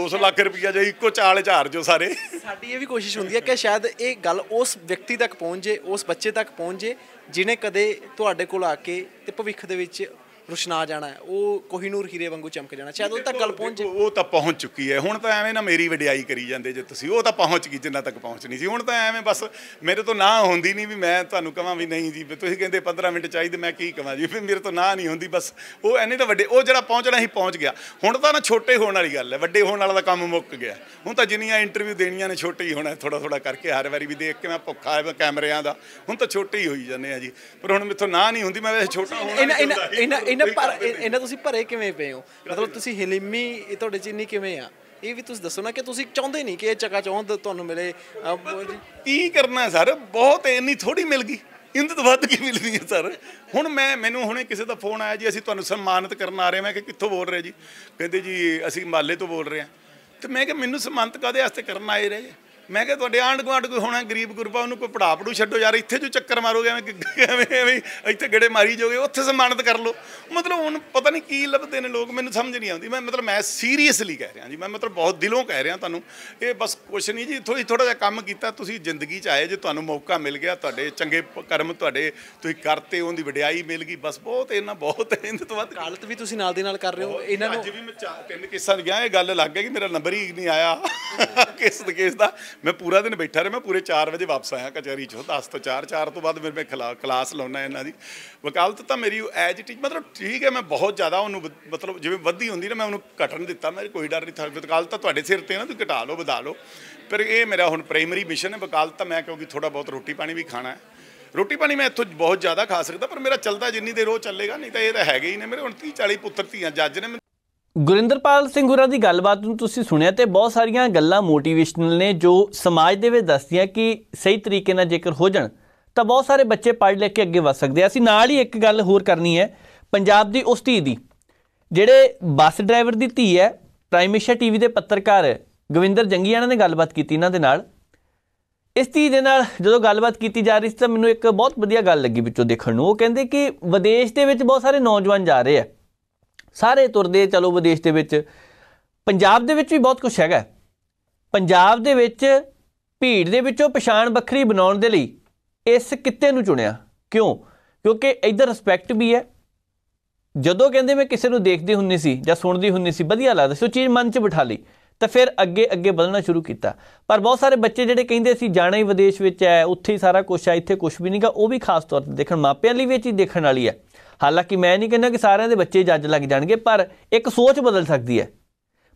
200 ਲੱਖ ਰੁਪਈਆ ਜਾਈ ਇੱਕੋ ਚਾਲ ਝਾਰ ਜੋ ਸਾਰੇ ਸਾਡੀ ਇਹ ਵੀ ਕੋਸ਼ਿਸ਼ ਹੁੰਦੀ ਹੈ ਕਿ ਸ਼ਾਇਦ ਇਹ ਗੱਲ ਉਸ ਵਿਅਕਤੀ ਤੱਕ ਪਹੁੰਚ ਜੇ ਉਸ ਬੱਚੇ ਤੱਕ ਪਹੁੰਚ ਜੇ ਜਿਨੇ ਕਦੇ ਤੁਹਾਡੇ ਕੋਲ ਆ ਕੇ ਤੇ ਭਵਿੱਖ ਦੇ ਵਿੱਚ ਰੁਸ਼ਨਾ ਜਾਣਾ ਉਹ ਕੋਹੀਨੂਰ ਹੀਰੇ ਵਾਂਗੂ ਚਮਕ ਜਾਣਾ ਸ਼ਾਇਦ ਉਹ ਤੱਕ ਗੱਲ ਪਹੁੰਚ ਜੇ ਉਹ ਤਾਂ ਪਹੁੰਚ ਚੁੱਕੀ ਹੈ ਹੁਣ ਤਾਂ ਐਵੇਂ ਨਾ ਮੇਰੀ ਵਡਿਆਈ ਕਰੀ ਜਾਂਦੇ ਜੇ ਤੁਸੀਂ ਉਹ ਤਾਂ ਪਹੁੰਚ ਗਈ ਜਿੰਨਾ ਤੱਕ ਪਹੁੰਚਣੀ ਸੀ ਹੁਣ ਤਾਂ ਐਵੇਂ ਬਸ ਮੇਰੇ ਤੋਂ ਨਾ ਹੁੰਦੀ ਨਹੀਂ ਵੀ ਮੈਂ ਤੁਹਾਨੂੰ ਕਹਾਂ ਵੀ ਨਹੀਂ ਜੀ ਤੁਸੀਂ ਕਹਿੰਦੇ 15 ਮਿੰਟ ਚਾਹੀਦੇ ਮੈਂ ਕੀ ਕਹਾਂ ਜੀ ਫਿਰ ਮੇਰੇ ਤੋਂ ਨਾ ਨਹੀਂ ਹੁੰਦੀ ਬਸ ਉਹ ਐਨੇ ਤਾਂ ਵੱਡੇ ਉਹ ਜਿਹੜਾ ਪਹੁੰਚਣਾ ਸੀ ਪਹੁੰਚ ਗਿਆ ਹੁਣ ਤਾਂ ਨਾ ਛੋਟੇ ਹੋਣ ਵਾਲੀ ਗੱਲ ਹੈ ਵੱਡੇ ਹੋਣ ਵਾਲਾ ਦਾ ਕੰਮ ਮੁੱਕ ਗਿਆ ਹੁਣ ਤਾਂ ਜਿੰਨੀਆਂ ਇੰਟਰਵਿਊ ਦੇਣੀਆਂ ਨੇ ਛੋਟੇ ਹੀ ਹੋਣਾ ਥੋੜਾ ਥੋੜਾ ਕਰਕੇ ਹਰ ਵਾਰੀ ਵੀ ਦੇਖ ਕੇ ਮੈਂ ਭੁੱਖਾ ਹੈ ਕੈਮਰਿਆਂ ਦਾ ਹੁਣ ਤਾਂ ਛੋਟੇ ਹੀ ਹੋਈ ਜਾਂਦੇ ਆ ਜੀ ਪਰ ਹੁਣ ਮੇਥੋਂ ਨਾ ਨਹੀਂ ਹੁੰਦੀ ਮੈਂ ਵੈਸੇ ਛੋਟਾ ਹੋਣਾ ਇਹਨਾਂ ਪਰ ਇਹਨਾਂ ਤੁਸੀਂ ਭਰੇ ਕਿਵੇਂ ਪਏ ਹੋ ਮਤਲਬ ਤੁਸੀਂ ਹਲੀਮੀ ਇਹ ਤੁਹਾਡੇ ਚ ਇੰਨੀ ਕਿਵੇਂ ਆ ਇਹ ਵੀ ਤੁਸੀਂ ਦੱਸੋ ਨਾ ਕਿ ਤੁਸੀਂ ਚਾਹੁੰਦੇ ਨਹੀਂ ਕਿ ਇਹ ਚੱਕਾ ਚੌਂਦ ਤੁਹਾਨੂੰ ਮਿਲੇ ਕੀ ਕਰਨਾ ਸਰ ਬਹੁਤ ਇੰਨੀ ਥੋੜੀ ਮਿਲ ਗਈ ਇੰਦਤ ਵੱਧ ਕੀ ਮਿਲਦੀ ਹੈ ਸਰ ਹੁਣ ਮੈਂ ਮੈਨੂੰ ਹੁਣੇ ਕਿਸੇ ਦਾ ਫੋਨ ਆਇਆ ਜੀ ਅਸੀਂ ਤੁਹਾਨੂੰ ਸਨਮਾਨਿਤ ਕਰਨ ਆ ਰਹੇ ਮੈਂ ਕਿ ਕਿੱਥੋਂ ਬੋਲ ਰਹੇ ਜੀ ਕਹਿੰਦੇ ਜੀ ਅਸੀਂ ਮਾਲੇ ਤੋਂ ਬੋਲ ਰਹੇ ਹਾਂ ਤੇ ਮੈਂ ਕਿ ਮੈਨੂੰ ਸਨਮਾਨਿਤ ਕਾਦੇ ਵਾਸਤੇ ਕਰਨ ਆਏ ਰਹੇ ਮੈਂ ਕਿਹਾ ਤੁਹਾਡੇ ਆਂਡ ਗੁਆਂਡ ਕੋਈ ਹੋਣਾ ਗਰੀਬ ਗੁਰਪਾ ਉਹਨੂੰ ਕੋਈ ਪੜਾ ਪੜੂ ਛੱਡੋ ਯਾਰ ਇੱਥੇ ਜੋ ਚੱਕਰ ਮਾਰੋਗੇ ਐਵੇਂ ਐਵੇਂ ਐਵੇਂ ਇੱਥੇ ਗੜੇ ਮਾਰੀ ਜੋਗੇ ਉੱਥੇ ਸਨਮਾਨਿਤ ਕਰ ਲਓ ਮਤਲਬ ਹੁਣ ਪਤਾ ਨਹੀਂ ਕੀ ਲੱਭਦੇ ਨੇ ਲੋਕ ਮੈਨੂੰ ਸਮਝ ਨਹੀਂ ਆਉਂਦੀ ਮੈਂ ਮਤਲਬ ਮੈਂ ਸੀਰੀਅਸਲੀ ਕਹਿ ਰਿਹਾ ਜੀ ਮੈਂ ਮਤਲਬ ਬਹੁਤ ਦਿਲੋਂ ਕਹਿ ਰਿਹਾ ਤੁਹਾਨੂੰ ਇਹ ਬਸ ਕੁਛ ਨਹੀਂ ਜੀ ਥੋੜੀ ਥੋੜਾ ਜਿਹਾ ਕੰਮ ਕੀਤਾ ਤੁਸੀਂ ਜ਼ਿੰਦਗੀ 'ਚ ਆਏ ਜੇ ਤੁਹਾਨੂੰ ਮੌਕਾ ਮਿਲ ਗਿਆ ਤੁਹਾਡੇ ਚੰਗੇ ਕਰਮ ਤੁਹਾਡੇ ਤੁਸੀਂ ਕਰਤੇ ਉਹਦੀ ਵਡਿਆਈ ਮਿਲ ਗਈ ਬਸ ਬਹੁਤ ਇਹਨਾਂ ਬਹੁਤ ਇਹਨਾਂ ਤੋਂ ਵੱਧ ਗਲਤ ਵੀ ਤੁਸੀਂ ਨਾਲ ਦੇ ਨਾਲ ਕਰ ਰਹੇ ਹੋ ਇਹਨਾਂ ਨੂੰ ਅੱਜ ਵੀ ਮੈਂ ਤਿੰਨ ਕੇਸਾਂ ਗਿਆ ਇਹ ਗੱਲ ਲੱਗ ਗਈ ਕਿ ਮੇਰਾ ਨੰਬਰ ਹੀ ਨਹੀਂ ਆਇਆ ਕਿਸ ਕੇਸ ਦਾ ਮੈਂ ਪੂਰਾ ਦਿਨ ਬੈਠਾ ਰਿਹਾ ਮੈਂ ਪੂਰੇ 4 ਵਜੇ ਵਾਪਸ ਆਇਆ ਕਚਹਿਰੀ ਚੋਂ 10 ਤੋਂ 4 4 ਤੋਂ ਬਾਅਦ ਫਿਰ ਮੈਂ ਕਲਾਸ ਲਾਉਣਾ ਇਹਨਾਂ ਦੀ ਵਕਾਲਤ ਤਾਂ ਮੇਰੀ ਐਜ ਟੀਚ ਮਤਲਬ ਠੀਕ ਹੈ ਮੈਂ ਬਹੁਤ ਜ਼ਿਆਦਾ ਉਹਨੂੰ ਮਤਲਬ ਜਿਵੇਂ ਵੱਧੀ ਹੁੰਦੀ ਨਾ ਮੈਂ ਉਹਨੂੰ ਘਟਣ ਦਿੱਤਾ ਮੇਰੇ ਕੋਈ ਡਰ ਨਹੀਂ ਥਾ ਵਕਾਲਤ ਤਾਂ ਤੁਹਾਡੇ ਸਿਰ ਤੇ ਨਾ ਤੁਸੀਂ ਘਟਾ ਲਓ ਵਧਾ ਲਓ ਪਰ ਇਹ ਮੇਰਾ ਹੁਣ ਪ੍ਰਾਇਮਰੀ ਮਿਸ਼ਨ ਹੈ ਵਕਾਲਤ ਤਾਂ ਮੈਂ ਕਿਉਂਕਿ ਥੋੜਾ ਬਹੁਤ ਰੋਟੀ ਪਾਣੀ ਵੀ ਖਾਣਾ ਹੈ ਰੋਟੀ ਪਾਣੀ ਮੈਂ ਇੱਥੋਂ ਬਹੁਤ ਜ਼ਿਆਦਾ ਖਾ ਸਕਦਾ ਪਰ ਮੇਰਾ ਚੱਲਦਾ ਜਿੰਨੀ ਦੇਰ ਉਹ ਚੱਲੇਗਾ ਨਹੀਂ ਤਾਂ ਇਹ ਤਾਂ ਹੈਗੇ ਹੀ ਨੇ ਮੇਰੇ ਹੁਣ 30 40 ਪੁੱਤਰ ਧੀਆਂ ਜੱਜ ਨੇ ਗੁਰਿੰਦਰਪਾਲ ਸਿੰਘ ਹੋਰਾਂ ਦੀ ਗੱਲਬਾਤ ਨੂੰ ਤੁਸੀਂ ਸੁਣਿਆ ਤੇ ਬਹੁਤ ਸਾਰੀਆਂ ਗੱਲਾਂ ਮੋਟੀਵੇਸ਼ਨਲ ਨੇ ਜੋ ਸਮਾਜ ਦੇ ਵਿੱਚ ਦੱਸਦੀਆਂ ਕਿ ਸਹੀ ਤਰੀਕੇ ਨਾਲ ਜੇਕਰ ਹੋ ਜਾਣ ਤਾਂ ਬਹੁਤ ਸਾਰੇ ਬੱਚੇ ਪੜ੍ਹ ਲਿਖ ਕੇ ਅੱਗੇ ਵਧ ਸਕਦੇ ਆ ਅਸੀਂ ਨਾਲ ਹੀ ਇੱਕ ਗੱਲ ਹੋਰ ਕਰਨੀ ਹੈ ਪੰਜਾਬ ਦੀ ਉਸ ਧੀ ਦੀ ਜਿਹੜੇ ਬੱਸ ਡਰਾਈਵਰ ਦੀ ਧੀ ਹੈ ਪ੍ਰਾਈਮੇਸ਼ਾ ਟੀਵੀ ਦੇ ਪੱਤਰਕਾਰ ਗਵਿੰਦਰ ਜੰਗੀਆਣਾ ਨੇ ਗੱਲਬਾਤ ਕੀਤੀ ਇਹਨਾਂ ਦੇ ਨਾਲ ਇਸ ਧੀ ਦੇ ਨਾਲ ਜਦੋਂ ਗੱਲਬਾਤ ਕੀਤੀ ਜਾ ਰਹੀ ਸੀ ਤਾਂ ਮੈਨੂੰ ਇੱਕ ਬਹੁਤ ਵਧੀਆ ਗੱਲ ਲੱਗੀ ਵਿੱਚੋਂ ਦੇਖਣ ਨੂੰ ਉਹ ਕਹਿੰਦੇ ਕਿ ਵਿਦੇਸ਼ ਦੇ ਵਿੱਚ ਬਹੁਤ ਸਾਰੇ ਨੌਜਵਾਨ ਜਾ ਰਹੇ ਆ ਸਾਰੇ ਤੁਰਦੇ ਚਲੋ ਵਿਦੇਸ਼ ਦੇ ਵਿੱਚ ਪੰਜਾਬ ਦੇ ਵਿੱਚ ਵੀ ਬਹੁਤ ਕੁਝ ਹੈਗਾ ਪੰਜਾਬ ਦੇ ਵਿੱਚ ਭੀੜ ਦੇ ਵਿੱਚੋਂ ਪਛਾਣ ਵੱਖਰੀ ਬਣਾਉਣ ਦੇ ਲਈ ਇਸ ਕਿੱਤੇ ਨੂੰ ਚੁਣਿਆ ਕਿਉਂ ਕਿਉਂਕਿ ਇਧਰ ਰਿਸਪੈਕਟ ਵੀ ਹੈ ਜਦੋਂ ਕਹਿੰਦੇ ਮੈਂ ਕਿਸੇ ਨੂੰ ਦੇਖਦੀ ਹੁੰਨੀ ਸੀ ਜਾਂ ਸੁਣਦੀ ਹੁੰਨੀ ਸੀ ਵਧੀਆ ਲੱਗਦਾ ਸੀ ਉਹ ਚੀਜ਼ ਮਨ 'ਚ ਬਿਠਾ ਲਈ ਤਾਂ ਫਿਰ ਅੱਗੇ ਅੱਗੇ ਵਧਣਾ ਸ਼ੁਰੂ ਕੀਤਾ ਪਰ ਬਹੁਤ ਸਾਰੇ ਬੱਚੇ ਜਿਹੜੇ ਕਹਿੰਦੇ ਸੀ ਜਾਣਾ ਹੀ ਵਿਦੇਸ਼ ਵਿੱਚ ਹੈ ਉੱਥੇ ਹੀ ਸਾਰਾ ਕੁਝ ਹੈ ਇੱਥੇ ਕੁਝ ਵੀ ਨਹੀਂਗਾ ਉਹ ਵੀ ਖਾਸ ਤੌਰ ਤੇ ਦੇਖਣ ਮਾਪਿਆਂ ਲਈ ਵੀ ਇਹ ਚੀਜ਼ ਦੇਖਣ ਵਾਲੀ ਹੈ ਹਾਲਾਂਕਿ ਮੈਂ ਨਹੀਂ ਕਹਿੰਦਾ ਕਿ ਸਾਰਿਆਂ ਦੇ ਬੱਚੇ ਜੱਜ ਲੱਗ ਜਾਣਗੇ ਪਰ ਇੱਕ ਸੋਚ ਬਦਲ ਸਕਦੀ ਹੈ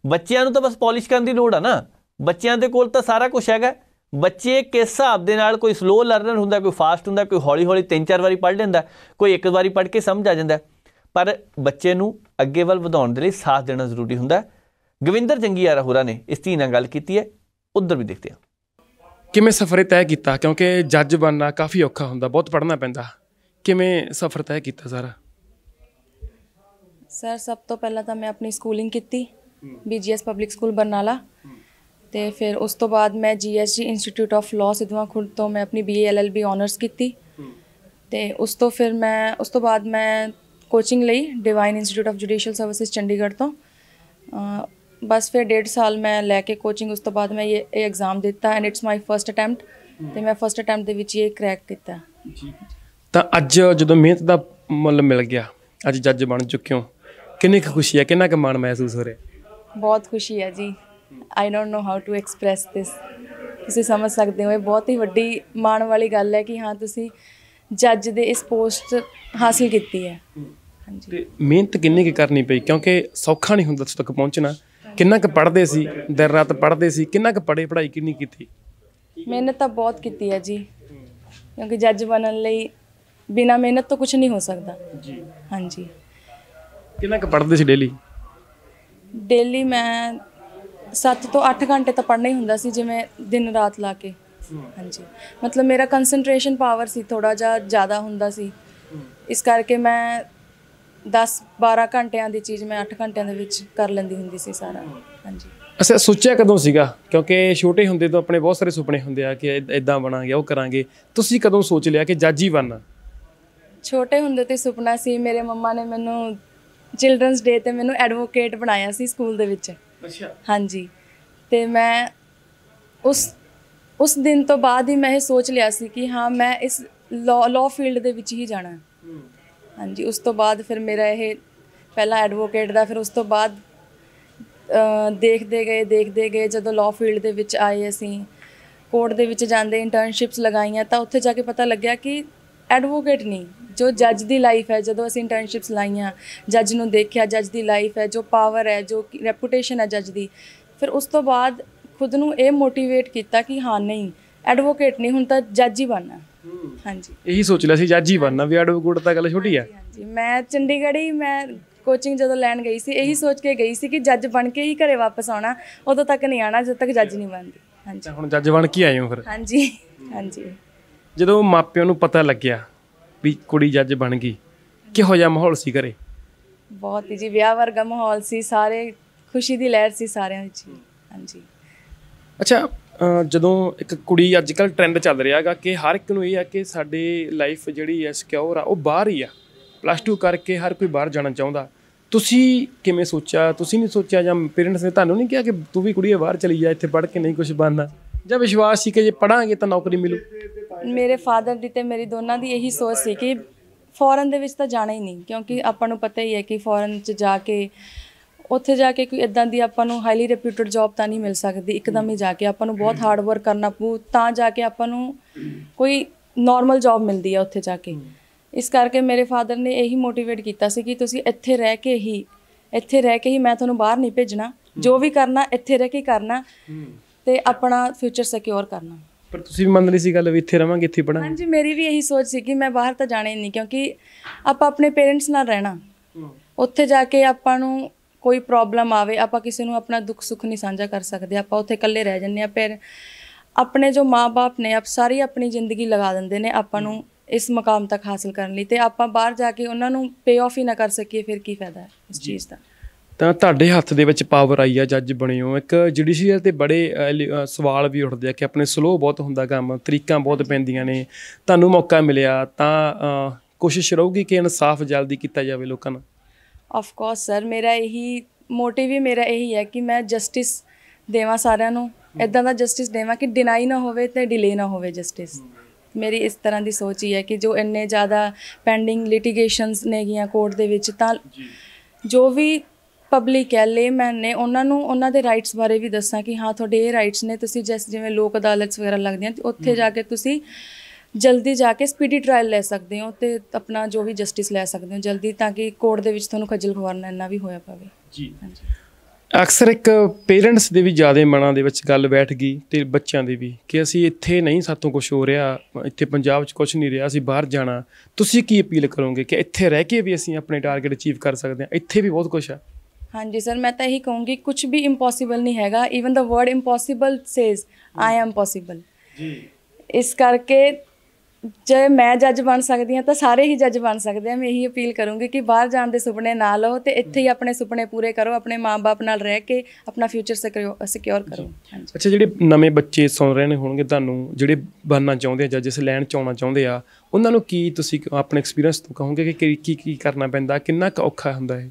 ਬੱਚਿਆਂ ਨੂੰ ਤਾਂ ਬਸ ਪਾਲਿਸ਼ ਕਰਨ ਦੀ ਲੋੜ ਆ ਨਾ ਬੱਚਿਆਂ ਦੇ ਕੋਲ ਤਾਂ ਸਾਰਾ ਕੁਝ ਹੈਗਾ ਬੱਚੇ ਕਿਸ ਹਿਸਾਬ ਦੇ ਨਾਲ ਕੋਈ ਸਲੋ ਲਰਨਰ ਹੁੰਦਾ ਕੋਈ ਫਾਸਟ ਹੁੰਦਾ ਕੋਈ ਹੌਲੀ ਹੌਲੀ ਤਿੰਨ ਚਾਰ ਵਾਰੀ ਪੜ੍ਹ ਲੈਂਦਾ ਕੋਈ ਇੱਕ ਵਾਰੀ ਪੜ੍ਹ ਕੇ ਸਮਝ ਆ ਜਾਂਦਾ ਪਰ ਬੱਚੇ ਨੂੰ ਅੱਗੇ ਵੱਲ ਵਧਾਉਣ ਦੇ ਲਈ ਸਾਥ ਦੇਣਾ ਜ਼ਰੂਰੀ ਹੁੰਦਾ ਗਵਿੰਦਰ ਜੰਗੀਆ ਰਹੁਰਾ ਨੇ ਇਸ ਧੀ ਨਾਲ ਗੱਲ ਕੀਤੀ ਹੈ ਉਧਰ ਵੀ ਦੇਖਦੇ ਹਾਂ ਕਿਵੇਂ ਸਫ਼ਰ ਤੈਅ ਕੀਤਾ ਕਿਉਂਕਿ ਜੱਜ ਬਣਨਾ ਕਾਫੀ ਔਖਾ ਹੁੰਦਾ ਬਹੁਤ ਪੜ੍ਹਨਾ ਪੈਂਦਾ ਕਿਵੇਂ ਸਫ਼ਰ ਤੈਅ ਕੀਤਾ ਸਾਰਾ ਸਰ ਸਭ ਤੋਂ ਪਹਿਲਾਂ ਤਾਂ ਮੈਂ ਆਪਣੀ ਸਕੂਲਿੰਗ ਕੀਤੀ ਬੀਜੀਐਸ ਪਬਲਿਕ ਸਕੂਲ ਬਰਨਾਲਾ ਤੇ ਫਿਰ ਉਸ ਤੋਂ ਬਾਅਦ ਮੈਂ GSG institute of law Sidhwan Khurd ਤੋਂ ਮੈਂ ਆਪਣੀ ਬੀਏ ਐਲਐਲਬੀ ਆਨਰਸ ਕੀਤੀ ਤੇ ਉਸ ਤੋਂ ਫਿਰ ਮੈਂ ਉਸ ਤੋਂ ਬਾਅਦ ਮੈਂ ਕੋਚਿੰਗ ਲਈ Divine institute of judicial services Chandigarh ਤੋਂ ਬਸ ਫਿਰ 1.5 ਸਾਲ ਮੈਂ ਲੈ ਕੇ ਕੋਚਿੰਗ ਉਸ ਤੋਂ ਬਾਅਦ ਮੈਂ ਇਹ ਐਗਜ਼ਾਮ ਦਿੱਤਾ and it's my first attempt ਤੇ ਮੈਂ ਫਰਸਟ ਅਟੈਂਪਟ ਦੇ ਵਿੱਚ ਇਹ ਕ੍ਰੈਕ ਕੀਤਾ ਜੀ ਤਾਂ ਅੱਜ ਜਦੋਂ ਮਿਹਨਤ ਦਾ ਮੁੱਲ ਮਿਲ ਗਿਆ ਅੱਜ ਜੱਜ ਬਣ ਚੁੱਕੇ ਹੋ ਕਿੰਨੀ ਕੁ ਖੁਸ਼ੀ ਹੈ ਕਿੰਨਾ ਕੁ ਮਾਣ ਮਹਿਸੂਸ ਹੋ ਰਿਹਾ ਬਹੁਤ ਖੁਸ਼ੀ ਹੈ ਜੀ I don't know how to express this ਤੁਸੀਂ ਸਮਝ ਸਕਦੇ ਹੋ ਇਹ ਬਹੁਤ ਹੀ ਵੱਡੀ ਮਾਣ ਵਾਲੀ ਗੱਲ ਹੈ ਕਿ ਹਾਂ ਤੁਸੀਂ ਜੱਜ ਦੇ ਇਸ ਪੋਸਟ ਹਾਸਲ ਕੀਤੀ ਹੈ ਹਾਂਜੀ ਤੇ ਮਿਹਨਤ ਕਿੰਨੀ ਕੁ ਕਰਨੀ ਪਈ ਕਿਉਂਕਿ ਸੌਖਾ ਨਹੀਂ ਹੁੰਦਾ ਤੱਕ ਪਹੁੰਚਣਾ ਕਿੰਨਾ ਕੁ ਪੜ੍ਹਦੇ ਸੀ ਦਿਨ ਰਾਤ ਪੜ੍ਹਦੇ ਸੀ ਕਿੰਨਾ ਕੁ ਪੜੇ ਪੜਾਈ ਕਿੰਨੀ ਕੀਤੀ ਮਿਹਨਤ ਤਾਂ ਬਹੁਤ ਕੀਤੀ ਹੈ ਜੀ ਕਿਉਂਕਿ ਜੱਜ ਬਣਨ ਲਈ ਬਿਨਾ ਮਿਹਨਤ ਤੋਂ ਕੁਝ ਨਹੀਂ ਹੋ ਸਕਦਾ ਜੀ ਹਾਂਜੀ ਕਿੰਨਾ ਕੁ ਪੜ੍ਹਦੇ ਸੀ ਡੇਲੀ ਡੇਲੀ ਮੈਂ 7 ਤੋਂ 8 ਘੰਟੇ ਤਾਂ ਪੜ੍ਹਨਾ ਹੀ ਹੁੰਦਾ ਸੀ ਜਿਵੇਂ ਦਿਨ ਰਾਤ ਲਾ ਕੇ ਹਾਂਜੀ ਮਤਲਬ ਮੇਰਾ ਕਨਸੈਂਟਰੇਸ਼ਨ ਪਾਵਰ ਸੀ ਥੋੜਾ ਜਿਹਾ ਜ਼ਿਆਦਾ ਹੁੰਦਾ ਸੀ ਇਸ ਕਰਕੇ ਮੈਂ 10 12 ਘੰਟਿਆਂ ਦੀ ਚੀਜ਼ ਮੈਂ 8 ਘੰਟਿਆਂ ਦੇ ਵਿੱਚ ਕਰ ਲੈਂਦੀ ਹੁੰਦੀ ਸੀ ਸਾਰਾ ਹਾਂਜੀ ਅਸਾ ਸੋਚਿਆ ਕਦੋਂ ਸੀਗਾ ਕਿਉਂਕਿ ਛੋਟੇ ਹੁੰਦੇ ਤੋਂ ਆਪਣੇ ਬਹੁਤ ਸਾਰੇ ਸੁਪਨੇ ਹੁੰਦੇ ਆ ਕਿ ਇਦਾਂ ਬਣਾਂਗੇ ਉਹ ਕਰਾਂਗੇ ਤੁਸੀਂ ਕਦੋਂ ਸੋਚ ਲਿਆ ਕਿ ਜੱਜ ਹੀ ਬਣਨਾ ਛੋਟੇ ਹੁੰਦੇ ਤੇ ਸੁਪਨਾ ਸੀ ਮੇਰੇ ਮੰਮਾ ਨੇ ਮੈਨੂੰ ਚਿਲड्रनਸ ਡੇ ਤੇ ਮੈਨੂੰ ਐਡਵੋਕੇਟ ਬਣਾਇਆ ਸੀ ਸਕੂਲ ਦੇ ਵਿੱਚ ਅੱਛਾ ਹਾਂਜੀ ਤੇ ਮੈਂ ਉਸ ਉਸ ਦਿਨ ਤੋਂ ਬਾਅਦ ਹੀ ਮੈਂ ਇਹ ਸੋਚ ਲਿਆ ਸੀ ਕਿ ਹਾਂ ਮੈਂ ਇਸ ਲਾਅ ਫੀਲਡ ਦੇ ਵਿੱਚ ਹੀ ਜਾਣਾ ਹਾਂਜੀ ਉਸ ਤੋਂ ਬਾਅਦ ਫਿਰ ਮੇਰਾ ਇਹ ਪਹਿਲਾ ਐਡਵੋਕੇਟ ਦਾ ਫਿਰ ਉਸ ਤੋਂ ਬਾਅਦ ਦੇਖਦੇ ਗਏ ਦੇਖਦੇ ਗਏ ਜਦੋਂ ਲਾਅ ਫੀਲਡ ਦੇ ਵਿੱਚ ਆਏ ਅਸੀਂ ਕੋਰਟ ਦੇ ਵਿੱਚ ਜਾਂਦੇ ਇੰਟਰਨਸ਼ਿਪਸ ਲਗਾਈਆਂ ਤਾਂ ਉੱਥੇ ਜਾ ਕੇ ਪਤਾ ਲੱਗਿਆ ਕਿ ਐਡਵੋਕੇਟ ਨਹੀਂ ਜੋ ਜੱਜ ਦੀ ਲਾਈਫ ਹੈ ਜਦੋਂ ਅਸੀਂ ਇੰਟਰਨਸ਼ਿਪਸ ਲਾਈਆਂ ਜੱਜ ਨੂੰ ਦੇਖਿਆ ਜੱਜ ਦੀ ਲਾਈਫ ਹੈ ਜੋ ਪਾਵਰ ਹੈ ਜੋ ਰੈਪਿਊਟੇਸ਼ਨ ਹੈ ਜੱਜ ਦੀ ਫਿਰ ਉਸ ਤੋਂ ਬਾਅਦ ਖੁਦ ਨੂੰ ਇਹ ਮੋਟੀਵੇਟ ਕੀਤਾ ਕਿ ਹਾਂ ਨਹੀਂ ਐਡਵੋਕੇਟ ਨਹੀਂ ਹੁਣ ਤਾਂ ਜੱਜ ਹੀ ਬਣਨਾ ਹਾਂਜੀ ਇਹੀ ਸੋਚ ਲਿਆ ਸੀ ਜੱਜ ਹੀ ਬਣਨਾ ਵੀ ਐਡਵੋਕੇਟ ਤਾਂ ਗੱਲ ਛੋਟੀ ਆ ਹਾਂਜੀ ਮੈਂ ਚੰਡੀਗੜ੍ਹ ਹੀ ਮੈਂ ਕੋਚਿੰਗ ਜਦੋਂ ਲੈਣ ਗਈ ਸੀ ਇਹੀ ਸੋਚ ਕੇ ਗਈ ਸੀ ਕਿ ਜੱਜ ਬਣ ਕੇ ਹੀ ਘਰੇ ਵਾਪਸ ਆਉਣਾ ਉਦੋਂ ਤੱਕ ਨਹੀਂ ਆਣਾ ਜਦ ਤੱਕ ਜੱਜ ਨਹੀਂ ਬਣਦੀ ਹਾਂਜੀ ਹੁਣ ਜੱਜ ਬਣ ਕੇ ਆਏ ਹੋ ਫਿਰ ਹਾਂਜੀ ਹਾਂਜੀ ਜਦੋਂ ਮਾਪਿਆਂ ਨੂੰ ਪਤਾ ਲੱਗਿਆ ਵੀ ਕੁੜੀ ਜੱਜ ਬਣ ਗਈ ਕਿਹੋ ਜਿਹਾ ਮਾਹੌਲ ਸੀ ਘਰੇ ਬਹੁਤ ਹੀ ਜੀ ਵਿਆਹ ਵਰਗਾ ਮਾਹੌਲ ਸੀ ਸਾਰੇ ਖੁਸ਼ੀ ਦੀ ਲਹਿਰ ਸੀ ਸਾਰਿਆਂ ਵਿੱਚ ਹਾਂਜੀ ਅੱਛਾ ਜਦੋਂ ਇੱਕ ਕੁੜੀ ਅੱਜ ਕੱਲ ਟ੍ਰੈਂਡ ਚੱਲ ਰਿਹਾ ਹੈਗਾ ਕਿ ਹਰ ਇੱਕ ਨੂੰ ਇਹ ਆ ਕਿ ਸਾਡੀ ਲਾਈਫ ਜਿਹੜੀ ਐ ਸਿਕਿਉਰ ਆ ਉਹ ਬਾਹਰ ਹੀ ਆ ਪਲੱਸ 2 ਕਰਕੇ ਹਰ ਕੋਈ ਬਾਹਰ ਜਾਣਾ ਚਾਹੁੰਦਾ ਤੁਸੀਂ ਕਿਵੇਂ ਸੋਚਿਆ ਤੁਸੀਂ ਨਹੀਂ ਸੋਚਿਆ ਜਾਂ ਪੇਰੈਂਟਸ ਨੇ ਤੁਹਾਨੂੰ ਨਹੀਂ ਕਿਹਾ ਕਿ ਤੂੰ ਵੀ ਕੁੜੀਏ ਬਾਹਰ ਚਲੀ ਜਾ ਇੱਥੇ ਪੜ੍ਹ ਕੇ ਨਹੀਂ ਕੁਝ ਬਣਨਾ ਜਾਂ ਵਿਸ਼ਵਾਸ ਸੀ ਕਿ ਜੇ ਪੜਾਂਗੇ ਤਾਂ ਨੌਕਰੀ ਮਿਲੂ ਮੇਰੇ ਫਾਦਰ ਦੀ ਤੇ ਮੇਰੀ ਦੋਨਾਂ ਦੀ ਇਹੀ ਸੋਚ ਸੀ ਕਿ ਫੋਰਨ ਦੇ ਵਿੱਚ ਤਾਂ ਜਾਣਾ ਹੀ ਨਹੀਂ ਕਿਉਂਕਿ ਆਪਾਂ ਨੂੰ ਪਤਾ ਹੀ ਹੈ ਕਿ ਫੋਰਨ 'ਚ ਜਾ ਕੇ ਉੱਥੇ ਜਾ ਕੇ ਕੋਈ ਇਦਾਂ ਦੀ ਆਪਾਂ ਨੂੰ ਹਾਈਲੀ ਰੈਪਿਊਟਡ ਜੌਬ ਤਾਂ ਨਹੀਂ ਮਿਲ ਸਕਦੀ ਇੱਕਦਮ ਹੀ ਜਾ ਕੇ ਆਪਾਂ ਨੂੰ ਬਹੁਤ ਹਾਰਡ ਵਰਕ ਕਰਨਾ ਪਊ ਤਾਂ ਜਾ ਕੇ ਆਪਾਂ ਨੂੰ ਕੋਈ ਨਾਰਮਲ ਜੌਬ ਮਿਲਦੀ ਹੈ ਉੱਥੇ ਜਾ ਕੇ ਇਸ ਕਰਕੇ ਮੇਰੇ ਫਾਦਰ ਨੇ ਇਹੀ ਮੋਟੀਵੇਟ ਕੀਤਾ ਸੀ ਕਿ ਤੁਸੀਂ ਇੱਥੇ ਰਹਿ ਕੇ ਹੀ ਇੱਥੇ ਰਹਿ ਕੇ ਹੀ ਮੈਂ ਤੁਹਾਨੂੰ ਬਾਹਰ ਨਹੀਂ ਭੇਜਣਾ ਜੋ ਵੀ ਕਰਨਾ ਇੱਥੇ ਰਹਿ ਕੇ ਕਰਨਾ ਤੇ ਆਪਣਾ ਫਿਊਚਰ ਸਿਕਿਉਰ ਕਰਨਾ ਪਰ ਤੁਸੀਂ ਵੀ ਮੰਨ ਲਈ ਸੀ ਗੱਲ ਵੀ ਇੱਥੇ ਰਵਾਂਗੇ ਇੱਥੇ ਪੜਾਂਗੇ ਹਾਂਜੀ ਮੇਰੀ ਵੀ ਇਹੀ ਸੋਚ ਸੀ ਕਿ ਮੈਂ ਬਾਹਰ ਤਾਂ ਜਾਣਾ ਹੀ ਨਹੀਂ ਕਿਉਂਕਿ ਆਪਾਂ ਆਪਣੇ ਪੇਰੈਂਟਸ ਨਾਲ ਰਹਿਣਾ ਉੱਥੇ ਜਾ ਕੇ ਆਪਾਂ ਨੂੰ ਕੋਈ ਪ੍ਰੋਬਲਮ ਆਵੇ ਆਪਾਂ ਕਿਸੇ ਨੂੰ ਆਪਣਾ ਦੁੱਖ ਸੁੱਖ ਨਹੀਂ ਸਾਂਝਾ ਕਰ ਸਕਦੇ ਆਪਾਂ ਉੱਥੇ ਇਕੱਲੇ ਰਹਿ ਜੰਨੇ ਆ ਪਰ ਆਪਣੇ ਜੋ ਮਾਪੇ ਨੇ ਆਪ ਸਾਰੀ ਆਪਣੀ ਜ਼ਿੰਦਗੀ ਲਗਾ ਦਿੰਦੇ ਨੇ ਆਪਾਂ ਨੂੰ ਇਸ ਮਕਾਮ ਤੱਕ ਹਾਸਲ ਕਰਨ ਲਈ ਤੇ ਆਪਾਂ ਬਾਹਰ ਜਾ ਕੇ ਉਹਨਾਂ ਨੂੰ ਪੇ ਆਫ ਹੀ ਨਾ ਕਰ ਸਕੀਏ ਫਿਰ ਕੀ ਫਾਇਦਾ ਇਸ ਚੀਜ਼ ਦਾ ਤਾਂ ਤੁਹਾਡੇ ਹੱਥ ਦੇ ਵਿੱਚ ਪਾਵਰ ਆਈ ਆ ਜੱਜ ਬਣੇ ਹੋ ਇੱਕ ਜੁਡੀਸ਼ੀਅਰ ਤੇ ਬੜੇ ਸਵਾਲ ਵੀ ਉੱਠਦੇ ਆ ਕਿ ਆਪਣੇ ਸਲੋ ਬਹੁਤ ਹੁੰਦਾ ਕੰਮ ਤਰੀਕਾਂ ਬਹੁਤ ਪੈਂਦੀਆਂ ਨੇ ਤੁਹਾਨੂੰ ਮੌਕਾ ਮਿਲਿਆ ਤਾਂ ਕੋਸ਼ਿਸ਼ ਰਹੂਗੀ ਕਿ ਇਨਸਾਫ ਜਲਦੀ ਕੀਤਾ ਜਾਵੇ ਲੋਕਾਂ ਨਾਲ ਆਫ ਕੋਰਸ ਸਰ ਮੇਰਾ ਇਹੀ ਮੋਟਿਵ ਹੀ ਮੇਰਾ ਇਹੀ ਹੈ ਕਿ ਮੈਂ ਜਸਟਿਸ ਦੇਵਾਂ ਸਾਰਿਆਂ ਨੂੰ ਇਦਾਂ ਦਾ ਜਸਟਿਸ ਦੇਵਾਂ ਕਿ ਡਿਨਾਈ ਨਾ ਹੋਵੇ ਤੇ ਡਿਲੇ ਨਾ ਹੋਵੇ ਜਸਟਿਸ ਮੇਰੀ ਇਸ ਤਰ੍ਹਾਂ ਦੀ ਸੋਚ ਹੀ ਹੈ ਕਿ ਜੋ ਇੰਨੇ ਜ਼ਿਆਦਾ ਪੈਂਡਿੰਗ ਲਿਟੀਗੇਸ਼ਨਸ ਨੇਗੀਆਂ ਕੋਰਟ ਦੇ ਵਿੱਚ ਤਾਂ ਜੋ ਵੀ ਪਬਲਿਕ ਹੈ ਲੇਮੈਨ ਨੇ ਉਹਨਾਂ ਨੂੰ ਉਹਨਾਂ ਦੇ ਰਾਈਟਸ ਬਾਰੇ ਵੀ ਦੱਸਾਂ ਕਿ ਹਾਂ ਤੁਹਾਡੇ ਇਹ ਰਾਈਟਸ ਨੇ ਤੁਸੀਂ ਜਿਸ ਜਿਵੇਂ ਲੋਕ ਅਦਾਲਤਸ ਵਗੈਰਾ ਲੱਗਦੀਆਂ ਤੇ ਉੱਥੇ ਜਾ ਕੇ ਤੁਸੀਂ ਜਲਦੀ ਜਾ ਕੇ ਸਪੀਡੀ ਟ੍ਰਾਇਲ ਲੈ ਸਕਦੇ ਹੋ ਤੇ ਆਪਣਾ ਜੋ ਵੀ ਜਸਟਿਸ ਲੈ ਸਕਦੇ ਹੋ ਜਲਦੀ ਤਾਂ ਕਿ ਕੋਰਟ ਦੇ ਵਿੱਚ ਤੁਹਾਨੂੰ ਖੱਜਲ ਖਵਾਰਨਾ ਇੰਨਾ ਵੀ ਹੋਇਆ ਪਵੇ ਜੀ ਅਕਸਰ ਇੱਕ ਪੇਰੈਂਟਸ ਦੇ ਵੀ ਜ਼ਿਆਦਾ ਮਨਾਂ ਦੇ ਵਿੱਚ ਗੱਲ ਬੈਠ ਗਈ ਤੇ ਬੱਚਿਆਂ ਦੇ ਵੀ ਕਿ ਅਸੀਂ ਇੱਥੇ ਨਹੀਂ ਸਾਤੋਂ ਕੁਝ ਹੋ ਰਿਹਾ ਇੱਥੇ ਪੰਜਾਬ 'ਚ ਕੁਝ ਨਹੀਂ ਰਿਹਾ ਅਸੀਂ ਬਾਹਰ ਜਾਣਾ ਤੁਸੀਂ ਕੀ ਅਪੀਲ ਕਰੋਗੇ ਕਿ ਇੱਥੇ ਰਹਿ ਕੇ ਵੀ ਅਸੀਂ ਆਪਣੇ ਟਾਰਗੇਟ ਅਚੀਵ ਕਰ ਸਕਦੇ ਹਾਂ ਇੱਥੇ ਵੀ ਬਹੁਤ ਕੁਝ ਆ ਹਾਂਜੀ ਸਰ ਮੈਂ ਤਾਂ ਇਹੀ ਕਹੂੰਗੀ ਕੁਝ ਵੀ ਇੰਪੋਸੀਬਲ ਨਹੀਂ ਹੈਗਾ even the word impossible says I am possible ਜੀ ਇਸ ਕਰਕੇ ਜੇ ਮੈਂ ਜੱਜ ਬਣ ਸਕਦੀ ਹਾਂ ਤਾਂ ਸਾਰੇ ਹੀ ਜੱਜ ਬਣ ਸਕਦੇ ਆ ਮੈਂ ਇਹੀ ਅਪੀਲ ਕਰੂੰਗੀ ਕਿ ਬਾਹਰ ਜਾਣ ਦੇ ਸੁਪਨੇ ਨਾ ਲਓ ਤੇ ਇੱਥੇ ਹੀ ਆਪਣੇ ਸੁਪਨੇ ਪੂਰੇ ਕਰੋ ਆਪਣੇ ਮਾਪੇ ਨਾਲ ਰਹਿ ਕੇ ਆਪਣਾ ਫਿਊਚਰ ਸਿਕਿਉਰ ਕਰੋ ਅੱਛਾ ਜਿਹੜੇ ਨਵੇਂ ਬੱਚੇ ਸੁਣ ਰਹੇ ਨੇ ਹੋਣਗੇ ਤੁਹਾਨੂੰ ਜਿਹੜੇ ਬਣਨਾ ਚਾਹੁੰਦੇ ਆ ਜੱਜਸ ਲੈਣ ਚ ਆਉਣਾ ਚਾਹੁੰਦੇ ਆ ਉਹਨਾਂ ਨੂੰ ਕੀ ਤੁਸੀਂ ਆਪਣੇ ਐਕਸਪੀਰੀਅੰਸ ਤੋਂ ਕਹੋਗੇ ਕਿ ਕੀ ਕੀ ਕਰਨਾ ਪੈਂਦਾ ਕਿੰਨਾ ਔਖਾ ਹੁੰਦਾ ਹੈ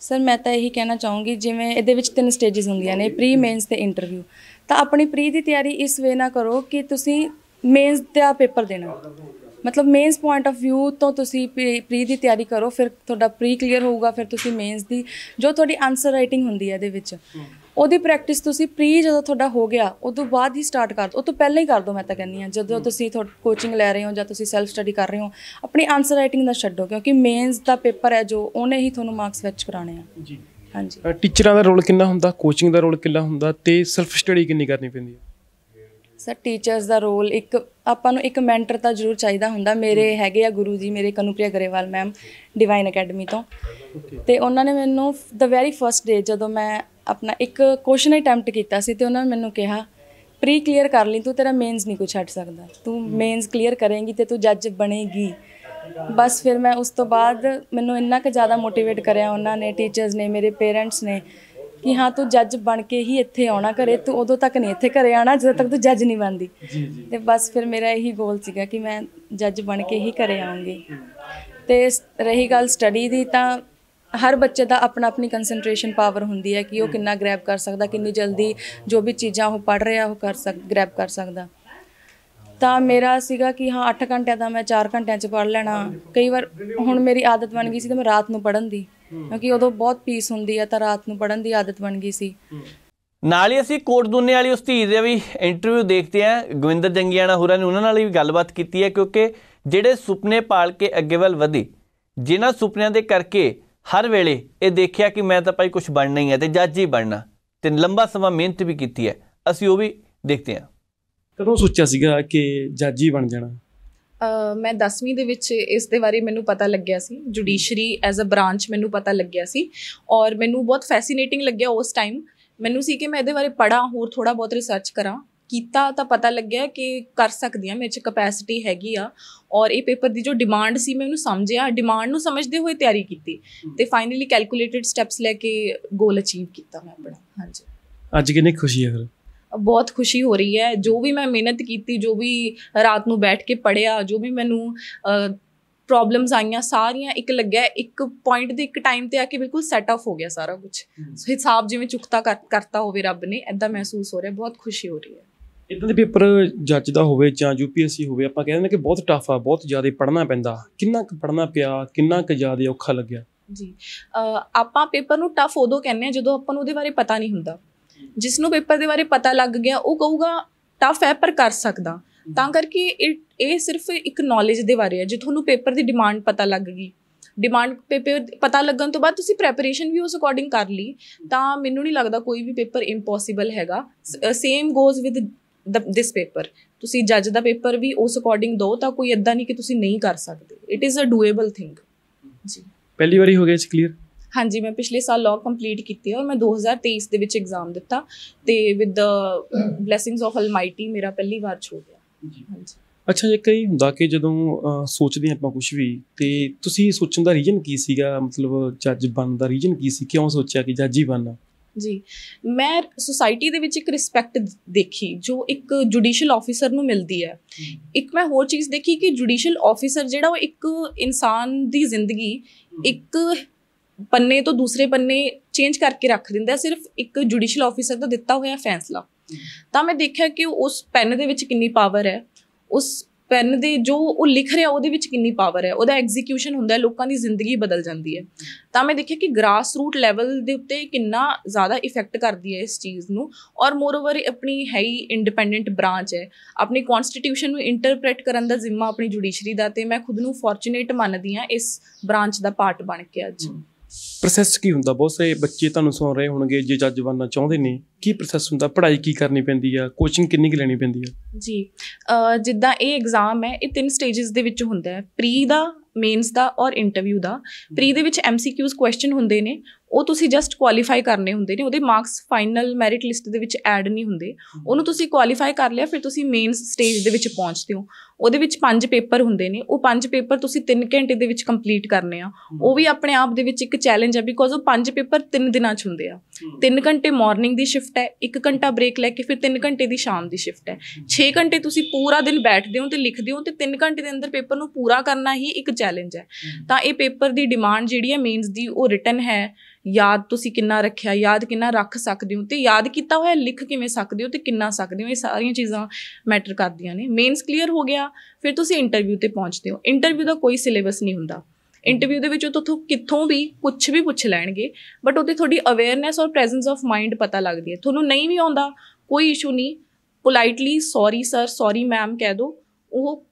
ਸਰ ਮੈਂ ਤਾਂ ਇਹੀ ਕਹਿਣਾ ਚਾਹੂੰਗੀ ਜਿਵੇਂ ਇਹਦੇ ਵਿੱਚ ਤਿੰਨ ਸਟੇजेस ਹੁੰਦੀਆਂ ਨੇ ਪ੍ਰੀ ਮੇਨਸ ਤੇ ਇੰਟਰਵਿਊ ਤਾਂ ਆਪਣੀ ਪ੍ਰੀ ਦੀ ਤਿਆਰੀ ਇਸ ਵੇ ਨਾ ਕਰੋ ਕਿ ਤੁਸੀਂ ਮੇਨਸ ਦਾ ਪੇਪਰ ਦੇਣਾ ਮਤਲਬ ਮੇਨਸ ਪੁਆਇੰਟ ਆਫ View ਤੋਂ ਤੁਸੀਂ ਪ੍ਰੀ ਦੀ ਤਿਆਰੀ ਕਰੋ ਫਿਰ ਤੁਹਾਡਾ ਪ੍ਰੀ ਕਲੀਅਰ ਹੋਊਗਾ ਫਿਰ ਤੁਸੀਂ ਮੇਨਸ ਦੀ ਜੋ ਤੁਹਾਡੀ ਆਨਸਰ ਰਾਈਟਿੰਗ ਹੁੰਦੀ ਹੈ ਇਹਦੇ ਵਿੱਚ ਉਹਦੀ ਪ੍ਰੈਕਟਿਸ ਤੁਸੀਂ ਪ੍ਰੀ ਜਦੋਂ ਤੁਹਾਡਾ ਹੋ ਗਿਆ ਉਸ ਤੋਂ ਬਾਅਦ ਹੀ ਸਟਾਰਟ ਕਰ ਦਿਓ ਉਹ ਤੋਂ ਪਹਿਲਾਂ ਹੀ ਕਰ ਦੋ ਮੈਂ ਤਾਂ ਕਹਿੰਦੀ ਆ ਜਦੋਂ ਤੁਸੀਂ ਕੋਚਿੰਗ ਲੈ ਰਹੇ ਹੋ ਜਾਂ ਤੁਸੀਂ ਸੈਲਫ ਸਟੱਡੀ ਕਰ ਰਹੇ ਹੋ ਆਪਣੀ ਆਨਸਰ ਰਾਈਟਿੰਗ ਦਾ ਛੱਡੋ ਕਿਉਂਕਿ ਮੇਨਸ ਦਾ ਪੇਪਰ ਹੈ ਜੋ ਉਹਨੇ ਹੀ ਤੁਹਾਨੂੰ ਮਾਰਕਸ ਵਿੱਚ ਕਰਾਣੇ ਆ ਜੀ ਹਾਂਜੀ ਟੀਚਰਾਂ ਦਾ ਰੋਲ ਕਿੰਨਾ ਹੁੰਦਾ ਕੋਚਿੰਗ ਦਾ ਰੋਲ ਕਿੰਨਾ ਹੁੰਦਾ ਤੇ ਸੈਲਫ ਸਟੱਡੀ ਕਿੰਨੀ ਕਰਨੀ ਪੈਂਦੀ ਹੈ ਸਰ ਟੀਚਰਸ ਦਾ ਰੋਲ ਇੱਕ ਆਪਾਂ ਨੂੰ ਇੱਕ ਮੈਂਟਰ ਤਾਂ ਜ਼ਰੂਰ ਚਾਹੀਦਾ ਹੁੰਦਾ ਮੇਰੇ ਹੈਗੇ ਆ ਗੁਰੂ ਜੀ ਮੇਰੇ Kanupriya Grewal ma'am Divine academy ਤੋਂ ਤੇ ਉਹਨਾਂ ਨੇ ਮੈਨੂੰ ਦ ਵੈਰੀ ਫਰਸਟ ਡੇ ਜਦੋਂ ਮੈਂ ਆਪਣਾ ਇੱਕ ਕੁਐਸਚਨ ਅਟੈਂਪਟ ਕੀਤਾ ਸੀ ਤੇ ਉਹਨਾਂ ਨੇ ਮੈਨੂੰ ਕਿਹਾ ਪ੍ਰੀ ਕਲੀਅਰ ਕਰ ਲਈ ਤੂੰ ਤੇਰਾ ਮੇਨਸ ਨਹੀਂ ਕੋਈ ਛੱਡ ਸਕਦਾ ਤੂੰ ਮੇਨਸ ਕਲੀਅਰ ਕਰੇਂਗੀ ਤੇ ਤੂੰ ਜੱਜ ਬਣੇਗੀ ਬਸ ਫਿਰ ਮੈਂ ਉਸ ਤੋਂ ਬਾਅਦ ਮੈਨੂੰ ਇੰਨਾ ਕਿ ਜ਼ਿਆਦਾ ਮੋਟੀਵੇਟ ਕਰਿਆ ਉਹਨਾਂ ਨੇ ਟੀਚਰਸ ਨੇ ਮੇਰੇ ਪੇਰੈਂਟਸ ਨੇ ਕਿ ਹਾਂ ਤੂੰ ਜੱਜ ਬਣ ਕੇ ਹੀ ਇੱਥੇ ਆਉਣਾ ਘਰੇ ਤੂੰ ਉਦੋਂ ਤੱਕ ਨਹੀਂ ਇੱਥੇ ਘਰੇ ਆਣਾ ਜਦੋਂ ਤੱਕ ਤੂੰ ਜੱਜ ਨਹੀਂ ਬਣਦੀ ਤੇ ਬਸ ਫਿਰ ਮੇਰਾ ਇਹੀ ਗੋਲ ਸੀਗਾ ਕਿ ਮੈਂ ਜੱਜ ਬਣ ਕੇ ਹੀ ਘਰੇ ਆਉਂਗੀ ਤੇ ਰਹੀ ਗੱਲ ਸਟੱਡੀ ਦੀ ਤਾਂ ਹਰ ਬੱਚੇ ਦਾ ਆਪਣਾ ਆਪਣੀ ਕਨਸੈਂਟਰੇਸ਼ਨ ਪਾਵਰ ਹੁੰਦੀ ਹੈ ਕਿ ਉਹ ਕਿੰਨਾ ਗ੍ਰੈਬ ਕਰ ਸਕਦਾ ਕਿੰਨੀ ਜਲਦੀ ਜੋ ਵੀ ਚੀਜ਼ਾਂ ਉਹ ਪੜ ਰਿਹਾ ਉਹ ਕਰ ਸਕ ਗ੍ਰੈਬ ਕਰ ਸਕਦਾ ਤਾਂ ਮੇਰਾ ਸੀਗਾ ਕਿ ਹਾਂ 8 ਘੰਟਿਆਂ ਦਾ ਮੈਂ 4 ਘੰਟਿਆਂ 'ਚ ਪੜ ਲੈਣਾ ਕਈ ਵਾਰ ਹੁਣ ਮੇਰੀ ਆਦਤ ਬਣ ਗਈ ਸੀ ਤੇ ਮੈਂ ਰਾਤ ਨੂੰ ਪੜਨ ਦੀ ਕਿਉਂਕਿ ਉਦੋਂ ਬਹੁਤ ਪੀਸ ਹੁੰਦੀ ਹੈ ਤਾਂ ਰਾਤ ਨੂੰ ਪੜਨ ਦੀ ਆਦਤ ਬਣ ਗਈ ਸੀ ਨਾਲ ਹੀ ਅਸੀਂ ਕੋਟ ਦੁੰਨੇ ਵਾਲੀ ਉਸ ਧੀ ਦੇ ਵੀ ਇੰਟਰਵਿਊ ਦੇਖਦੇ ਆਂ ਗਵਿੰਦਰ ਜੰਗਿਆਣਾ ਹੋਰਾਂ ਨੇ ਉਹਨਾਂ ਨਾਲ ਵੀ ਗੱਲਬਾਤ ਕੀਤੀ ਹੈ ਕਿਉਂਕਿ ਜਿਹੜੇ ਸੁਪਨੇ ਪਾਲ ਕੇ ਅੱਗੇ ਵੱਲ ਵਧੇ ਜਿਨ੍ਹਾਂ ਸੁਪਨਿਆਂ ਦੇ ਕਰਕੇ ਹਰ ਵੇਲੇ ਇਹ ਦੇਖਿਆ ਕਿ ਮੈਂ ਤਾਂ ਭਾਈ ਕੁਝ ਬਣਨਾ ਹੀ ਹੈ ਤੇ ਜੱਜ ਹੀ ਬਣਨਾ ਤੇ ਲੰਬਾ ਸਮਾਂ ਮਿਹਨਤ ਵੀ ਕੀਤੀ ਹੈ ਅਸੀਂ ਉਹ ਵੀ ਦੇਖਦੇ ਹਾਂ ਕਦੋਂ ਸੋਚਿਆ ਸੀਗਾ ਕਿ ਜੱਜ ਹੀ ਬਣ ਜਾਣਾ ਮੈਂ 10ਵੀਂ ਦੇ ਵਿੱਚ ਇਸ ਦੇ ਬਾਰੇ ਮੈਨੂੰ ਪਤਾ ਲੱਗਿਆ ਸੀ ਜੁਡੀਸ਼ਰੀ ਐਜ਼ ਅ ਬ੍ਰਾਂਚ ਮੈਨੂੰ ਪਤਾ ਲੱਗਿਆ ਸੀ ਔਰ ਮੈਨੂੰ ਬਹੁਤ ਫੈਸੀਨੇਟਿੰਗ ਲੱਗਿਆ ਉਸ ਟਾਈਮ ਮੈਨੂੰ ਸੀ ਕਿ ਮੈਂ ਇਹਦੇ ਬਾਰੇ ਪੜਾਂ ਹੋਰ ਥੋੜਾ ਬਹੁਤ ਰਿਸਰਚ ਕਰਾਂ ਕੀਤਾ ਤਾਂ ਪਤਾ ਲੱਗਿਆ ਕਿ ਕਰ ਸਕਦੀ ਆ ਮੇਰੇ ਚ ਕਪੈਸਿਟੀ ਹੈਗੀ ਆ ਔਰ ਇਹ ਪੇਪਰ ਦੀ ਜੋ ਡਿਮਾਂਡ ਸੀ ਮੈਂ ਉਹਨੂੰ ਸਮਝਿਆ ਡਿਮਾਂਡ ਨੂੰ ਸਮਝਦੇ ਹੋਏ ਤਿਆਰੀ ਕੀਤੀ ਤੇ ਫਾਈਨਲੀ ਕੈਲਕੂਲੇਟਿਡ ਸਟੈਪਸ ਲੈ ਕੇ ਗੋਲ ਅਚੀਵ ਕੀਤਾ ਮੈਂ ਆਪਣਾ ਹਾਂਜੀ ਅੱਜ ਕਿੰਨੀ ਖੁਸ਼ੀ ਹੈ ਫਿਰ ਬਹੁਤ ਖੁਸ਼ੀ ਹੋ ਰਹੀ ਹੈ ਜੋ ਵੀ ਮੈਂ ਮਿਹਨਤ ਕੀਤੀ ਜੋ ਵੀ ਰਾਤ ਨੂੰ ਬੈਠ ਕੇ ਪੜਿਆ ਜੋ ਵੀ ਮੈਨੂੰ ਪ੍ਰੋਬਲਮਸ ਆਈਆਂ ਸਾਰੀਆਂ ਇੱਕ ਲੱਗਿਆ ਇੱਕ ਪੁਆਇੰਟ ਦੇ ਇੱਕ ਟਾਈਮ ਤੇ ਆ ਕੇ ਬਿਲਕੁਲ ਸੈਟ ਆਫ ਹੋ ਗਿਆ ਸਾਰਾ ਕੁਝ ਸੋ ਹਿਸਾਬ ਜਿਵੇਂ ਚੁਕਤਾ ਕਰਤਾ ਹੋਵੇ ਰੱਬ ਨੇ ਐਦਾਂ ਮਹਿਸੂਸ ਹੋ ਰਿਹਾ ਬਹੁਤ ਖੁਸ਼ੀ ਹੋ ਰਹੀ ਹੈ ਇਦਾਂ ਦੇ ਪੇਪਰ ਜੱਜ ਦਾ ਹੋਵੇ ਜਾਂ ਯੂਪੀਐਸਸੀ ਹੋਵੇ ਆਪਾਂ ਕਹਿੰਦੇ ਨੇ ਕਿ ਬਹੁਤ ਟਫ ਆ ਬਹੁਤ ਜ਼ਿਆਦਾ ਪੜ੍ਹਨਾ ਪੈਂਦਾ ਕਿੰਨਾ ਕੁ ਪੜ੍ਹਨਾ ਪਿਆ ਕਿੰਨਾ ਕੁ ਜ਼ਿਆਦਾ ਔਖਾ ਲੱਗਿਆ ਜੀ ਆਪਾਂ ਪੇਪਰ ਨੂੰ ਟਫ ਉਦੋਂ ਕਹਿੰਦੇ ਆ ਜਦੋਂ ਆਪਾਂ ਨੂੰ ਉਹਦੇ ਬਾਰੇ ਪਤਾ ਨਹੀਂ ਹੁੰਦਾ ਜਿਸ ਨੂੰ ਪੇਪਰ ਦੇ ਬਾਰੇ ਪਤਾ ਲੱਗ ਗਿਆ ਉਹ ਕਹੂਗਾ ਟਫ ਹੈ ਪਰ ਕਰ ਸਕਦਾ ਤਾਂ ਕਰਕੇ ਇਹ ਸਿਰਫ ਇੱਕ ਨੌਲੇਜ ਦੇ ਬਾਰੇ ਹੈ ਜੇ ਤੁਹਾਨੂੰ ਪੇਪਰ ਦੀ ਡਿਮਾਂਡ ਪਤਾ ਲੱਗ ਗਈ ਡਿਮਾਂਡ ਪੇਪਰ ਪਤਾ ਲੱਗਣ ਤੋਂ ਬਾਅਦ ਤੁਸੀਂ ਪ੍ਰੈਪਰੇਸ਼ਨ ਵੀ ਉਸ ਅਕੋਰਡਿੰਗ ਕਰ ਲਈ ਤਾਂ ਮੈਨੂੰ ਨਹੀਂ ਲੱਗਦਾ ਕੋਈ ਵੀ ਪੇਪਰ ਇੰਪੋਸੀਬਲ ਹੈਗਾ same goes with this paper ਤੁਸੀਂ ਜੱਜ ਦਾ ਪੇਪਰ ਵੀ ਉਸ ਅਕੋਰਡਿੰਗ ਦੋ ਤਾਂ ਕੋਈ ਇਦਾਂ ਨਹੀਂ ਕਿ ਤੁਸੀਂ ਨਹੀਂ ਕਰ ਸਕਦੇ it is a doable thing ਜੀ ਪਹਿਲੀ ਵਾਰੀ ਹੋ ਗਿਆ ਇਸ ਕਲੀਅਰ ਹਾਂਜੀ ਮੈਂ ਪਿਛਲੇ ਸਾਲ ਲਾਅ ਕੰਪਲੀਟ ਕੀਤੀ ਔਰ ਮੈਂ 2023 ਦੇ ਵਿੱਚ ਐਗਜ਼ਾਮ ਦਿੱਤਾ ਤੇ with the blessings of almighty ਮੇਰਾ ਪਹਿਲੀ ਵਾਰ ਛੋ ਗਿਆ ਜੀ ਹਾਂਜੀ ਅੱਛਾ ਜੇ ਕਈ ਹੁੰਦਾ ਕਿ ਜਦੋਂ ਸੋਚਦੇ ਆਪਾਂ ਕੁਝ ਵੀ ਤੇ ਤੁਸੀਂ ਸੋਚਣ ਦਾ ਰੀਜਨ ਕੀ ਸੀਗਾ ਮਤਲਬ ਜੱਜ ਬਣਨ ਦਾ ਰੀਜਨ ਕੀ ਸੀ ਕਿਉਂ ਸੋਚਿਆ ਕਿ ਜੱਜ ਹੀ ਬਣਨਾ ਜੀ ਮੈਂ ਸੋਸਾਇਟੀ ਦੇ ਵਿੱਚ ਇੱਕ ਰਿਸਪੈਕਟ ਦੇਖੀ ਜੋ ਇੱਕ ਜੁਡੀਸ਼ੀਅਲ ਆਫੀਸਰ ਨੂੰ ਮਿਲਦੀ ਹੈ ਇੱਕ ਮੈਂ ਹੋਰ ਚੀਜ਼ ਦੇਖੀ ਕਿ ਜੁਡੀਸ਼ੀਅਲ ਆਫੀਸਰ ਜਿਹੜਾ ਉਹ ਇੱਕ ਇਨਸਾਨ ਦੀ ਜ਼ਿੰਦਗੀ ਇੱਕ ਪੰਨੇ ਤੋਂ ਦੂਸਰੇ ਪੰਨੇ ਚੇਂਜ ਕਰਕੇ ਰੱਖ ਦਿੰਦਾ ਸਿਰਫ ਇੱਕ ਜੁਡੀਸ਼ੀਅਲ ਆਫੀਸਰ ਦਾ ਦਿੱਤਾ ਹੋਇਆ ਫੈਸਲਾ ਤਾਂ ਮੈਂ ਦੇਖਿਆ ਕਿ ਉਸ ਪੈਨ ਦੇ ਵਿੱਚ ਕਿੰਨੀ ਪਾਵਰ ਹੈ ਉਸ ਪੈਨ ਦੇ ਜੋ ਉਹ ਲਿਖ ਰਿਹਾ ਉਹਦੇ ਵਿੱਚ ਕਿੰਨੀ ਪਾਵਰ ਹੈ ਉਹਦਾ ਐਗਜ਼ੀਕਿਊਸ਼ਨ ਹੁੰਦਾ ਹੈ ਲੋਕਾਂ ਦੀ ਜ਼ਿੰਦਗੀ ਬਦਲ ਜਾਂਦੀ ਹੈ ਤਾਂ ਮੈਂ ਦੇਖਿਆ ਕਿ ਗ੍ਰਾਸ ਰੂਟ ਲੈਵਲ ਦੇ ਉੱਤੇ ਕਿੰਨਾ ਜ਼ਿਆਦਾ ਇਫੈਕਟ ਕਰਦੀ ਹੈ ਇਸ ਚੀਜ਼ ਨੂੰ ਔਰ ਮੋਰ ਓਵਰ ਆਪਣੀ ਹੈ ਹੀ ਇੰਡੀਪੈਂਡੈਂਟ ਬ੍ਰਾਂਚ ਹੈ ਆਪਣੀ ਕਨਸਟੀਟਿਊਸ਼ਨ ਨੂੰ ਇੰਟਰਪ੍ਰੀਟ ਕਰਨ ਦਾ ਜ਼ਿੰਮਾ ਆਪਣੀ ਜੁਡੀਸ਼ਰੀ ਦਾ ਤੇ ਮੈਂ ਖੁਦ ਨੂੰ ਫੋਰਚੂਨੇਟ ਮੰਨਦੀ ਹਾਂ ਇਸ ਬ੍ਰਾਂਚ ਦਾ ਪਾਰਟ ਬਣ ਕੇ ਅੱਜ ਪ੍ਰੋਸੈਸ ਕੀ ਹੁੰਦਾ ਬਹੁਤ ਸਾਰੇ ਬੱਚੇ ਤੁਹਾਨੂੰ ਸੁਣ ਰਹੇ ਹੋਣਗੇ ਜੇ ਜੱਜ ਬਣਨਾ ਚਾਹੁੰਦੇ ਨੇ ਕੀ ਪ੍ਰੋਸੈਸ ਹੁੰਦਾ ਪੜ੍ਹਾਈ ਕੀ ਕਰਨੀ ਪੈਂਦੀ ਆ ਕੋਚਿੰਗ ਕਿੰਨੀ ਕਿ ਲੈਣੀ ਪੈਂਦੀ ਆ ਜੀ ਜਿੱਦਾਂ ਇਹ ਐਗਜ਼ਾਮ ਹੈ ਇਹ ਤਿੰਨ ਸਟੇजेस ਦੇ ਵਿੱਚ ਹੁੰਦਾ ਹੈ ਪ੍ਰੀ ਦਾ ਮੇਨਸ ਦਾ ਔਰ ਇੰਟਰਵਿਊ ਦਾ ਪ੍ਰੀ ਦੇ ਵਿੱਚ ਐਮਸੀਕਿਊਜ਼ ਕੁਐਸਚਨ ਹੁੰਦੇ ਨੇ ਉਹ ਤੁਸੀਂ ਜਸਟ ਕੁਆਲੀਫਾਈ ਕਰਨੇ ਹੁੰਦੇ ਨੇ ਉਹਦੇ ਮਾਰਕਸ ਫਾਈਨਲ ਮੈਰਿਟ ਲਿਸਟ ਦੇ ਵਿੱਚ ਐਡ ਨਹੀਂ ਹੁੰਦੇ ਉਹਨੂੰ ਤੁਸੀਂ ਕੁਆਲੀਫਾਈ ਕਰ ਲਿਆ ਫਿਰ ਤੁਸੀਂ ਮੇਨਸ ਸਟੇਜ ਦੇ ਵਿੱਚ ਪਹੁੰਚਦੇ ਹੋ ਉਹਦੇ ਵਿੱਚ ਪੰਜ ਪੇਪਰ ਹੁੰਦੇ ਨੇ ਉਹ ਪੰਜ ਪੇਪਰ ਤੁਸੀਂ 3 ਘੰਟੇ ਦੇ ਵਿੱਚ ਕੰਪਲੀਟ ਕਰਨੇ ਆ ਉਹ ਵੀ ਆਪਣੇ ਆਪ ਦੇ ਵਿੱਚ ਇੱਕ ਚੈਲੰਜ ਹੈ ਬਿਕੋਜ਼ ਉਹ ਪੰਜ ਪੇਪਰ 3 ਦਿਨਾਂ 'ਚ ਹੁੰਦੇ ਆ 3 ਘੰਟੇ ਮਾਰਨਿੰਗ ਦੀ ਸ਼ਿਫ ਸ਼ਿਫਟ ਹੈ 1 ਘੰਟਾ ਬ੍ਰੇਕ ਲੈ ਕੇ ਫਿਰ 3 ਘੰਟੇ ਦੀ ਸ਼ਾਮ ਦੀ ਸ਼ਿਫਟ ਹੈ 6 ਘੰਟੇ ਤੁਸੀਂ ਪੂਰਾ ਦਿਨ ਬੈਠਦੇ ਹੋ ਤੇ ਲਿਖਦੇ ਹੋ ਤੇ 3 ਘੰਟੇ ਦੇ ਅੰਦਰ ਪੇਪਰ ਨੂੰ ਪੂਰਾ ਕਰਨਾ ਹੀ ਇੱਕ ਚੈਲੰਜ ਹੈ ਤਾਂ ਇਹ ਪੇਪਰ ਦੀ ਡਿਮਾਂਡ ਜਿਹੜੀ ਹੈ ਮੀਨਸ ਦੀ ਉਹ ਰਿਟਨ ਹੈ ਯਾਦ ਤੁਸੀਂ ਕਿੰਨਾ ਰੱਖਿਆ ਯਾਦ ਕਿੰਨਾ ਰੱਖ ਸਕਦੇ ਹੋ ਤੇ ਯਾਦ ਕੀਤਾ ਹੋਇਆ ਲਿਖ ਕਿਵੇਂ ਸਕਦੇ ਹੋ ਤੇ ਕਿੰਨਾ ਸਕਦੇ ਹੋ ਇਹ ਸਾਰੀਆਂ ਚੀਜ਼ਾਂ ਮੈਟਰ ਕਰਦੀਆਂ ਨੇ ਮੇਨਸ ਕਲੀਅਰ ਹੋ ਗਿਆ ਫਿਰ ਤੁਸੀਂ ਇੰਟਰਵਿਊ ਤੇ ਪਹੁੰਚਦੇ ਹੋ ਇੰਟਰਵਿਊ ਦਾ ਕੋਈ ਸਿਲੇਬਸ ਨਹੀਂ ਹੁੰਦਾ ਇੰਟਰਵਿਊ ਦੇ ਵਿੱਚ ਉਹ ਤੁਹਾਨੂੰ ਕਿੱਥੋਂ ਵੀ ਕੁਝ ਵੀ ਪੁੱਛ ਲੈਣਗੇ ਬਟ ਉਹਦੇ ਤੁਹਾਡੀ ਅਵੇਅਰਨੈਸ ਔਰ ਪ੍ਰੈਜ਼ੈਂਸ ਆਫ ਮਾਈਂਡ ਪਤਾ ਲੱਗਦੀ ਹੈ ਤੁਹਾਨੂੰ ਨਹੀਂ ਵੀ ਆਉਂਦਾ ਕੋਈ ਇਸ਼ੂ ਨਹੀਂ politely sorry sir sorry ma'am ਕਹਿ ਦੋ ਉਹ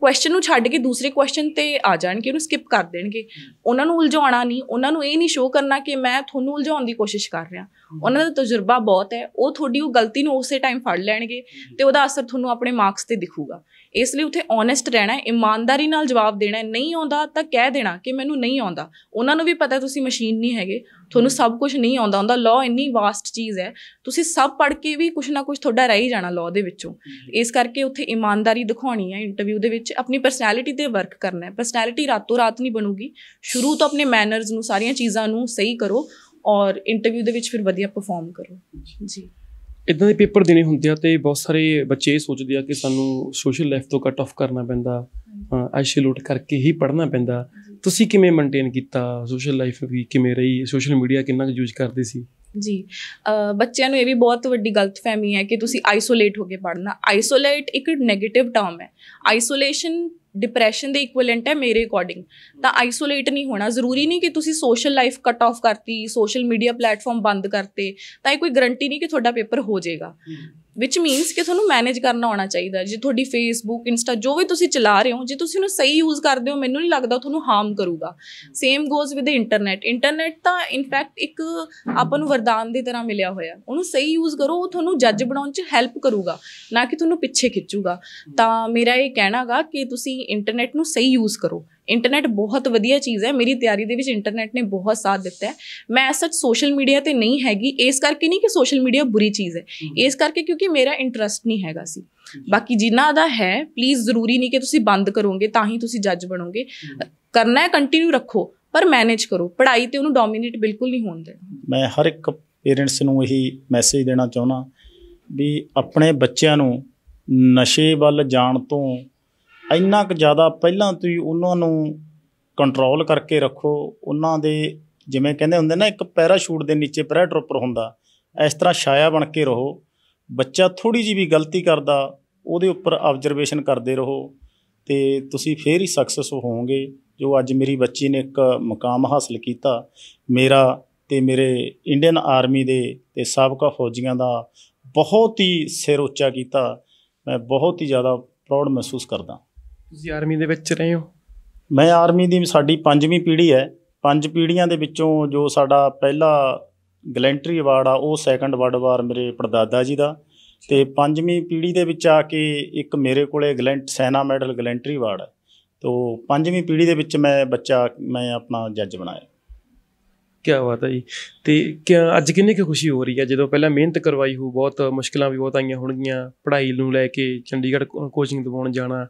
ਕੁਐਸਚਨ ਨੂੰ ਛੱਡ ਕੇ ਦੂਸਰੇ ਕੁਐਸਚਨ ਤੇ ਆ ਜਾਣਗੇ ਉਹਨੂੰ ਸਕਿਪ ਕਰ ਦੇਣਗੇ ਉਹਨਾਂ ਨੂੰ ਉਲਝਾਉਣਾ ਨਹੀਂ ਉਹਨਾਂ ਨੂੰ ਇਹ ਨਹੀਂ ਸ਼ੋਅ ਕਰਨਾ ਕਿ ਮੈਂ ਤੁਹਾਨੂੰ ਉਲਝਾਉਣ ਦੀ ਕੋਸ਼ਿਸ਼ ਕਰ ਰਿਹਾ ਉਹਨਾਂ ਦਾ ਤਜਰਬਾ ਬਹੁਤ ਹੈ ਉਹ ਤੁਹਾਡੀ ਉਹ ਗਲਤੀ ਨੂੰ ਉਸੇ ਟਾਈਮ ਫੜ ਲੈਣਗੇ ਤੇ ਉਹਦਾ ਅਸਰ ਤੁਹਾਨੂੰ ਆਪਣੇ ਮਾਰਕਸ ਤੇ ਦਿਖੂਗਾ ਇਸ ਲਈ ਉੱਥੇ ਓਨੈਸਟ ਰਹਿਣਾ ਹੈ ਇਮਾਨਦਾਰੀ ਨਾਲ ਜਵਾਬ ਦੇਣਾ ਨਹੀਂ ਆਉਂਦਾ ਤਾਂ ਕਹਿ ਦੇਣਾ ਕਿ ਮੈਨੂੰ ਨਹੀਂ ਆਉਂਦਾ ਉਹਨਾਂ ਨੂੰ ਵੀ ਪਤਾ ਤੁਸੀਂ ਮਸ਼ੀਨ ਨਹੀਂ ਹੈਗੇ ਤੁਹਾਨੂੰ ਸਭ ਕੁਝ ਨਹੀਂ ਆਉਂਦਾ ਹੁੰਦਾ ਲਾਅ ਇੰਨੀ ਵਾਸਟ ਚੀਜ਼ ਹੈ ਤੁਸੀਂ ਸਭ ਪੜ੍ਹ ਕੇ ਵੀ ਕੁਝ ਨਾ ਕੁਝ ਤੁਹਾਡਾ ਰਹਿ ਹੀ ਜਾਣਾ ਲਾਅ ਦੇ ਵਿੱਚੋਂ ਇਸ ਕਰਕੇ ਉੱਥੇ ਇਮਾਨਦਾਰੀ ਦਿਖਾਉਣੀ ਹੈ ਇੰਟਰਵਿਊ ਦੇ ਵਿੱਚ ਆਪਣੀ ਪਰਸਨੈਲਿਟੀ ਤੇ ਵਰਕ ਕਰਨਾ ਹੈ ਪਰਸਨੈਲਿਟੀ ਰਾਤੋਂ ਰਾਤ ਨਹੀਂ ਬਣੂਗੀ ਸ਼ੁਰੂ ਤੋਂ ਆਪਣੇ ਮੈਨਰਸ ਨੂੰ ਸਾਰੀਆਂ ਚੀਜ਼ਾਂ ਨੂੰ ਸਹੀ ਕਰੋ ਔਰ ਇੰਟਰਵਿਊ ਦੇ ਵਿੱਚ ਫਿਰ ਵਧੀਆ ਪਰਫਾਰਮ ਕਰੋ ਜੀ ਇਦਾਂ ਦੇ ਪੇਪਰ ਦੇਣੇ ਹੁੰਦੇ ਆ ਤੇ ਬਹੁਤ ਸਾਰੇ ਬੱਚੇ ਇਹ ਸੋਚਦੇ ਆ ਕਿ ਸਾਨੂੰ ਸੋਸ਼ਲ ਲਾਈਫ ਤੋਂ ਕੱਟ ਆਫ ਕਰਨਾ ਪੈਂਦਾ ਆਈਸੋਲੇਟ ਕਰਕੇ ਹੀ ਪੜ੍ਹਨਾ ਪੈਂਦਾ ਤੁਸੀਂ ਕਿਵੇਂ ਮੇਨਟੇਨ ਕੀਤਾ ਸੋਸ਼ਲ ਲਾਈਫ ਵੀ ਕਿਵੇਂ ਰਹੀ ਸੋਸ਼ਲ ਮੀਡੀਆ ਕਿੰਨਾ ਕੁ ਯੂਜ਼ ਕਰਦੇ ਸੀ ਜੀ ਬੱਚਿਆਂ ਨੂੰ ਇਹ ਵੀ ਬਹੁਤ ਵੱਡੀ ਗਲਤਫਹਿਮੀ ਹੈ ਕਿ ਤੁਸੀਂ ਆਈਸੋਲੇਟ ਹੋ ਕੇ ਪੜਨਾ ਆਈਸੋਲੇਟ ਇੱਕ ਨੈਗੇਟਿਵ ਟਰਮ ਹੈ ਆਈਸੋਲੇਸ਼ਨ ਡਿਪਰੈਸ਼ਨ ਦੇ ਇਕੁਇਵਲੈਂਟ ਹੈ ਮੇਰੇ ਅਕੋਰਡਿੰਗ ਤਾਂ ਆਈਸੋਲੇਟ ਨਹੀਂ ਹੋਣਾ ਜ਼ਰੂਰੀ ਨਹੀਂ ਕਿ ਤੁਸੀਂ ਸੋਸ਼ਲ ਲਾਈਫ ਕੱਟ ਆਫ ਕਰਤੀ ਸੋਸ਼ਲ ਮੀਡੀਆ ਪਲੇਟਫਾਰਮ ਬੰਦ ਕਰਤੇ ਤਾਂ ਇਹ ਕੋਈ ਗਰੰਟੀ ਨਹੀਂ ਕਿ ਤੁਹਾਡਾ ਪੇਪਰ ਹੋ ਜਾਏਗਾ ਵਿਚ ਮੀਨਸ ਕਿ ਤੁਹਾਨੂੰ ਮੈਨੇਜ ਕਰਨਾ ਆਉਣਾ ਚਾਹੀਦਾ ਜੇ ਤੁਹਾਡੀ ਫੇਸਬੁੱਕ ਇੰਸਟਾ ਜੋ ਵੀ ਤੁਸੀਂ ਚਲਾ ਰਹੇ ਹੋ ਜੇ ਤੁਸੀਂ ਉਹਨੂੰ ਸਹੀ ਯੂਜ਼ ਕਰਦੇ ਹੋ ਮੈਨੂੰ ਨਹੀਂ ਲੱਗਦਾ ਤੁਹਾਨੂੰ ਹਾਰਮ ਕਰੂਗਾ same goes with internet internet ਤਾਂ ਇਨਫੈਕਟ ਇੱਕ ਆਪਾਂ ਨੂੰ ਵਰਦਾਨ ਦੀ ਤਰ੍ਹਾਂ ਮਿਲਿਆ ਹੋਇਆ ਉਹਨੂੰ ਸਹੀ ਯੂਜ਼ ਕਰੋ ਉਹ ਤੁਹਾਨੂੰ ਜੱਜ ਬਣਾਉਣ 'ਚ ਹੈਲਪ ਕਰੂਗਾ ਨਾ ਕਿ ਤੁਹਾਨੂੰ ਪਿੱਛੇ ਖਿੱਚੂਗਾ ਤਾਂ ਮੇਰਾ ਇਹ ਕਹਿਣਾਗਾ ਕਿ ਤੁਸੀਂ ਇੰਟਰਨੈਟ ਨੂੰ ਸਹੀ ਯੂਜ਼ ਕਰੋ ਇੰਟਰਨੈਟ ਬਹੁਤ ਵਧੀਆ ਚੀਜ਼ ਹੈ ਮੇਰੀ ਤਿਆਰੀ ਦੇ ਵਿੱਚ ਇੰਟਰਨੈਟ ਨੇ ਬਹੁਤ ਸਾਥ ਦਿੱਤਾ ਹੈ ਮੈਂ ਐਸ ਸੱਚ ਸੋਸ਼ਲ ਮੀਡੀਆ ਤੇ ਨਹੀਂ ਹੈਗੀ ਇਸ ਕਰਕੇ ਨਹੀਂ ਕਿ ਸੋਸ਼ਲ ਮੀਡੀਆ ਬੁਰੀ ਚੀਜ਼ ਹੈ ਇਸ ਕਰਕੇ ਕਿਉਂਕਿ ਮੇਰਾ ਇੰਟਰਸਟ ਨਹੀਂ ਹੈਗਾ ਸੀ ਬਾਕੀ ਜਿੰਨਾ ਦਾ ਹੈ ਪਲੀਜ਼ ਜ਼ਰੂਰੀ ਨਹੀਂ ਕਿ ਤੁਸੀਂ ਬੰਦ ਕਰੋਗੇ ਤਾਂ ਹੀ ਤੁਸੀਂ ਜੱਜ ਬਣੋਗੇ ਕਰਨਾ ਹੈ ਕੰਟੀਨਿਊ ਰੱਖੋ ਪਰ ਮੈਨੇਜ ਕਰੋ ਪੜ੍ਹਾਈ ਤੇ ਉਹਨੂੰ ਡੋਮੀਨੇਟ ਬਿਲਕੁਲ ਨਹੀਂ ਹੋਣ ਦੇਣਾ ਮੈਂ ਹਰ ਇੱਕ ਪੇਰੈਂਟਸ ਨੂੰ ਇਹੀ ਮੈਸੇਜ ਦੇਣਾ ਚਾਹੁੰਦਾ ਵੀ ਆਪਣੇ ਬੱਚਿਆਂ ਨੂੰ ਨਸ਼ੇ ਵੱਲ ਜਾਣ ਤੋਂ ਇੰਨਾ ਕੁ ਜ਼ਿਆਦਾ ਪਹਿਲਾਂ ਤੁਸੀਂ ਉਹਨਾਂ ਨੂੰ ਕੰਟਰੋਲ ਕਰਕੇ ਰੱਖੋ ਉਹਨਾਂ ਦੇ ਜਿਵੇਂ ਕਹਿੰਦੇ ਹੁੰਦੇ ਨਾ ਇੱਕ ਪੈਰਾਸ਼ੂਟ ਦੇ ਨੀਚੇ ਪੈਰਾਟ੍ਰੋਪਰ ਹੁੰਦਾ ਇਸ ਤਰ੍ਹਾਂ ਛਾਇਆ ਬਣ ਕੇ ਰਹੋ ਬੱਚਾ ਥੋੜੀ ਜੀ ਵੀ ਗਲਤੀ ਕਰਦਾ ਉਹਦੇ ਉੱਪਰ ਆਬਜ਼ਰਵੇਸ਼ਨ ਕਰਦੇ ਰਹੋ ਤੇ ਤੁਸੀਂ ਫੇਰ ਹੀ ਸਕਸੈਸ ਹੋਵੋਗੇ ਜੋ ਅੱਜ ਮੇਰੀ ਬੱਚੀ ਨੇ ਇੱਕ ਮਕਾਮ ਹਾਸਲ ਕੀਤਾ ਮੇਰਾ ਤੇ ਮੇਰੇ ਇੰਡੀਅਨ ਆਰਮੀ ਦੇ ਤੇ ਸਾਬਕਾ ਫੌਜੀਆਂ ਦਾ ਬਹੁਤ ਹੀ ਸਿਰ ਉੱਚਾ ਕੀਤਾ ਮੈਂ ਬਹੁਤ ਹੀ ਜ਼ਿਆਦਾ ਪ੍ਰਾਊਡ ਮਹਿਸੂਸ ਕਰਦਾ ਤੁਸੀਂ ਆਰਮੀ ਦੇ ਵਿੱਚ ਰਹੇ ਹੋ ਮੈਂ ਆਰਮੀ ਦੀ ਸਾਡੀ ਪੰਜਵੀਂ ਪੀੜ੍ਹੀ ਹੈ ਪੰਜ ਪੀੜ੍ਹੀਆਂ ਦੇ ਵਿੱਚੋਂ ਜੋ ਸਾਡਾ ਪਹਿਲਾ ਗਲੈਂਟਰੀ ਅਵਾਰਡ ਆ ਉਹ ਸੈਕੰਡ ਵਰਲਡ ਵਾਰ ਮੇਰੇ ਪੜਦਾਦਾ ਜੀ ਦਾ ਤੇ ਪੰਜਵੀਂ ਪੀੜ੍ਹੀ ਦੇ ਵਿੱਚ ਆ ਕੇ ਇੱਕ ਮੇਰੇ ਕੋਲੇ ਗਲੈਂਟ ਸੈਨਾ ਮੈਡਲ ਗਲੈਂਟਰੀ ਅਵਾਰਡ ਹੈ ਤੋਂ ਪੰਜਵੀਂ ਪੀੜ੍ਹੀ ਦੇ ਵਿੱਚ ਮੈਂ ਬੱਚਾ ਮੈਂ ਆਪਣਾ ਜੱਜ ਬਣਾਇਆ ਕੀ ਬਾਤ ਹੈ ਜੀ ਤੇ ਅੱਜ ਕਿੰਨੇ ਕੁ ਖੁਸ਼ੀ ਹੋ ਰਹੀ ਹੈ ਜਦੋਂ ਪਹਿਲਾਂ ਮਿਹਨਤ ਕਰਵਾਈ ਹੋ ਬਹੁਤ ਮੁਸ਼ਕਲਾਂ ਵੀ ਬਹੁਤ ਆਈਆਂ ਹੋਣਗੀਆਂ ਪੜ੍ਹਾਈ ਨੂੰ ਲੈ ਕੇ ਚੰਡੀਗੜ੍ਹ ਕੋਚਿੰਗ ਦਿਵਾਉਣ ਜਾਣਾ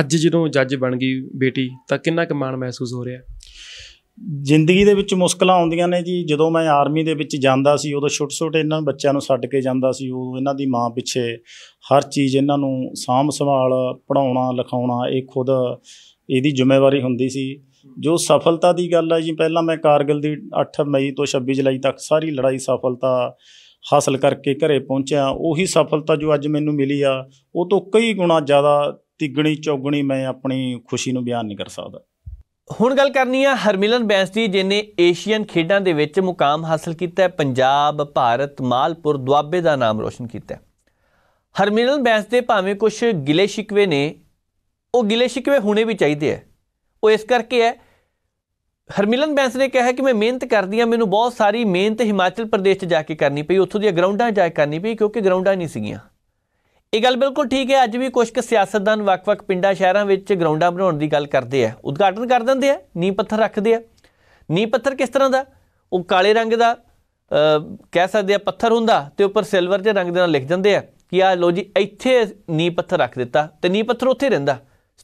ਅੱਜ ਜਦੋਂ ਜੱਜ ਬਣ ਗਈ ਬੇਟੀ ਤਾਂ ਕਿੰਨਾ ਕੁ ਮਾਣ ਮਹਿਸੂਸ ਹੋ ਰਿਹਾ ਜ਼ਿੰਦਗੀ ਦੇ ਵਿੱਚ ਮੁਸ਼ਕਲਾਂ ਆਉਂਦੀਆਂ ਨੇ ਜੀ ਜਦੋਂ ਮੈਂ ਆਰਮੀ ਦੇ ਵਿੱਚ ਜਾਂਦਾ ਸੀ ਉਦੋਂ ਛੋਟੇ-ਛੋਟੇ ਇਹਨਾਂ ਬੱਚਿਆਂ ਨੂੰ ਛੱਡ ਕੇ ਜਾਂਦਾ ਸੀ ਉਹ ਇਹਨਾਂ ਦੀ ਮਾਂ ਪਿੱਛੇ ਹਰ ਚੀਜ਼ ਇਹਨਾਂ ਨੂੰ ਸਾਂਭ ਸੰਭਾਲ ਪੜਾਉਣਾ ਲਿਖਾਉਣਾ ਇਹ ਖੁਦ ਇਹਦੀ ਜ਼ਿੰਮੇਵਾਰੀ ਹੁੰਦੀ ਸੀ ਜੋ ਸਫਲਤਾ ਦੀ ਗੱਲ ਹੈ ਜੀ ਪਹਿਲਾਂ ਮੈਂ ਕਾਰਗਿਲ ਦੀ 8 ਮਈ ਤੋਂ 26 ਜੁਲਾਈ ਤੱਕ ਸਾਰੀ ਲੜਾਈ ਸਫਲਤਾ ਹਾਸਲ ਕਰਕੇ ਘਰੇ ਪਹੁੰਚਿਆ ਉਹੀ ਸਫਲਤਾ ਜੋ ਅੱਜ ਮੈਨੂੰ ਮਿਲੀ ਆ ਉਹ ਤੋਂ ਕਈ ਗੁਣਾ ਜ਼ਿਆਦਾ ਤਿਗਣੀ ਚੌਗਣੀ ਮੈਂ ਆਪਣੀ ਖੁਸ਼ੀ ਨੂੰ ਬਿਆਨ ਨਹੀਂ ਕਰ ਸਕਦਾ ਹੁਣ ਗੱਲ ਕਰਨੀ ਆ ਹਰਮਿਲਨ ਬੈਂਸ ਦੀ ਜਿਨੇ ਏਸ਼ੀਅਨ ਖੇਡਾਂ ਦੇ ਵਿੱਚ ਮੁਕਾਮ ਹਾਸਲ ਕੀਤਾ ਹੈ ਪੰਜਾਬ ਭਾਰਤ ਮਾਲਪੁਰ ਦੁਆਬੇ ਦਾ ਨਾਮ ਰੋਸ਼ਨ ਕੀਤਾ ਹੈ ਹਰਮਿਲਨ ਬੈਂਸ ਦੇ ਭਾਵੇਂ ਕੁਝ ਗਿਲੇ ਸ਼ਿਕਵੇ ਨੇ ਉਹ ਗਿਲੇ ਸ਼ਿਕਵੇ ਹੋਣੇ ਵੀ ਚਾਹੀਦੇ ਆ ਉਹ ਇਸ ਕਰਕੇ ਹੈ ਹਰਮਿਲਨ ਬੈਂਸ ਨੇ ਕਿਹਾ ਕਿ ਮੈਂ ਮਿਹਨਤ ਕਰਦੀ ਆ ਮੈਨੂੰ ਬਹੁਤ ਸਾਰੀ ਮਿਹਨਤ ਹਿਮਾਚਲ ਪ੍ਰਦੇਸ਼ 'ਚ ਜਾ ਕੇ ਕਰਨੀ ਪਈ ਉੱਥੋਂ ਦੀਆਂ ਗਰਾਊਂਡਾਂ ਜਾ ਕੇ ਕਰਨੀ ਪਈ ਕਿਉਂਕਿ ਗਰਾਊਂਡਾਂ ਨਹੀਂ ਸੀਗੀਆਂ ਇਹ ਗੱਲ ਬਿਲਕੁਲ ਠੀਕ ਹੈ ਅੱਜ ਵੀ ਕੁਝ ਕੁ ਸਿਆਸਤਦਾਨ ਵੱਖ-ਵੱਖ ਪਿੰਡਾਂ ਸ਼ਹਿਰਾਂ ਵਿੱਚ ਗਰਾਊਂਡਾਂ ਬਣਾਉਣ ਦੀ ਗੱਲ ਕਰਦੇ ਆ ਉਦਘਾਟਨ ਕਰ ਦਿੰਦੇ ਆ ਨੀਂ ਪੱਥਰ ਰੱਖਦੇ ਆ ਨੀਂ ਪੱਥਰ ਕਿਸ ਤਰ੍ਹਾਂ ਦਾ ਉਹ ਕਾਲੇ ਰੰਗ ਦਾ ਕਹਿ ਸਕਦੇ ਆ ਪੱਥਰ ਹੁੰਦਾ ਤੇ ਉੱਪਰ ਸਿਲਵਰ ਦੇ ਰੰਗ ਦੇ ਨਾਲ ਲਿਖ ਦਿੰਦੇ ਆ ਕਿ ਆ ਲੋ ਜੀ ਇੱਥੇ ਨੀਂ ਪੱਥਰ ਰੱਖ ਦਿੱਤਾ ਤੇ ਨੀਂ ਪੱਥਰ ਉੱਥੇ ਰਹਿੰਦਾ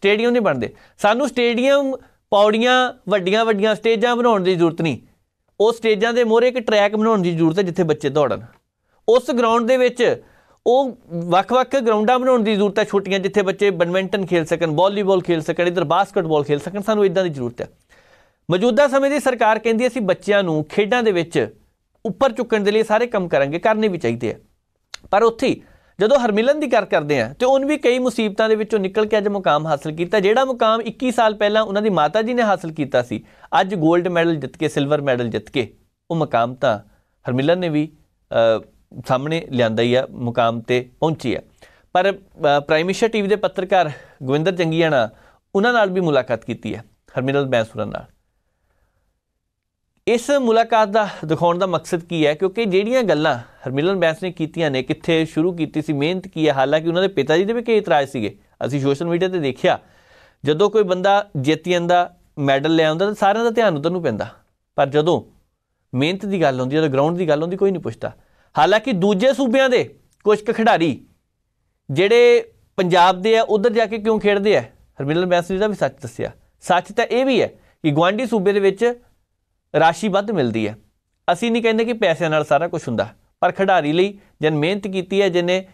ਸਟੇਡੀਅਮ ਨਹੀਂ ਬਣਦੇ ਸਾਨੂੰ ਸਟੇਡੀਅਮ ਪੌੜੀਆਂ ਵੱਡੀਆਂ ਵੱਡੀਆਂ ਸਟੇਜਾਂ ਬਣਾਉਣ ਦੀ ਜ਼ਰੂਰਤ ਨਹੀਂ ਉਹ ਸਟੇਜਾਂ ਦੇ ਮੋਹਰੇ ਇੱਕ ਟਰੈਕ ਬਣਾਉਣ ਦੀ ਜ਼ਰੂਰਤ ਹੈ ਜਿੱਥੇ ਬੱਚੇ ਦੌੜਨ ਉਸ ਗਰਾਊਂਡ ਦੇ ਵਿੱਚ ਉਹ ਵੱਖ-ਵੱਖ ਗਰਾਊਂਡਾਂ ਬਣਾਉਣ ਦੀ ਜ਼ਰੂਰਤ ਹੈ ਛੋਟੀਆਂ ਜਿੱਥੇ ਬੱਚੇ ਬੈਡਮਿੰਟਨ ਖੇਡ ਸਕਣ ਵਾਲੀਬਾਲ ਖੇਡ ਸਕਣ ਇਧਰ ਬਾਸਕਟਬਾਲ ਖੇਡ ਸਕਣ ਸਾਨੂੰ ਇਦਾਂ ਦੀ ਜ਼ਰੂਰਤ ਹੈ ਮੌਜੂਦਾ ਸਮੇਂ ਦੀ ਸਰਕਾਰ ਕਹਿੰਦੀ ਅਸੀਂ ਬੱਚਿਆਂ ਨੂੰ ਖੇਡਾਂ ਦੇ ਵਿੱਚ ਉੱਪਰ ਚੁੱਕਣ ਦੇ ਲਈ ਸਾਰੇ ਕੰਮ ਕਰਾਂਗੇ ਕਰਨੇ ਵੀ ਚਾਹੀਦੇ ਆ ਪਰ ਉੱਥੇ ਜਦੋਂ ਹਰਮਿਲਨ ਦੀ ਗੱਲ ਕਰਦੇ ਆ ਤੇ ਉਹਨ ਵੀ ਕਈ ਮੁਸੀਬਤਾਂ ਦੇ ਵਿੱਚੋਂ ਨਿਕਲ ਕੇ ਅੱਜ ਮੁਕਾਮ ਹਾਸਲ ਕੀਤਾ ਜਿਹੜਾ ਮੁਕਾਮ 21 ਸਾਲ ਪਹਿਲਾਂ ਉਹਨਾਂ ਦੀ ਮਾਤਾ ਜੀ ਨੇ ਹਾਸਲ ਕੀਤਾ ਸੀ ਅੱਜ 골ਡ ਮੈਡਲ ਜਿੱਤ ਕੇ ਸਿਲਵਰ ਮੈਡਲ ਜਿੱਤ ਕੇ ਉਹ ਮੁਕਾਮ ਤਾਂ ਹਰਮਿਲਨ ਨੇ ਵੀ ਸਾਹਮਣੇ ਲਿਆਂਦਾ ਹੀ ਆ ਮੁਕਾਮ ਤੇ ਪਹੁੰਚੀ ਆ ਪਰ ਪ੍ਰਾਈਮੇਸ਼ਰ ਟੀਵੀ ਦੇ ਪੱਤਰਕਾਰ ਗਵਿੰਦਰ ਜੰਗੀਆਣਾ ਉਹਨਾਂ ਨਾਲ ਵੀ ਮੁਲਾਕਾਤ ਕੀਤੀ ਹੈ ਹਰਮਿਲਨ ਬੈਂਸੁਰਾ ਨਾਲ ਇਸ ਮੁਲਾਕਾਤ ਦਾ ਦਿਖਾਉਣ ਦਾ ਮਕਸਦ ਕੀ ਹੈ ਕਿਉਂਕਿ ਜਿਹੜੀਆਂ ਗੱਲਾਂ ਹਰਮਿਲਨ ਬੈਂਸ ਨੇ ਕੀਤੀਆਂ ਨੇ ਕਿੱਥੇ ਸ਼ੁਰੂ ਕੀਤੀ ਸੀ ਮਿਹਨਤ ਕੀ ਹੈ ਹਾਲਾਂਕਿ ਉਹਨਾਂ ਦੇ ਪਿਤਾ ਜੀ ਦੇ ਵੀ ਕਈ ਇਤਰਾਜ਼ ਸੀਗੇ ਅਸੀਂ ਸੋਸ਼ਲ ਮੀਡੀਆ ਤੇ ਦੇਖਿਆ ਜਦੋਂ ਕੋਈ ਬੰਦਾ ਜਿੱਤਿਆਂ ਦਾ ਮੈਡਲ ਲੈ ਆਉਂਦਾ ਤਾਂ ਸਾਰਿਆਂ ਦਾ ਧਿਆਨ ਉਧਰ ਨੂੰ ਪੈਂਦਾ ਪਰ ਜਦੋਂ ਮਿਹਨਤ ਦੀ ਗੱਲ ਹੁੰਦੀ ਹੈ ਤਾਂ ਗਰਾਊਂਡ ਦੀ ਗੱਲ ਹੁੰਦੀ ਕੋਈ ਨਹੀਂ ਪੁੱਛਦਾ ਹਾਲਾਂਕਿ ਦੂਜੇ ਸੂਬਿਆਂ ਦੇ ਕੁਝ ਕੁ ਖਿਡਾਰੀ ਜਿਹੜੇ ਪੰਜਾਬ ਦੇ ਆ ਉਧਰ ਜਾ ਕੇ ਕਿਉਂ ਖੇਡਦੇ ਆ ਹਰਮਿਲਨ ਬੈਂਸ ਜੀ ਦਾ ਵੀ ਸੱਚ ਦੱਸਿਆ ਸੱਚ ਤਾਂ ਇਹ ਵੀ ਹੈ ਕਿ ਗਵਾਂਡੀ ਸੂਬੇ ਦੇ ਵਿੱਚ ਰਾਸ਼ੀ ਵੱਧ ਮਿਲਦੀ ਹੈ ਅਸੀਂ ਨਹੀਂ ਕਹਿੰਦੇ ਕਿ ਪੈਸਿਆਂ ਨਾਲ ਸਾਰਾ ਕੁਝ ਹੁੰਦਾ ਪਰ ਖਿਡਾਰੀ ਲਈ ਜਨ ਮਿਹਨਤ ਕੀਤੀ ਹੈ ਜਿਨੇ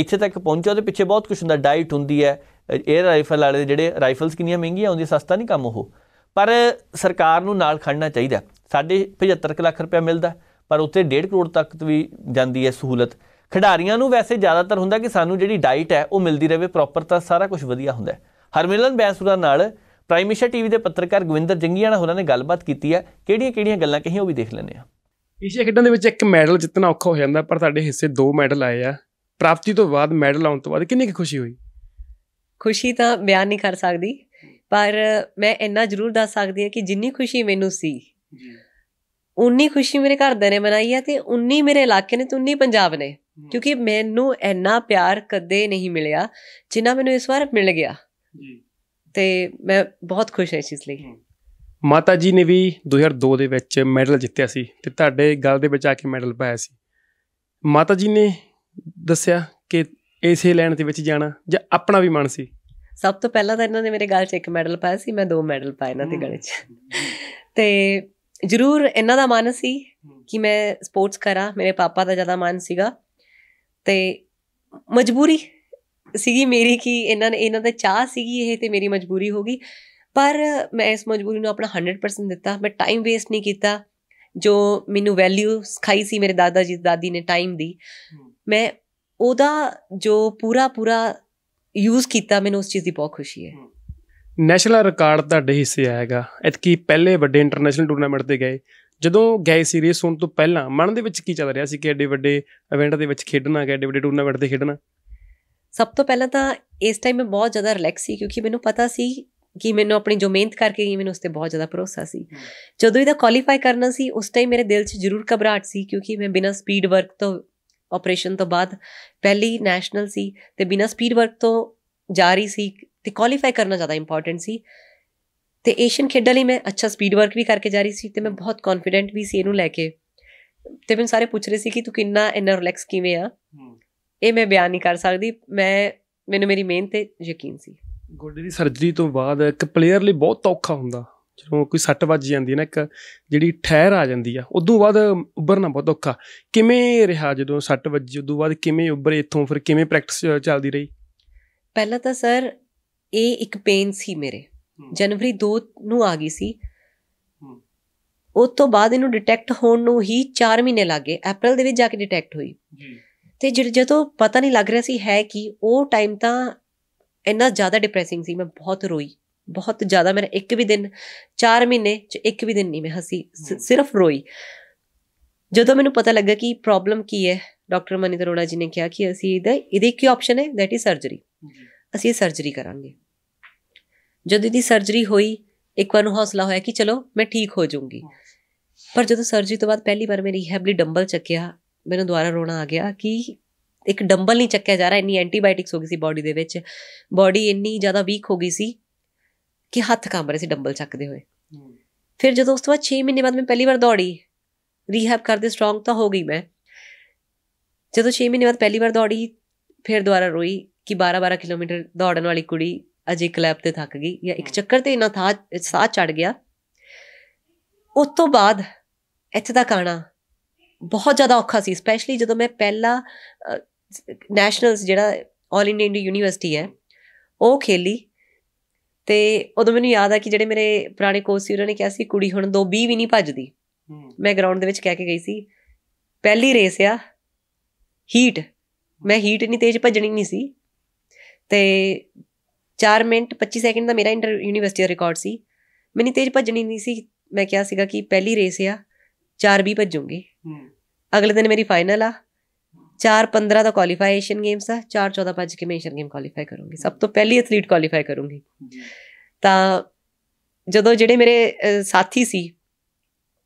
ਇੱਥੇ ਤੱਕ ਪਹੁੰਚਿਆ ਉਹਦੇ ਪਿੱਛੇ ਬਹੁਤ ਕੁਝ ਹੁੰਦਾ ਡਾਈਟ ਹੁੰਦੀ ਹੈ 에어 ਰਾਈਫਲ ਵਾਲੇ ਜਿਹੜੇ ਰਾਈਫਲਸ ਕਿੰਨੀਆਂ ਮਹਿੰਗੀਆਂ ਹੁੰਦੀਆਂ ਸਸਤਾ ਨਹੀਂ ਕੰਮ ਉਹ ਪਰ ਸਰਕਾਰ ਨੂੰ ਨਾਲ ਖੜਨਾ ਚਾਹੀਦਾ ਸਾਡੇ 75 ਲੱਖ ਰੁਪਏ ਮਿਲਦਾ ਪਰ ਉੱਤੇ 1.5 ਕਰੋੜ ਤੱਕ ਵੀ ਜਾਂਦੀ ਹੈ ਸਹੂਲਤ ਖਿਡਾਰੀਆਂ ਨੂੰ ਵੈਸੇ ਜ਼ਿਆਦਾਤਰ ਹੁੰਦਾ ਕਿ ਸਾਨੂੰ ਜਿਹੜੀ ਡਾਈਟ ਹੈ ਉਹ ਮਿਲਦੀ ਰਹੇ ਪ੍ਰੋਪਰ ਤਾਂ ਸਾਰਾ ਕੁਝ ਵਧੀਆ ਹੁੰਦਾ ਹਰਮਿਲਨ ਬੈਂਸੂਰਾ ਨਾਲ ਪ੍ਰਾਈਮ ਟੀਵੀ ਦੇ ਪੱਤਰਕਾਰ ਗਵਿੰਦਰ ਜੰਗੀਆਂ ਨਾਲ ਉਹਨਾਂ ਨੇ ਗੱਲਬਾਤ ਕੀਤੀ ਹੈ ਕਿਹੜੀਆਂ-ਕਿਹੜੀਆਂ ਗੱਲਾਂ ਕਹੀਆਂ ਉਹ ਵੀ ਦੇਖ ਲੈਂਦੇ ਆ ਏਸ਼ੀਆ ਖੇਡਾਂ ਦੇ ਵਿੱਚ ਇੱਕ ਮੈਡਲ ਜਿੱਤਣਾ ਔਖਾ ਹੋ ਜਾਂਦਾ ਪਰ ਤੁਹਾਡੇ ਹਿੱਸੇ ਦੋ ਮੈਡਲ ਆਏ ਆ ਪ੍ਰਾਪਤੀ ਤੋਂ ਬਾਅਦ ਮੈਡਲ ਆਉਣ ਤੋਂ ਬਾਅਦ ਕਿੰਨੀ ਕੁ ਖੁਸ਼ੀ ਹੋਈ ਖੁਸ਼ੀ ਤਾਂ ਬਿਆਨ ਨਹੀਂ ਕਰ ਸਕਦੀ ਪਰ ਮੈਂ ਇੰਨਾ ਜ਼ਰੂਰ ਦੱਸ ਸਕਦੀ ਹਾਂ ਕਿ ਜਿੰਨੀ ਖੁਸ਼ੀ ਮੈਨੂੰ ਸੀ ਉਨੀ ਖੁਸ਼ੀ ਮੇਰੇ ਘਰਦਿਆਂ ਨੇ ਮਨਾਈ ਆ ਤੇ ਉਨੀ ਮੇਰੇ ਇਲਾਕੇ ਨੇ ਤੇ ਉਨੀ ਪੰਜਾਬ ਨੇ ਕਿਉਂਕਿ ਮੈਨੂੰ ਇੰਨਾ ਪਿਆਰ ਕਦੇ ਨਹੀਂ ਮਿਲਿਆ ਜਿੰਨਾ ਮੈਨੂੰ ਇਸ ਵਾਰ ਮਿਲ ਗਿਆ ਜੀ ਤੇ ਮੈਂ ਬਹੁਤ ਖੁਸ਼ ਹਾਂ ਇਸ ਚੀਜ਼ ਲਈ ਮਾਤਾ ਜੀ ਨੇ ਵੀ 2002 ਦੇ ਵਿੱਚ ਮੈਡਲ ਜਿੱਤਿਆ ਸੀ ਤੇ ਤੁਹਾਡੇ ਗਲ ਦੇ ਵਿੱਚ ਆ ਕੇ ਮੈਡਲ ਪਾਇਆ ਸੀ ਮਾਤਾ ਜੀ ਨੇ ਦੱਸਿਆ ਕਿ ਇਸੇ ਲਾਈਨ ਦੇ ਵਿੱਚ ਜਾਣਾ ਜਾਂ ਆਪਣਾ ਵੀ ਮਨ ਸੀ ਸਭ ਤੋਂ ਪਹਿਲਾਂ ਤਾਂ ਇਹਨਾਂ ਨੇ ਮੇਰੇ ਗਲ 'ਚ ਇੱਕ ਮੈਡਲ ਪਾਇਆ ਸੀ ਮੈਂ ਦੋ ਮੈਡਲ ਪਾਏ ਇਹਨਾਂ ਦੇ ਗਲੇ 'ਚ ਤੇ ਜ਼ਰੂਰ ਇਹਨਾਂ ਦਾ ਮਨ ਸੀ ਕਿ ਮੈਂ ਸਪੋਰਟਸ ਕਰਾਂ ਮੇਰੇ ਪਾਪਾ ਦਾ ਜ਼ਿਆਦਾ ਮਨ ਸੀਗਾ ਤੇ ਮਜਬੂਰੀ ਸੀਗੀ ਮੇਰੀ ਕਿ ਇਹਨਾਂ ਨੇ ਇਹਨਾਂ ਦਾ ਚਾਹ ਸੀਗੀ ਇਹ ਤੇ ਮੇਰੀ ਮਜਬੂਰੀ ਹੋ ਗਈ ਪਰ ਮੈਂ ਇਸ ਮਜਬੂਰੀ ਨੂੰ ਆਪਣਾ 100% ਦਿੱਤਾ ਮੈਂ ਟਾਈਮ ਵੇਸਟ ਨਹੀਂ ਕੀਤਾ ਜੋ ਮੈਨੂੰ ਵੈਲਿਊ ਸਿਖਾਈ ਸੀ ਮੇਰੇ ਦਾਦਾ ਜੀ ਦਾਦੀ ਨੇ ਟਾਈਮ ਦੀ ਮੈਂ ਉਹਦਾ ਜੋ ਪੂਰਾ ਪੂਰਾ ਯੂਜ਼ ਕੀਤਾ ਮੈਨੂੰ ਉਸ ਚੀਜ਼ ਦੀ ਬਹੁਤ ਖੁਸ਼ੀ ਹੈ ਨੈਸ਼ਨਲ ਰਿਕਾਰਡ ਤੁਹਾਡੇ ਹਿੱਸੇ ਆਏਗਾ ਇਤਕੀ ਪਹਿਲੇ ਵੱਡੇ ਇੰਟਰਨੈਸ਼ਨਲ ਟੂਰਨਾਮੈਂਟ ਤੇ ਗਏ ਜਦੋਂ ਗਏ ਸੀ ਹੋਣ ਤੋਂ ਪਹਿਲਾਂ ਮਨ ਦੇ ਵਿੱਚ ਕੀ ਚੱਲ ਰਿਹਾ ਸੀ ਕਿ ਐਡੇ ਵੱਡੇ ਇਵੈਂਟ ਦੇ ਵਿੱਚ ਖੇਡਣਾ ਹੈ ਐਡੇ ਵੱਡੇ ਟੂਰਨਾਮੈਂਟ ਦੇ ਖੇਡਣਾ ਸਭ ਤੋਂ ਪਹਿਲਾਂ ਤਾਂ ਇਸ ਟਾਈਮ ਮੈਂ ਬਹੁਤ ਜ਼ਿਆਦਾ ਰਿਲੈਕਸ ਸੀ ਕਿਉਂਕਿ ਮੈਨੂੰ ਪਤਾ ਸੀ ਕਿ ਮੈਨੂੰ ਆਪਣੀ ਜੋ ਮਿਹਨਤ ਕਰਕੇ ਗਈ ਮੈਨੂੰ ਉਸ ਤੇ ਬਹੁਤ ਜ਼ਿਆਦਾ ਭਰੋਸਾ ਸੀ ਜਦੋਂ ਇਹਦਾ ਕੁਆਲੀਫਾਈ ਕਰਨਾ ਸੀ ਉਸ ਟਾਈਮ ਮੇਰੇ ਦਿਲ 'ਚ ਜ਼ਰੂਰ ਘਬਰਾਹਟ ਸੀ ਕਿਉਂਕਿ ਮੈਂ ਬਿਨਾਂ ਸਪੀਡ ਵਰਕ ਤੋਂ ਆਪਰੇਸ਼ਨ ਤੋਂ ਬਾਅਦ ਪਹਿਲੀ ਨੈਸ਼ਨਲ ਸੀ ਤੇ ਬਿਨਾਂ ਸਪੀਡ ਵਰਕ ਤੋਂ ਜਾ ਰਹੀ ਸੀ ਤੇ ਕੁਆਲੀਫਾਈ ਕਰਨਾ ਜ਼ਿਆਦਾ ਇੰਪੋਰਟੈਂਟ ਸੀ ਤੇ ਏਸ਼ੀਅਨ ਖੇਡਾਂ ਲਈ ਮੈਂ ਅੱਛਾ ਸਪੀਡ ਵਰਕ ਵੀ ਕਰਕੇ ਜਾ ਰਹੀ ਸੀ ਤੇ ਮੈਂ ਬਹੁਤ ਕੌਨਫੀਡੈਂਟ ਵੀ ਸੀ ਇਹਨੂੰ ਲੈ ਕੇ ਤੇ ਮੈਨੂੰ ਸਾਰੇ ਪੁੱਛ ਰਹੇ ਸੀ ਕਿ ਤੂੰ ਕਿੰਨਾ ਇਨਰ ਰਿਲੈਕਸ ਕਿਵੇਂ ਆ ਇਹ ਮੈਂ ਬਿਆਨ ਨਹੀਂ ਕਰ ਸਕਦੀ ਮੈਂ ਮੈਨੂੰ ਮੇਰੀ ਮਿਹਨਤ ਤੇ ਯਕੀਨ ਸੀ ਗੋਡੇ ਦੀ ਸਰਜਰੀ ਤੋਂ ਬਾਅਦ ਇੱਕ ਪਲੇਅਰ ਲਈ ਬਹੁਤ ਔਖਾ ਹੁੰਦਾ ਜਦੋਂ ਕੋਈ ਸੱਟ ਵੱਜ ਜਾਂਦੀ ਹੈ ਨਾ ਇੱਕ ਜਿਹੜੀ ਠਹਿਰ ਆ ਜਾਂਦੀ ਆ ਉਦੋਂ ਬਾਅਦ ਉੱਭਰਨਾ ਬਹੁਤ ਔਖਾ ਕਿਵੇਂ ਰਿਹਾ ਜਦੋਂ ਸੱਟ ਵੱਜੀ ਉਦੋਂ ਬਾਅਦ ਕਿਵੇਂ ਉੱਭਰੇ ਇੱਥੋਂ ਫਿਰ ਕਿਵੇਂ ਪ੍ਰੈਕਟਿਸ ਚੱਲਦੀ ਰਹੀ ਪਹਿਲਾਂ ਤਾਂ ਸਰ ਇਹ ਇੱਕ ਪੇਨ ਸੀ ਮੇਰੇ ਜਨਵਰੀ 2 ਨੂੰ ਆ ਗਈ ਸੀ ਉਸ ਤੋਂ ਬਾਅਦ ਇਹਨੂੰ ਡਿਟੈਕਟ ਹੋਣ ਨੂੰ ਹੀ 4 ਮਹੀਨੇ ਲੱਗੇ April ਦੇ ਵਿੱਚ ਜਾ ਕੇ ਡਿਟੈਕਟ ਹੋਈ ਜੀ ਤੇ ਜਦੋਂ ਪਤਾ ਨਹੀਂ ਲੱਗ ਰਿਹਾ ਸੀ ਹੈ ਕਿ ਉਹ ਟਾਈਮ ਤਾਂ ਇੰਨਾ ਜ਼ਿਆਦਾ ਡਿਪਰੈਸਿੰਗ ਸੀ ਮੈਂ ਬਹੁਤ ਰੋਈ ਬਹੁਤ ਜ਼ਿਆਦਾ ਮੇਰਾ ਇੱਕ ਵੀ ਦਿਨ 4 ਮਹੀਨੇ ਚ ਇੱਕ ਵੀ ਦਿਨ ਨਹੀਂ ਮੈਂ ਹਸੀ ਸਿਰਫ ਰੋਈ ਜਦੋਂ ਮੈਨੂੰ ਪਤਾ ਲੱਗਾ ਕਿ ਪ੍ਰੋਬਲਮ ਕੀ ਹੈ ਡਾਕਟਰ ਮਨੀ ਅਰੋੜਾ ਜੀ ਨੇ ਕਿਹਾ ਕਿ ਅਸੀਂ ਇਹਦਾ ਇਹਦੇ ਕੀ ਆਪਸ਼ਨ ਹੈ ਥੈਟ ਇਜ਼ ਸਰਜਰੀ ਅਸੀਂ ਸਰਜਰੀ ਕਰਾਂਗੇ ਜਦੋਂ ਦੀ ਸਰਜਰੀ ਹੋਈ ਇੱਕ ਵਾਰ ਨੂੰ ਹੌਸਲਾ ਹੋਇਆ ਕਿ ਚਲੋ ਮੈਂ ਠੀਕ ਹੋ ਜਾਊਂਗੀ ਪਰ ਜਦੋਂ ਸਰਜਰੀ ਤੋਂ ਬਾਅਦ ਪਹਿਲੀ ਵਾਰ ਮੈਂ ਰੀਹੈਬਲੀ ਡੰਬਲ ਚੱਕਿਆ ਮੈਨੂੰ ਦੁਆਰਾ ਰੋਣਾ ਆ ਗਿਆ ਕਿ ਇੱਕ ਡੰਬਲ ਨਹੀਂ ਚੱਕਿਆ ਜਾ ਰਿਹਾ ਇੰਨੀ ਐਂਟੀਬਾਇਓਟਿਕਸ ਹੋ ਗਈ ਸੀ ਬਾਡੀ ਦੇ ਵਿੱਚ ਬਾਡੀ ਇੰਨੀ ਜ਼ਿਆਦਾ ਵੀਕ ਹੋ ਗਈ ਸੀ ਕਿ ਹੱਥ ਕੰਬ ਰਹੇ ਸੀ ਡੰਬਲ ਚੱਕਦੇ ਹੋਏ ਫਿਰ ਜਦੋਂ ਉਸ ਤੋਂ ਬਾਅਦ 6 ਮਹੀਨੇ ਬਾਅਦ ਮੈਂ ਪਹਿਲੀ ਵਾਰ ਦੌੜੀ ਰੀਹੈਬ ਕਰਦੇ ਸਟਰੋਂਗ ਤਾਂ ਹੋ ਗਈ ਮੈਂ ਜਦੋਂ 6 ਮਹੀਨੇ ਬਾਅਦ ਪਹਿਲੀ ਵਾਰ ਦੌੜੀ ਫਿਰ ਦੁਬਾਰਾ ਰੋਈ ਕਿ 12-12 ਕਿਲੋਮੀਟਰ ਦੌੜਨ ਵਾਲੀ ਕੁੜੀ ਅਜੇ ਕਲੈਪ ਤੇ ਥੱਕ ਗਈ ਜਾਂ ਇੱਕ ਚੱਕਰ ਤੇ ਇਨਾ ਥਾ ਸਾਹ ਚੜ ਗਿਆ ਉਸ ਤੋਂ ਬਾਅਦ ਇੱਥੇ ਦਾ ਕਾਣਾ ਬਹੁਤ ਜ਼ਿਆਦਾ ਔਖਾ ਸੀ ਸਪੈਸ਼ਲੀ ਜਦੋਂ ਮੈਂ ਪਹਿਲਾ ਨੈਸ਼ਨਲਸ ਜਿਹੜਾ ਆਲ ਇੰਡੀਆ ਯੂਨੀਵਰਸਿਟੀ ਹੈ ਉਹ ਖੇਲੀ ਤੇ ਉਦੋਂ ਮੈਨੂੰ ਯਾਦ ਆ ਕਿ ਜਿਹੜੇ ਮੇਰੇ ਪੁਰਾਣੇ ਕੋਚ ਸੀ ਉਹਨਾਂ ਨੇ ਕਿਹਾ ਸੀ ਕੁੜੀ ਹੁਣ 20 ਵੀ ਨਹੀਂ ਭੱਜਦੀ ਮੈਂ ਗਰਾਊਂਡ ਦੇ ਵਿੱਚ ਕਹਿ ਕੇ ਗਈ ਸੀ ਪਹਿਲੀ ਰੇਸ ਆ ਹੀਟ ਮੈਂ ਹੀਟ ਨਹੀਂ ਤੇਜ਼ ਭੱਜਣੀ ਨਹੀਂ ਸੀ ਤੇ 4 ਮਿੰਟ 25 ਸੈਕਿੰਡ ਦਾ ਮੇਰਾ ਇੰਟਰ ਯੂਨੀਵਰਸਿਟੀ ਦਾ ਰਿਕਾਰਡ ਸੀ ਮੈਨੂੰ ਤੇਜ਼ ਭੱਜਣੀ ਨਹੀਂ ਸੀ ਮੈਂ ਕਿਹਾ ਸੀਗਾ ਕਿ ਪਹਿਲੀ ਰੇਸ ਆ 4 ਵੀ ਭੱਜੂਗੀ ਅਗਲੇ ਦਿਨ ਮੇਰੀ ਫਾਈਨਲ ਆ 4-15 ਦਾ ਕੁਆਲੀਫਾਈ ਗੇਮਸ ਆ 4-14 ਭੱਜ ਕੇ ਮੈਂ ਏਸ਼ੀਅਨ ਗੇਮ ਕੁਆਲੀਫਾਈ ਕਰੂੰਗੀ ਸਭ ਤੋਂ ਪਹਿਲੀ ਐਥਲੀਟ ਕੁਆਲੀਫਾਈ ਕਰੂੰਗੀ ਤਾਂ ਜਦੋਂ ਜਿਹੜੇ ਮੇਰੇ ਸਾਥੀ ਸੀ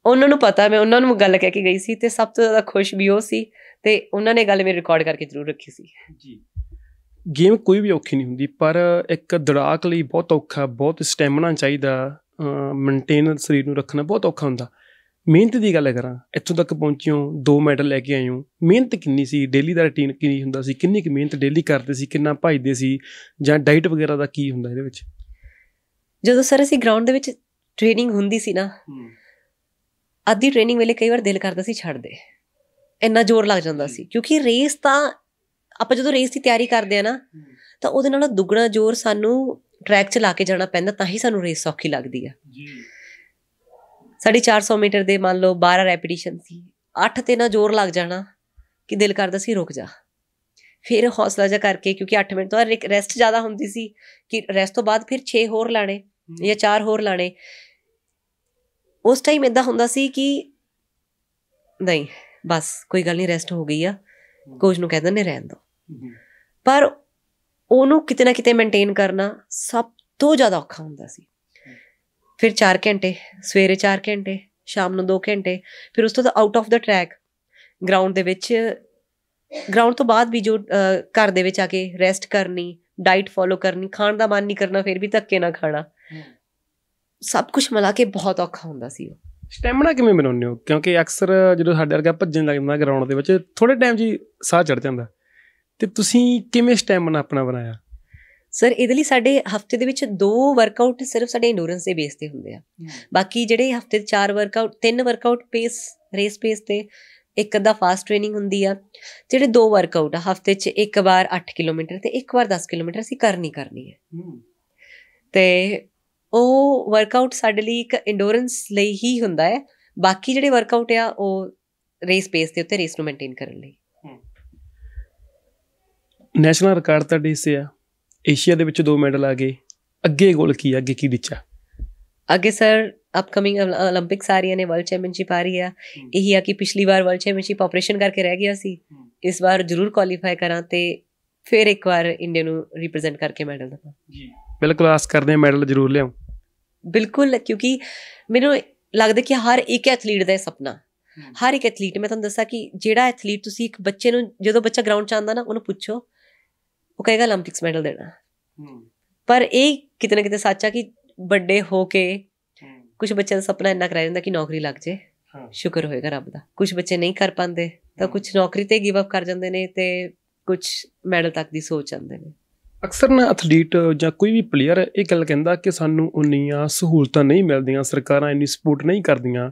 ਉਹਨਾਂ ਨੂੰ ਪਤਾ ਮੈਂ ਉਹਨਾਂ ਨੂੰ ਗੱਲ ਕਹਿ ਕੇ ਗਈ ਸੀ ਤੇ ਸਭ ਤੋਂ ਜ਼ਿਆਦਾ ਖੁਸ਼ ਵੀ ਉਹ ਸੀ ਤੇ ਉਹਨਾਂ ਨੇ ਗੱਲ ਮੇਰੀ ਰਿਕਾਰਡ ਕਰਕੇ ਜ਼ਰੂਰ ਰੱਖੀ ਸੀ ਜੀ ਗੇਮ ਕੋਈ ਵੀ ਔਖੀ ਨਹੀਂ ਹੁੰਦੀ ਪਰ ਇੱਕ ਦੜਾਕ ਲਈ ਬਹੁਤ ਔਖਾ ਬਹੁਤ ਸਟੈਮਿਨਾ ਚਾਹੀਦਾ ਮੇਨਟੇਨਰ ਸਰੀਰ ਨੂੰ ਰੱਖਣਾ ਬਹੁਤ ਔਖਾ ਹੁੰਦਾ ਮਿਹਨਤ ਦੀ ਗੱਲ ਕਰਾਂ ਇੱਥੋਂ ਤੱਕ ਪਹੁੰਚਿਓ ਦੋ ਮੈਡਲ ਲੈ ਕੇ ਆਇਓ ਮਿਹਨਤ ਕਿੰਨੀ ਸੀ ਡੇਲੀ ਦਾ ਰੁਟੀਨ ਕੀ ਹੁੰਦਾ ਸੀ ਕਿੰਨੀ ਕਿ ਮਿਹਨਤ ਡੇਲੀ ਕਰਦੇ ਸੀ ਕਿੰਨਾ ਭਜਦੇ ਸੀ ਜਾਂ ਡਾਈਟ ਵਗੈਰਾ ਦਾ ਕੀ ਹੁੰਦਾ ਇਹਦੇ ਵਿੱਚ ਜਦੋਂ ਸਰ ਅਸੀਂ ਗਰਾਊਂਡ ਦੇ ਵਿੱਚ ਟ੍ਰੇਨਿੰਗ ਹੁੰਦੀ ਸੀ ਨਾ ਅੱਧੀ ਟ੍ਰੇਨਿੰਗ ਵੇਲੇ ਕਈ ਵਾਰ ਦਿਲ ਕਰਦਾ ਸੀ ਛੱਡ ਦੇ ਇੰਨਾ ਜ਼ੋਰ ਲੱਗ ਜਾਂਦਾ ਸੀ ਕਿਉਂਕਿ ਰੇਸ ਤਾਂ ਆਪਾਂ ਜਦੋਂ ਰੇਸ ਦੀ ਤਿਆਰੀ ਕਰਦੇ ਆ ਨਾ ਤਾਂ ਉਹਦੇ ਨਾਲ ਦੁੱਗਣਾ ਜ਼ੋਰ ਸਾਨੂੰ ਟਰੈਕ 'ਚ ਲਾ ਕੇ ਜਾਣਾ ਪੈਂਦਾ ਤਾਂ ਹੀ ਸਾਨੂੰ ਰੇਸ ਸੌਖੀ ਲੱਗਦੀ ਆ ਜੀ 450 ਮੀਟਰ ਦੇ ਮੰਨ ਲਓ 12 ਰੈਪੀਟੀਸ਼ਨ ਸੀ 8 ਤੇ ਨਾ ਜ਼ੋਰ ਲੱਗ ਜਾਣਾ ਕਿ ਦਿਲ ਕਰਦਾ ਸੀ ਰੁਕ ਜਾ ਫਿਰ ਹੌਸਲਾ ਜਾ ਕਰਕੇ ਕਿਉਂਕਿ 8 ਮਿੰਟ ਤੋਂ ਰੈਸਟ ਜ਼ਿਆਦਾ ਹੁੰਦੀ ਸੀ ਕਿ ਰੈਸਟ ਤੋਂ ਬਾਅਦ ਫਿਰ 6 ਹੋਰ ਲਾਣੇ ਜਾਂ 4 ਹੋਰ ਲਾਣੇ ਉਸ ਟਾਈਮ ਇਦਾਂ ਹੁੰਦਾ ਸੀ ਕਿ ਨਹੀਂ ਬਸ ਕੋਈ ਗੱਲ ਨਹੀਂ ਰੈਸਟ ਹੋ ਗਈ ਆ ਕੋਚ ਨੂੰ ਕਹਿੰਦੇ ਨੇ ਰਹਿਣ ਦੋ ਪਰ ਉਹਨੂੰ ਕਿਤੇ ਨਾ ਕਿਤੇ ਮੇਨਟੇਨ ਕਰਨਾ ਸਭ ਤੋਂ ਜ਼ਿਆਦਾ ਔਖਾ ਹੁੰਦਾ ਸੀ ਫਿਰ 4 ਘੰਟੇ ਸਵੇਰੇ 4 ਘੰਟੇ ਸ਼ਾਮ ਨੂੰ 2 ਘੰਟੇ ਫਿਰ ਉਸ ਤੋਂ ਤਾਂ ਆਊਟ ਆਫ ਦਾ ਟਰੈਕ ਗਰਾਊਂਡ ਦੇ ਵਿੱਚ ਗਰਾਊਂਡ ਤੋਂ ਬਾਅਦ ਵੀ ਜੋ ਘਰ ਦੇ ਵਿੱਚ ਆ ਕੇ ਰੈਸਟ ਕਰਨੀ ਡਾਈਟ ਫੋਲੋ ਕਰਨੀ ਖਾਣ ਦਾ ਮਨ ਨਹੀਂ ਕਰਨਾ ਫਿਰ ਵੀ ਧੱਕੇ ਨਾ ਖਾਣਾ ਸਭ ਕੁਝ ਮਿਲਾ ਕੇ ਬਹੁਤ ਔਖਾ ਹੁੰਦਾ ਸੀ ਉਹ ਸਟੈਮਿਨਾ ਕਿਵੇਂ ਬਣਾਉਂਦੇ ਹੋ ਕਿਉਂਕਿ ਅਕਸਰ ਜਦੋਂ ਸਾਡੇ ਵਰਗਾ ਭੱਜਣ ਲੱਗ ਜਾਂਦਾ ਗਰਾਊਂਡ ਦੇ ਵਿੱਚ ਥੋੜੇ ਟਾਈਮ ਜੀ ਸਾਹ ਚੜ ਜਾਂਦਾ ਤੇ ਤੁਸੀਂ ਕਿਵੇਂ ਸਟੈਮਿਨਾ ਆਪਣਾ ਬਣਾਇਆ ਸਰ ਇਹਦੇ ਲਈ ਸਾਡੇ ਹਫਤੇ ਦੇ ਵਿੱਚ ਦੋ ਵਰਕਆਊਟ ਸਿਰਫ ਸਾਡੇ ਇੰਡੋਰੈਂਸ ਦੇ ਬੇਸ ਤੇ ਹੁੰਦੇ ਆ ਬਾਕੀ ਜਿਹੜੇ ਹਫਤੇ ਦੇ ਚਾਰ ਵਰਕਆਊਟ ਤਿੰਨ ਵਰਕਆਊਟ ਪੇਸ ਰੇਸ ਪੇਸ ਤੇ ਇੱਕ ਅੱਧਾ ਫਾਸਟ ਟ੍ਰੇਨਿੰਗ ਹੁੰਦੀ ਆ ਜਿਹੜੇ ਦੋ ਵਰਕਆਊਟ ਆ ਹਫਤੇ 'ਚ ਇੱਕ ਵਾਰ 8 ਕਿਲੋਮੀਟਰ ਤੇ ਇੱਕ ਵਾਰ 10 ਕਿਲੋਮੀਟਰ ਅਸੀਂ ਕਰਨੀ ਕਰਨੀ ਹੈ ਤੇ ਉਹ ਵਰਕਆਊਟ ਸਾਡੇ ਲਈ ਇੱਕ ਇੰਡੋਰੈਂਸ ਲਈ ਹੀ ਹੁੰਦਾ ਹੈ ਬਾਕੀ ਜਿਹੜੇ ਵਰਕਆਊਟ ਆ ਉਹ ਰੇਸ ਪੇਸ ਦੇ ਉੱਤੇ ਰੇਸ ਨੂੰ ਮੇਨਟੇਨ ਕਰਨ ਲਈ ਨੈਸ਼ਨਲ ਰਿਕਾਰਡ ਤਾਂ ਡੀਸੀ ਆ ਏਸ਼ੀਆ ਦੇ ਵਿੱਚ ਦੋ ਮੈਡਲ ਆ ਗਏ ਅੱਗੇ ਗੋਲ ਕੀ ਅੱਗੇ ਕੀ ਦਿੱਚਾ ਅੱਗੇ ਸਰ ਅਪਕਮਿੰਗ 올림픽ਸ ਆ ਰਹੀਆਂ ਨੇ ਵਰਲਡ ਚੈਂਪੀਅਨਸ਼ਿਪ ਆ ਰਹੀ ਆ ਇਹੀ ਆ ਕਿ ਪਿਛਲੀ ਵਾਰ ਵਰਲਡ ਚੈਂਪੀਅਨਸ਼ਿਪ ਆਪਰੇਸ਼ਨ ਕਰਕੇ ਰਹਿ ਗਿਆ ਸੀ ਇਸ ਵਾਰ ਜ਼ਰੂਰ ਕੁਆਲੀਫਾਈ ਕਰਾਂ ਤੇ ਫਿਰ ਇੱਕ ਵਾਰ ਇੰਡੀਆ ਨੂੰ ਰਿਪਰੈਜ਼ੈਂਟ ਕਰਕੇ ਮੈਡਲ ਦਵਾਂ ਜੀ ਬਿਲਕੁਲ ਆਸ ਕਰਦੇ ਹਾਂ ਮੈਡਲ ਜ਼ਰੂਰ ਲਿਆਉਂ ਬਿਲਕੁਲ ਕਿਉਂਕਿ ਮੈਨੂੰ ਲੱਗਦਾ ਕਿ ਹਰ ਇੱਕ ਐਥਲੀਟ ਦਾ ਇਹ ਸੁਪਨਾ ਹਰ ਇੱਕ ਐਥਲੀਟ ਮੈਂ ਤੁਹਾਨੂੰ ਦੱਸਾਂ ਕਿ ਜਿਹੜਾ ਐਥਲੀਟ ਤੁਸੀਂ ਇੱਕ ਬੱਚੇ ਨੂੰ ਜਦੋਂ ਬੱਚਾ ਗਰਾਊਂਡ 'ਚ ਆਂਦਾ ਨਾ ਉਹਨੂੰ ਪੁੱਛੋ ਉਹ ਕਹੇਗਾ 올림픽ਸ ਮੈਡਲ ਦੇਣਾ ਪਰ ਇਹ ਕਿਤੇ ਨਾ ਕਿਤੇ ਸੱਚਾ ਕਿ ਵੱਡੇ ਹੋ ਕੇ ਕੁਝ ਬੱਚਿਆਂ ਦਾ ਸੁਪਨਾ ਇੰਨਾ ਕਰਾਇਆ ਜਾਂਦਾ ਕਿ ਨੌਕਰੀ ਲੱਗ ਜੇ ਸ਼ੁਕਰ ਹੋਏਗਾ ਰੱਬ ਦਾ ਕੁਝ ਬੱਚੇ ਨਹੀਂ ਕਰ ਪਾਉਂਦੇ ਤਾਂ ਕੁਝ ਨੌਕਰੀ ਤੇ ਗਿਵ ਅਪ ਕਰ ਜਾਂਦੇ ਨੇ ਤੇ ਕੁਝ ਮੈਡਲ ਤੱਕ ਦੀ ਸੋਚ ਜਾਂਦੇ ਨੇ ਅਕਸਰ ਨਾ ਐਥਲੀਟ ਜਾਂ ਕੋਈ ਵੀ ਪਲੇਅਰ ਇਹ ਗੱਲ ਕਹਿੰਦਾ ਕਿ ਸਾਨੂੰ ਉਨੀਆਂ ਸਹੂਲਤਾਂ ਨਹੀਂ ਮਿਲਦੀਆਂ ਸਰਕਾਰਾਂ ਇੰਨੀ ਸਪੋਰਟ ਨਹੀਂ ਕਰਦੀਆਂ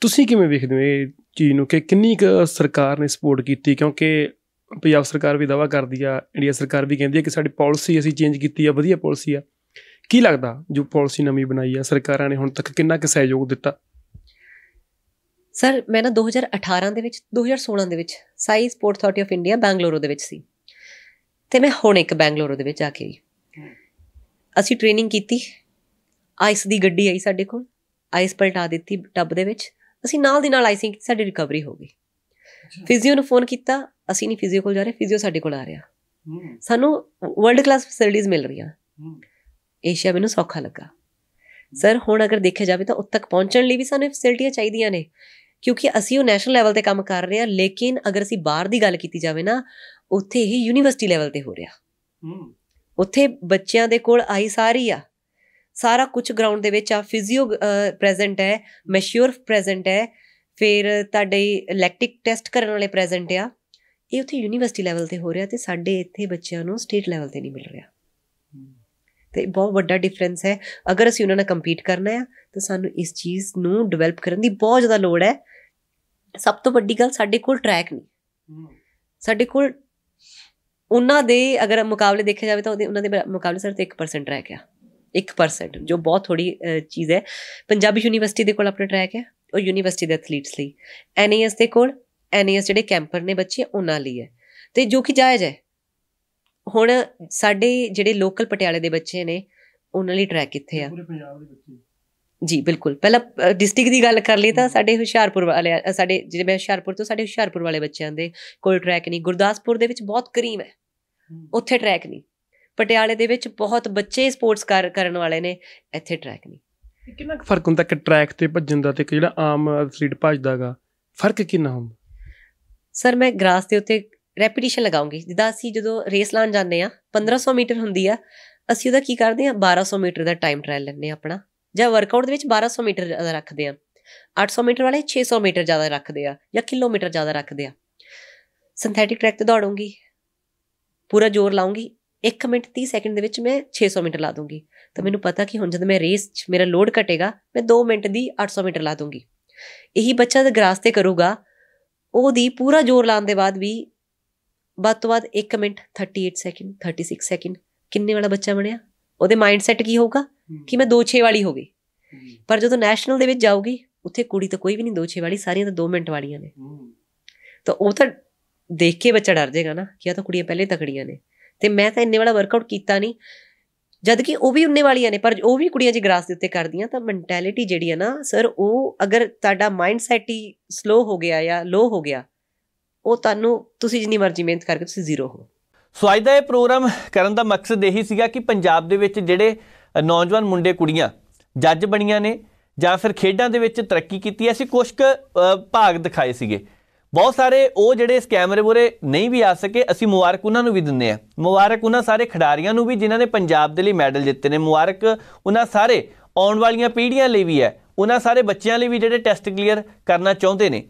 ਤੁਸੀਂ ਕਿਵੇਂ ਵੇਖਦੇ ਹੋ ਇਹ ਚੀਜ਼ ਨੂੰ ਕਿ ਕਿੰਨੀ ਕੁ ਸਰਕਾਰ ਨੇ ਸਪੋਰਟ ਕੀਤੀ ਕਿਉਂਕਿ ਪੰਜਾਬ ਸਰਕਾਰ ਵੀ ਦਾਵਾ ਕਰਦੀ ਆ ਇੰਡੀਆ ਸਰਕਾਰ ਵੀ ਕਹਿੰਦੀ ਆ ਕਿ ਸਾਡੀ ਪਾਲਿਸੀ ਅਸੀਂ ਚੇਂਜ ਕੀਤੀ ਆ ਵਧੀਆ ਪਾਲਿਸੀ ਆ ਕੀ ਲੱਗਦਾ ਜੋ ਪਾਲਿਸੀ ਨਵੀਂ ਬਣਾਈ ਆ ਸਰਕਾਰਾਂ ਨੇ ਹੁਣ ਤੱਕ ਕਿੰਨਾ ਕੁ ਸਹਿਯੋਗ ਦਿੱਤਾ ਸਰ ਮੈਂ ਨਾ 2018 ਦੇ ਵਿੱਚ 2016 ਦੇ ਵਿੱਚ SAI sport authority of India Bangalore ਦੇ ਵਿੱਚ ਸੀ ਤੇ ਮੈਂ ਹੁਣ ਇੱਕ ਬੈਂਗਲੌਰੋ ਦੇ ਵਿੱਚ ਆ ਕੇ ਆਈ ਅਸੀਂ ਟ੍ਰੇਨਿੰਗ ਕੀਤੀ ਆਈਸ ਦੀ ਗੱਡੀ ਆਈ ਸਾਡੇ ਕੋਲ ਆਈਸ ਪਲਟਾ ਦਿੱਤੀ ਟੱਬ ਦੇ ਵਿੱਚ ਅਸੀਂ ਨਾਲ ਦੀ ਨਾਲ ਆਈਸਿੰਗ ਸਾਡੀ ਰਿਕਵਰੀ ਹੋ ਗਈ ਫਿਜ਼ੀਓ ਨੂੰ ਫੋਨ ਕੀਤਾ ਅਸੀਂ ਨਹੀਂ ਫਿਜ਼ੀਓ ਕੋਲ ਜਾ ਰਹੇ ਫਿਜ਼ੀਓ ਸਾਡੇ ਕੋਲ ਆ ਰਿਹਾ ਸਾਨੂੰ ਵਰਲਡ ਕਲਾਸ ਫੈਸਿਲਿਟੀਆਂ ਮਿਲ ਰਹੀਆਂ ਏਸ਼ੀਆ ਮੈਨੂੰ ਸੌਖਾ ਲੱਗਾ ਸਰ ਹੁਣ ਅਗਰ ਦੇਖਿਆ ਜਾਵੇ ਤਾਂ ਉੱਤ ਤੱਕ ਪਹੁੰਚਣ ਲਈ ਵੀ ਸਾਨੂੰ ਫੈਸਿਲਿਟੀਆਂ ਚਾਹੀਦੀਆਂ ਨੇ ਕਿਉਂਕਿ ਅਸੀਂ ਉਹ ਨੈਸ਼ਨਲ ਲੈਵਲ ਤੇ ਕੰਮ ਕਰ ਰਹੇ ਹਾਂ ਲੇਕਿਨ ਅਗਰ ਅਸੀਂ ਬਾਹਰ ਦੀ ਗੱਲ ਕੀਤੀ ਜਾਵੇ ਨਾ ਉੱਥੇ ਹੀ ਯੂਨੀਵਰਸਿਟੀ ਲੈਵਲ ਤੇ ਹੋ ਰਿਹਾ ਉੱਥੇ ਬੱਚਿਆਂ ਦੇ ਕੋਲ ਆਈ ਸਾਰੀ ਆ ਸਾਰਾ ਕੁਝ ਗਰਾਊਂਡ ਦੇ ਵਿੱਚ ਆ ਫਿਜ਼ੀਓ ਪ੍ਰੈਜ਼ੈਂਟ ਹੈ ਮੈਸ਼ੂਰ ਪ੍ਰੈਜ਼ੈਂਟ ਹੈ ਫਿਰ ਤੁਹਾਡੇ ਇਲੈਕਟ੍ਰਿਕ ਟੈਸਟ ਕਰਨ ਵਾਲੇ ਪ੍ਰੈਜ਼ੈਂਟ ਆ ਇਹ ਉੱਥੇ ਯੂਨੀਵਰਸਿਟੀ ਲੈਵਲ ਤੇ ਹੋ ਰਿਹਾ ਤੇ ਸਾਡੇ ਇੱਥੇ ਬੱਚਿਆਂ ਨੂੰ ਸਟੇਟ ਲੈਵਲ ਤੇ ਨਹੀਂ ਮਿਲ ਰਿਹਾ ਤੇ ਬਹੁਤ ਵੱਡਾ ਡਿਫਰੈਂਸ ਹੈ ਅਗਰ ਅਸੀਂ ਉਹਨਾਂ ਨਾਲ ਕੰਪੀਟ ਕਰਨਾ ਹੈ ਤਾਂ ਸਾਨੂੰ ਇਸ ਚੀਜ਼ ਨੂੰ ਡਿਵੈਲਪ ਕਰਨ ਦੀ ਬਹੁਤ ਜ਼ਿਆਦਾ ਲੋੜ ਹੈ ਸਭ ਤੋਂ ਵੱਡੀ ਗੱਲ ਸਾਡੇ ਕੋਲ ਟਰੈਕ ਨਹੀਂ ਸਾਡੇ ਕੋਲ ਉਹਨਾਂ ਦੇ ਅਗਰ ਮੁਕਾਬਲੇ ਦੇਖਿਆ ਜਾਵੇ ਤਾਂ ਉਹਨਾਂ ਦੇ ਮੁਕਾਬਲੇ ਸਿਰਫ 1% ਟਰੈਕ ਆ 1% ਜੋ ਬਹੁਤ ਥੋੜੀ ਚੀਜ਼ ਹੈ ਪੰਜਾਬੀ ਯੂਨੀਵਰਸਿਟੀ ਦੇ ਕੋਲ ਆਪਣਾ ਟਰੈਕ ਹੈ ਉਹ ਯੂਨੀਵਰਸਿਟੀ ਦੇ ਐਥਲੀਟਸ ਲਈ ਐਨਏਐਸ ਦੇ ਕੋਲ ਐਨਏਐਸ ਜਿਹੜੇ ਕੈਂਪਰ ਨੇ ਬੱਚੇ ਉਹਨਾਂ ਲਈ ਹੈ ਤੇ ਜੋ ਕਿ ਜਾਇਜ਼ ਹੈ ਹੁਣ ਸਾਡੇ ਜਿਹੜੇ ਲੋਕਲ ਪਟਿਆਲੇ ਦੇ ਬੱਚੇ ਨੇ ਉਹਨਾਂ ਲਈ ਟਰੈਕ ਕਿੱਥੇ ਆ ਪੂਰੇ ਪੰਜਾਬ ਦੇ ਬੱਚੇ ਜੀ ਬਿਲਕੁਲ ਪਹਿਲਾਂ ਡਿਸਟ੍ਰਿਕਟ ਦੀ ਗੱਲ ਕਰ ਲਈ ਤਾਂ ਸਾਡੇ ਹੁਸ਼ਿਆਰਪੁਰ ਵਾਲੇ ਸਾਡੇ ਜਿਹੜੇ ਮੈਂ ਹੁਸ਼ਿਆਰਪੁਰ ਤੋਂ ਸਾਡੇ ਹੁਸ਼ਿਆਰਪੁਰ ਵਾਲੇ ਬੱਚਿਆਂ ਦੇ ਕੋਲ ਟਰੈਕ ਨਹੀਂ ਗੁਰਦਾਸਪੁਰ ਦੇ ਵਿੱਚ ਬਹੁਤ ਕਰੀਮ ਹੈ ਉੱਥੇ ਟਰੈਕ ਨਹੀਂ ਪਟਿਆਲੇ ਦੇ ਵਿੱਚ ਬਹੁਤ ਬੱਚੇ ਸਪੋਰਟਸ ਕਰਨ ਵਾਲੇ ਨੇ ਇੱਥੇ ਟਰੈਕ ਨਹੀਂ ਕਿੰਨਾ ਫਰਕ ਹੁੰਦਾ ਕਿ ਟਰੈਕ ਤੇ ਭੱਜਣ ਦਾ ਤੇ ਇੱਕ ਜਿਹੜਾ ਆਮ ਐਥਲੀਟ ਭੱਜਦਾਗਾ ਫਰਕ ਕਿੰਨਾ ਹੁੰਦਾ ਸਰ ਮੈਂ ਗ੍ਰਾਸ ਦੇ ਉੱਤੇ ਰੈਪੀਟੀਸ਼ਨ ਲਗਾਉਂਗੀ ਜਿੱਦਾਂ ਅਸੀਂ ਜਦੋਂ ਰੇਸ ਲਾਣ ਜਾਂਦੇ ਆ 1500 ਮੀਟਰ ਹੁੰਦੀ ਆ ਅਸੀਂ ਉਹਦਾ ਕੀ ਕਰਦੇ ਆ 1200 ਮੀਟਰ ਦਾ ਟਾਈਮ ਟ੍ਰਾਇਲ ਲੈਂਦੇ ਆ ਆਪਣਾ ਜਾਂ ਵਰਕਆਊਟ ਦੇ ਵਿੱਚ 1200 ਮੀਟਰ ਜ਼ਿਆਦਾ ਰੱਖਦੇ ਆ 800 ਮੀਟਰ ਵਾਲੇ 600 ਮੀਟਰ ਜ਼ਿਆਦਾ ਰੱਖਦੇ ਆ ਜਾਂ ਕਿਲੋਮੀਟਰ ਜ਼ਿਆਦਾ ਰੱਖਦੇ ਆ ਸਿੰਥੈਟਿਕ ਟਰੈਕ ਤੇ ਦੌੜੂੰਗੀ ਪੂਰਾ ਜ਼ੋਰ ਲਾਉਂਗੀ 1 ਮਿੰਟ 30 ਸੈਕਿੰਡ ਦੇ ਵਿੱਚ ਮੈਂ 600 ਮੀਟਰ ਲਾ ਦੂੰਗੀ ਤਾਂ ਮੈਨੂੰ ਪਤਾ ਕਿ ਹੁਣ ਜਦ ਮੈਂ ਰੇਸ 'ਚ ਮੇਰਾ ਲੋਡ ਘਟੇਗਾ ਮੈਂ 2 ਮਿੰਟ ਦੀ 800 ਮੀਟਰ ਲਾ ਦੂੰਗੀ ਇਹੀ ਬੱਚਾ ਜਦ ਗਰਾਸ ਤੇ ਕਰੂਗਾ ਉਹਦੀ ਪੂਰਾ ਜ਼ੋਰ ਲਾਉਣ ਦੇ ਬਾਅਦ ਵੀ ਵੱਧ ਤੋਂ 1 ਮਿੰਟ 38 ਸੈਕਿੰਡ 36 ਸੈਕਿੰਡ ਕਿੰਨੇ ਵਾਲਾ ਬੱਚਾ ਬਣਿਆ ਉਹਦੇ ਮਾਈਂਡ ਸੈਟ ਕੀ ਹੋਊਗਾ ਕਿ ਮੈਂ 2-6 ਵਾਲੀ ਹੋ ਗਈ ਪਰ ਜਦੋਂ ਨੈਸ਼ਨਲ ਦੇ ਵਿੱਚ ਜਾਊਗੀ ਉੱਥੇ ਕੁੜੀ ਤਾਂ ਕੋਈ ਵੀ ਨਹੀਂ 2-6 ਵਾਲੀ ਸਾਰੀਆਂ ਤਾਂ 2 ਮਿੰਟ ਵਾਲੀਆਂ ਨੇ ਤਾਂ ਉਹ ਤਾਂ ਦੇਖ ਕੇ ਬੱਚਾ ਡਰ ਜਾਏਗਾ ਨਾ ਕਿ ਆ ਤਾਂ ਕੁੜੀਆਂ ਪਹਿਲੇ ਤਕੜੀਆਂ ਨੇ ਤੇ ਮੈਂ ਤਾਂ ਇੰਨੇ ਵਾਲਾ ਵਰਕਆਊਟ ਕੀਤਾ ਨਹੀਂ ਜਦ ਕਿ ਉਹ ਵੀ ਉਨੇ ਵਾਲੀਆਂ ਨੇ ਪਰ ਉਹ ਵੀ ਕੁੜੀਆਂ ਜੀ ਗਰਾਸ ਦੇ ਉੱਤੇ ਕਰਦੀਆਂ ਤਾਂ ਮੈਂਟੈਲਿਟੀ ਜਿਹੜੀ ਹੈ ਨਾ ਸਰ ਉਹ ਅਗਰ ਤੁਹਾਡਾ ਮਾਈਂਡ ਸੈਟ ਹੀ ਸਲੋ ਹੋ ਗਿਆ ਜਾਂ ਲੋ ਹੋ ਗਿਆ ਉਹ ਤੁਹਾਨੂੰ ਤੁਸੀਂ ਜਿੰਨੀ ਮਰਜ਼ੀ ਮਿਹਨਤ ਕਰਕੇ ਤੁਸੀਂ ਜ਼ੀਰੋ ਹੋ ਸੋ ਅੱਜ ਦਾ ਇਹ ਪ੍ਰੋਗਰਾਮ ਕਰਨ ਦਾ ਮਕਸਦ ਇਹੀ ਸੀਗਾ ਕਿ ਪੰਜਾਬ ਦੇ ਵਿੱਚ ਜਿਹੜੇ ਨੌਜਵਾਨ ਮੁੰਡੇ ਕੁੜੀਆਂ ਜੱਜ ਬਣੀਆਂ ਨੇ ਜਾਂ ਫਿਰ ਖੇਡਾਂ ਦੇ ਵਿੱਚ ਤਰੱਕੀ ਕੀਤੀ ਐ ਅਸੀਂ ਕੁਝ ਭਾਗ ਦਿਖਾਏ ਸੀਗੇ ਬਹੁਤ ਸਾਰੇ ਉਹ ਜਿਹੜੇ ਇਸ ਕੈਮਰੇ ਮੂਰੇ ਨਹੀਂ ਵੀ ਆ ਸਕੇ ਅਸੀਂ ਮੁਬਾਰਕ ਉਹਨਾਂ ਨੂੰ ਵੀ ਦਿੰਨੇ ਆ ਮੁਬਾਰਕ ਉਹਨਾਂ ਸਾਰੇ ਖਿਡਾਰੀਆਂ ਨੂੰ ਵੀ ਜਿਨ੍ਹਾਂ ਨੇ ਪੰਜਾਬ ਦੇ ਲਈ ਮੈਡਲ ਜਿੱਤੇ ਨੇ ਮੁਬਾਰਕ ਉਹਨਾਂ ਸਾਰੇ ਆਉਣ ਵਾਲੀਆਂ ਪੀੜ੍ਹੀਆਂ ਲਈ ਵੀ ਹੈ ਉਹਨਾਂ ਸਾਰੇ ਬੱਚਿਆਂ ਲਈ ਵੀ ਜਿਹੜੇ ਟੈਸਟ ਕਲੀਅਰ ਕਰਨਾ ਚਾਹੁੰਦੇ ਨੇ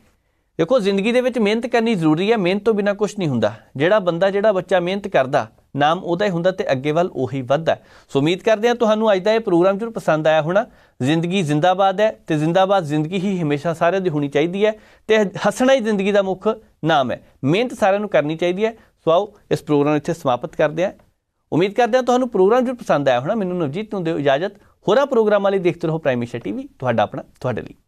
ਦੇਖੋ ਜ਼ਿੰਦਗੀ ਦੇ ਵਿੱਚ ਮਿਹਨਤ ਕਰਨੀ ਜ਼ਰੂਰੀ ਹੈ ਮਿਹਨਤ ਤੋਂ ਬਿਨਾ ਕੁਝ ਨਹੀਂ ਹੁੰਦਾ ਜਿਹੜਾ ਬੰਦਾ ਜਿਹੜਾ ਬੱਚਾ ਮਿਹਨਤ ਕਰਦਾ ਨਾਮ ਉਹਦਾ ਹੀ ਹੁੰਦਾ ਤੇ ਅੱਗੇ ਵੱਲ ਉਹੀ ਵੱਧਦਾ ਸੋ ਉਮੀਦ ਕਰਦੇ ਹਾਂ ਤੁਹਾਨੂੰ ਅੱਜ ਦਾ ਇਹ ਪ੍ਰੋਗਰਾਮ ਜਰੂਰ ਪਸੰਦ ਆਇਆ ਹੋਣਾ ਜ਼ਿੰਦਗੀ ਜ਼ਿੰਦਾਬਾਦ ਹੈ ਤੇ ਜ਼ਿੰਦਾਬਾਦ ਜ਼ਿੰਦਗੀ ਹੀ ਹਮੇਸ਼ਾ ਸਾਰਿਆਂ ਦੀ ਹੋਣੀ ਚਾਹੀਦੀ ਹੈ ਤੇ ਹੱਸਣਾ ਹੀ ਜ਼ਿੰਦਗੀ ਦਾ ਮੁੱਖ ਨਾਮ ਹੈ ਮਿਹਨਤ ਸਾਰਿਆਂ ਨੂੰ ਕਰਨੀ ਚਾਹੀਦੀ ਹੈ ਸੋ ਆਓ ਇਸ ਪ੍ਰੋਗਰਾਮ ਇੱਥੇ ਸਮਾਪਤ ਕਰਦੇ ਹਾਂ ਉਮੀਦ ਕਰਦੇ ਹਾਂ ਤੁਹਾਨੂੰ ਪ੍ਰੋਗਰਾਮ ਜਰੂਰ ਪਸੰਦ ਆਇਆ ਹੋਣਾ ਮੈਨੂੰ ਨਵਜੀਤ ਨੂੰ ਦਿਓ ਇਜਾਜ਼ਤ ਹੋਰਾਂ ਪ੍ਰੋਗਰਾਮਾਂ ਲਈ ਦੇਖਦੇ ਰਹੋ ਪ੍ਰਾਈਮ ਟੀਵੀ ਤੁਹਾਡਾ ਆਪਣਾ ਤੁਹਾਡੇ ਲਈ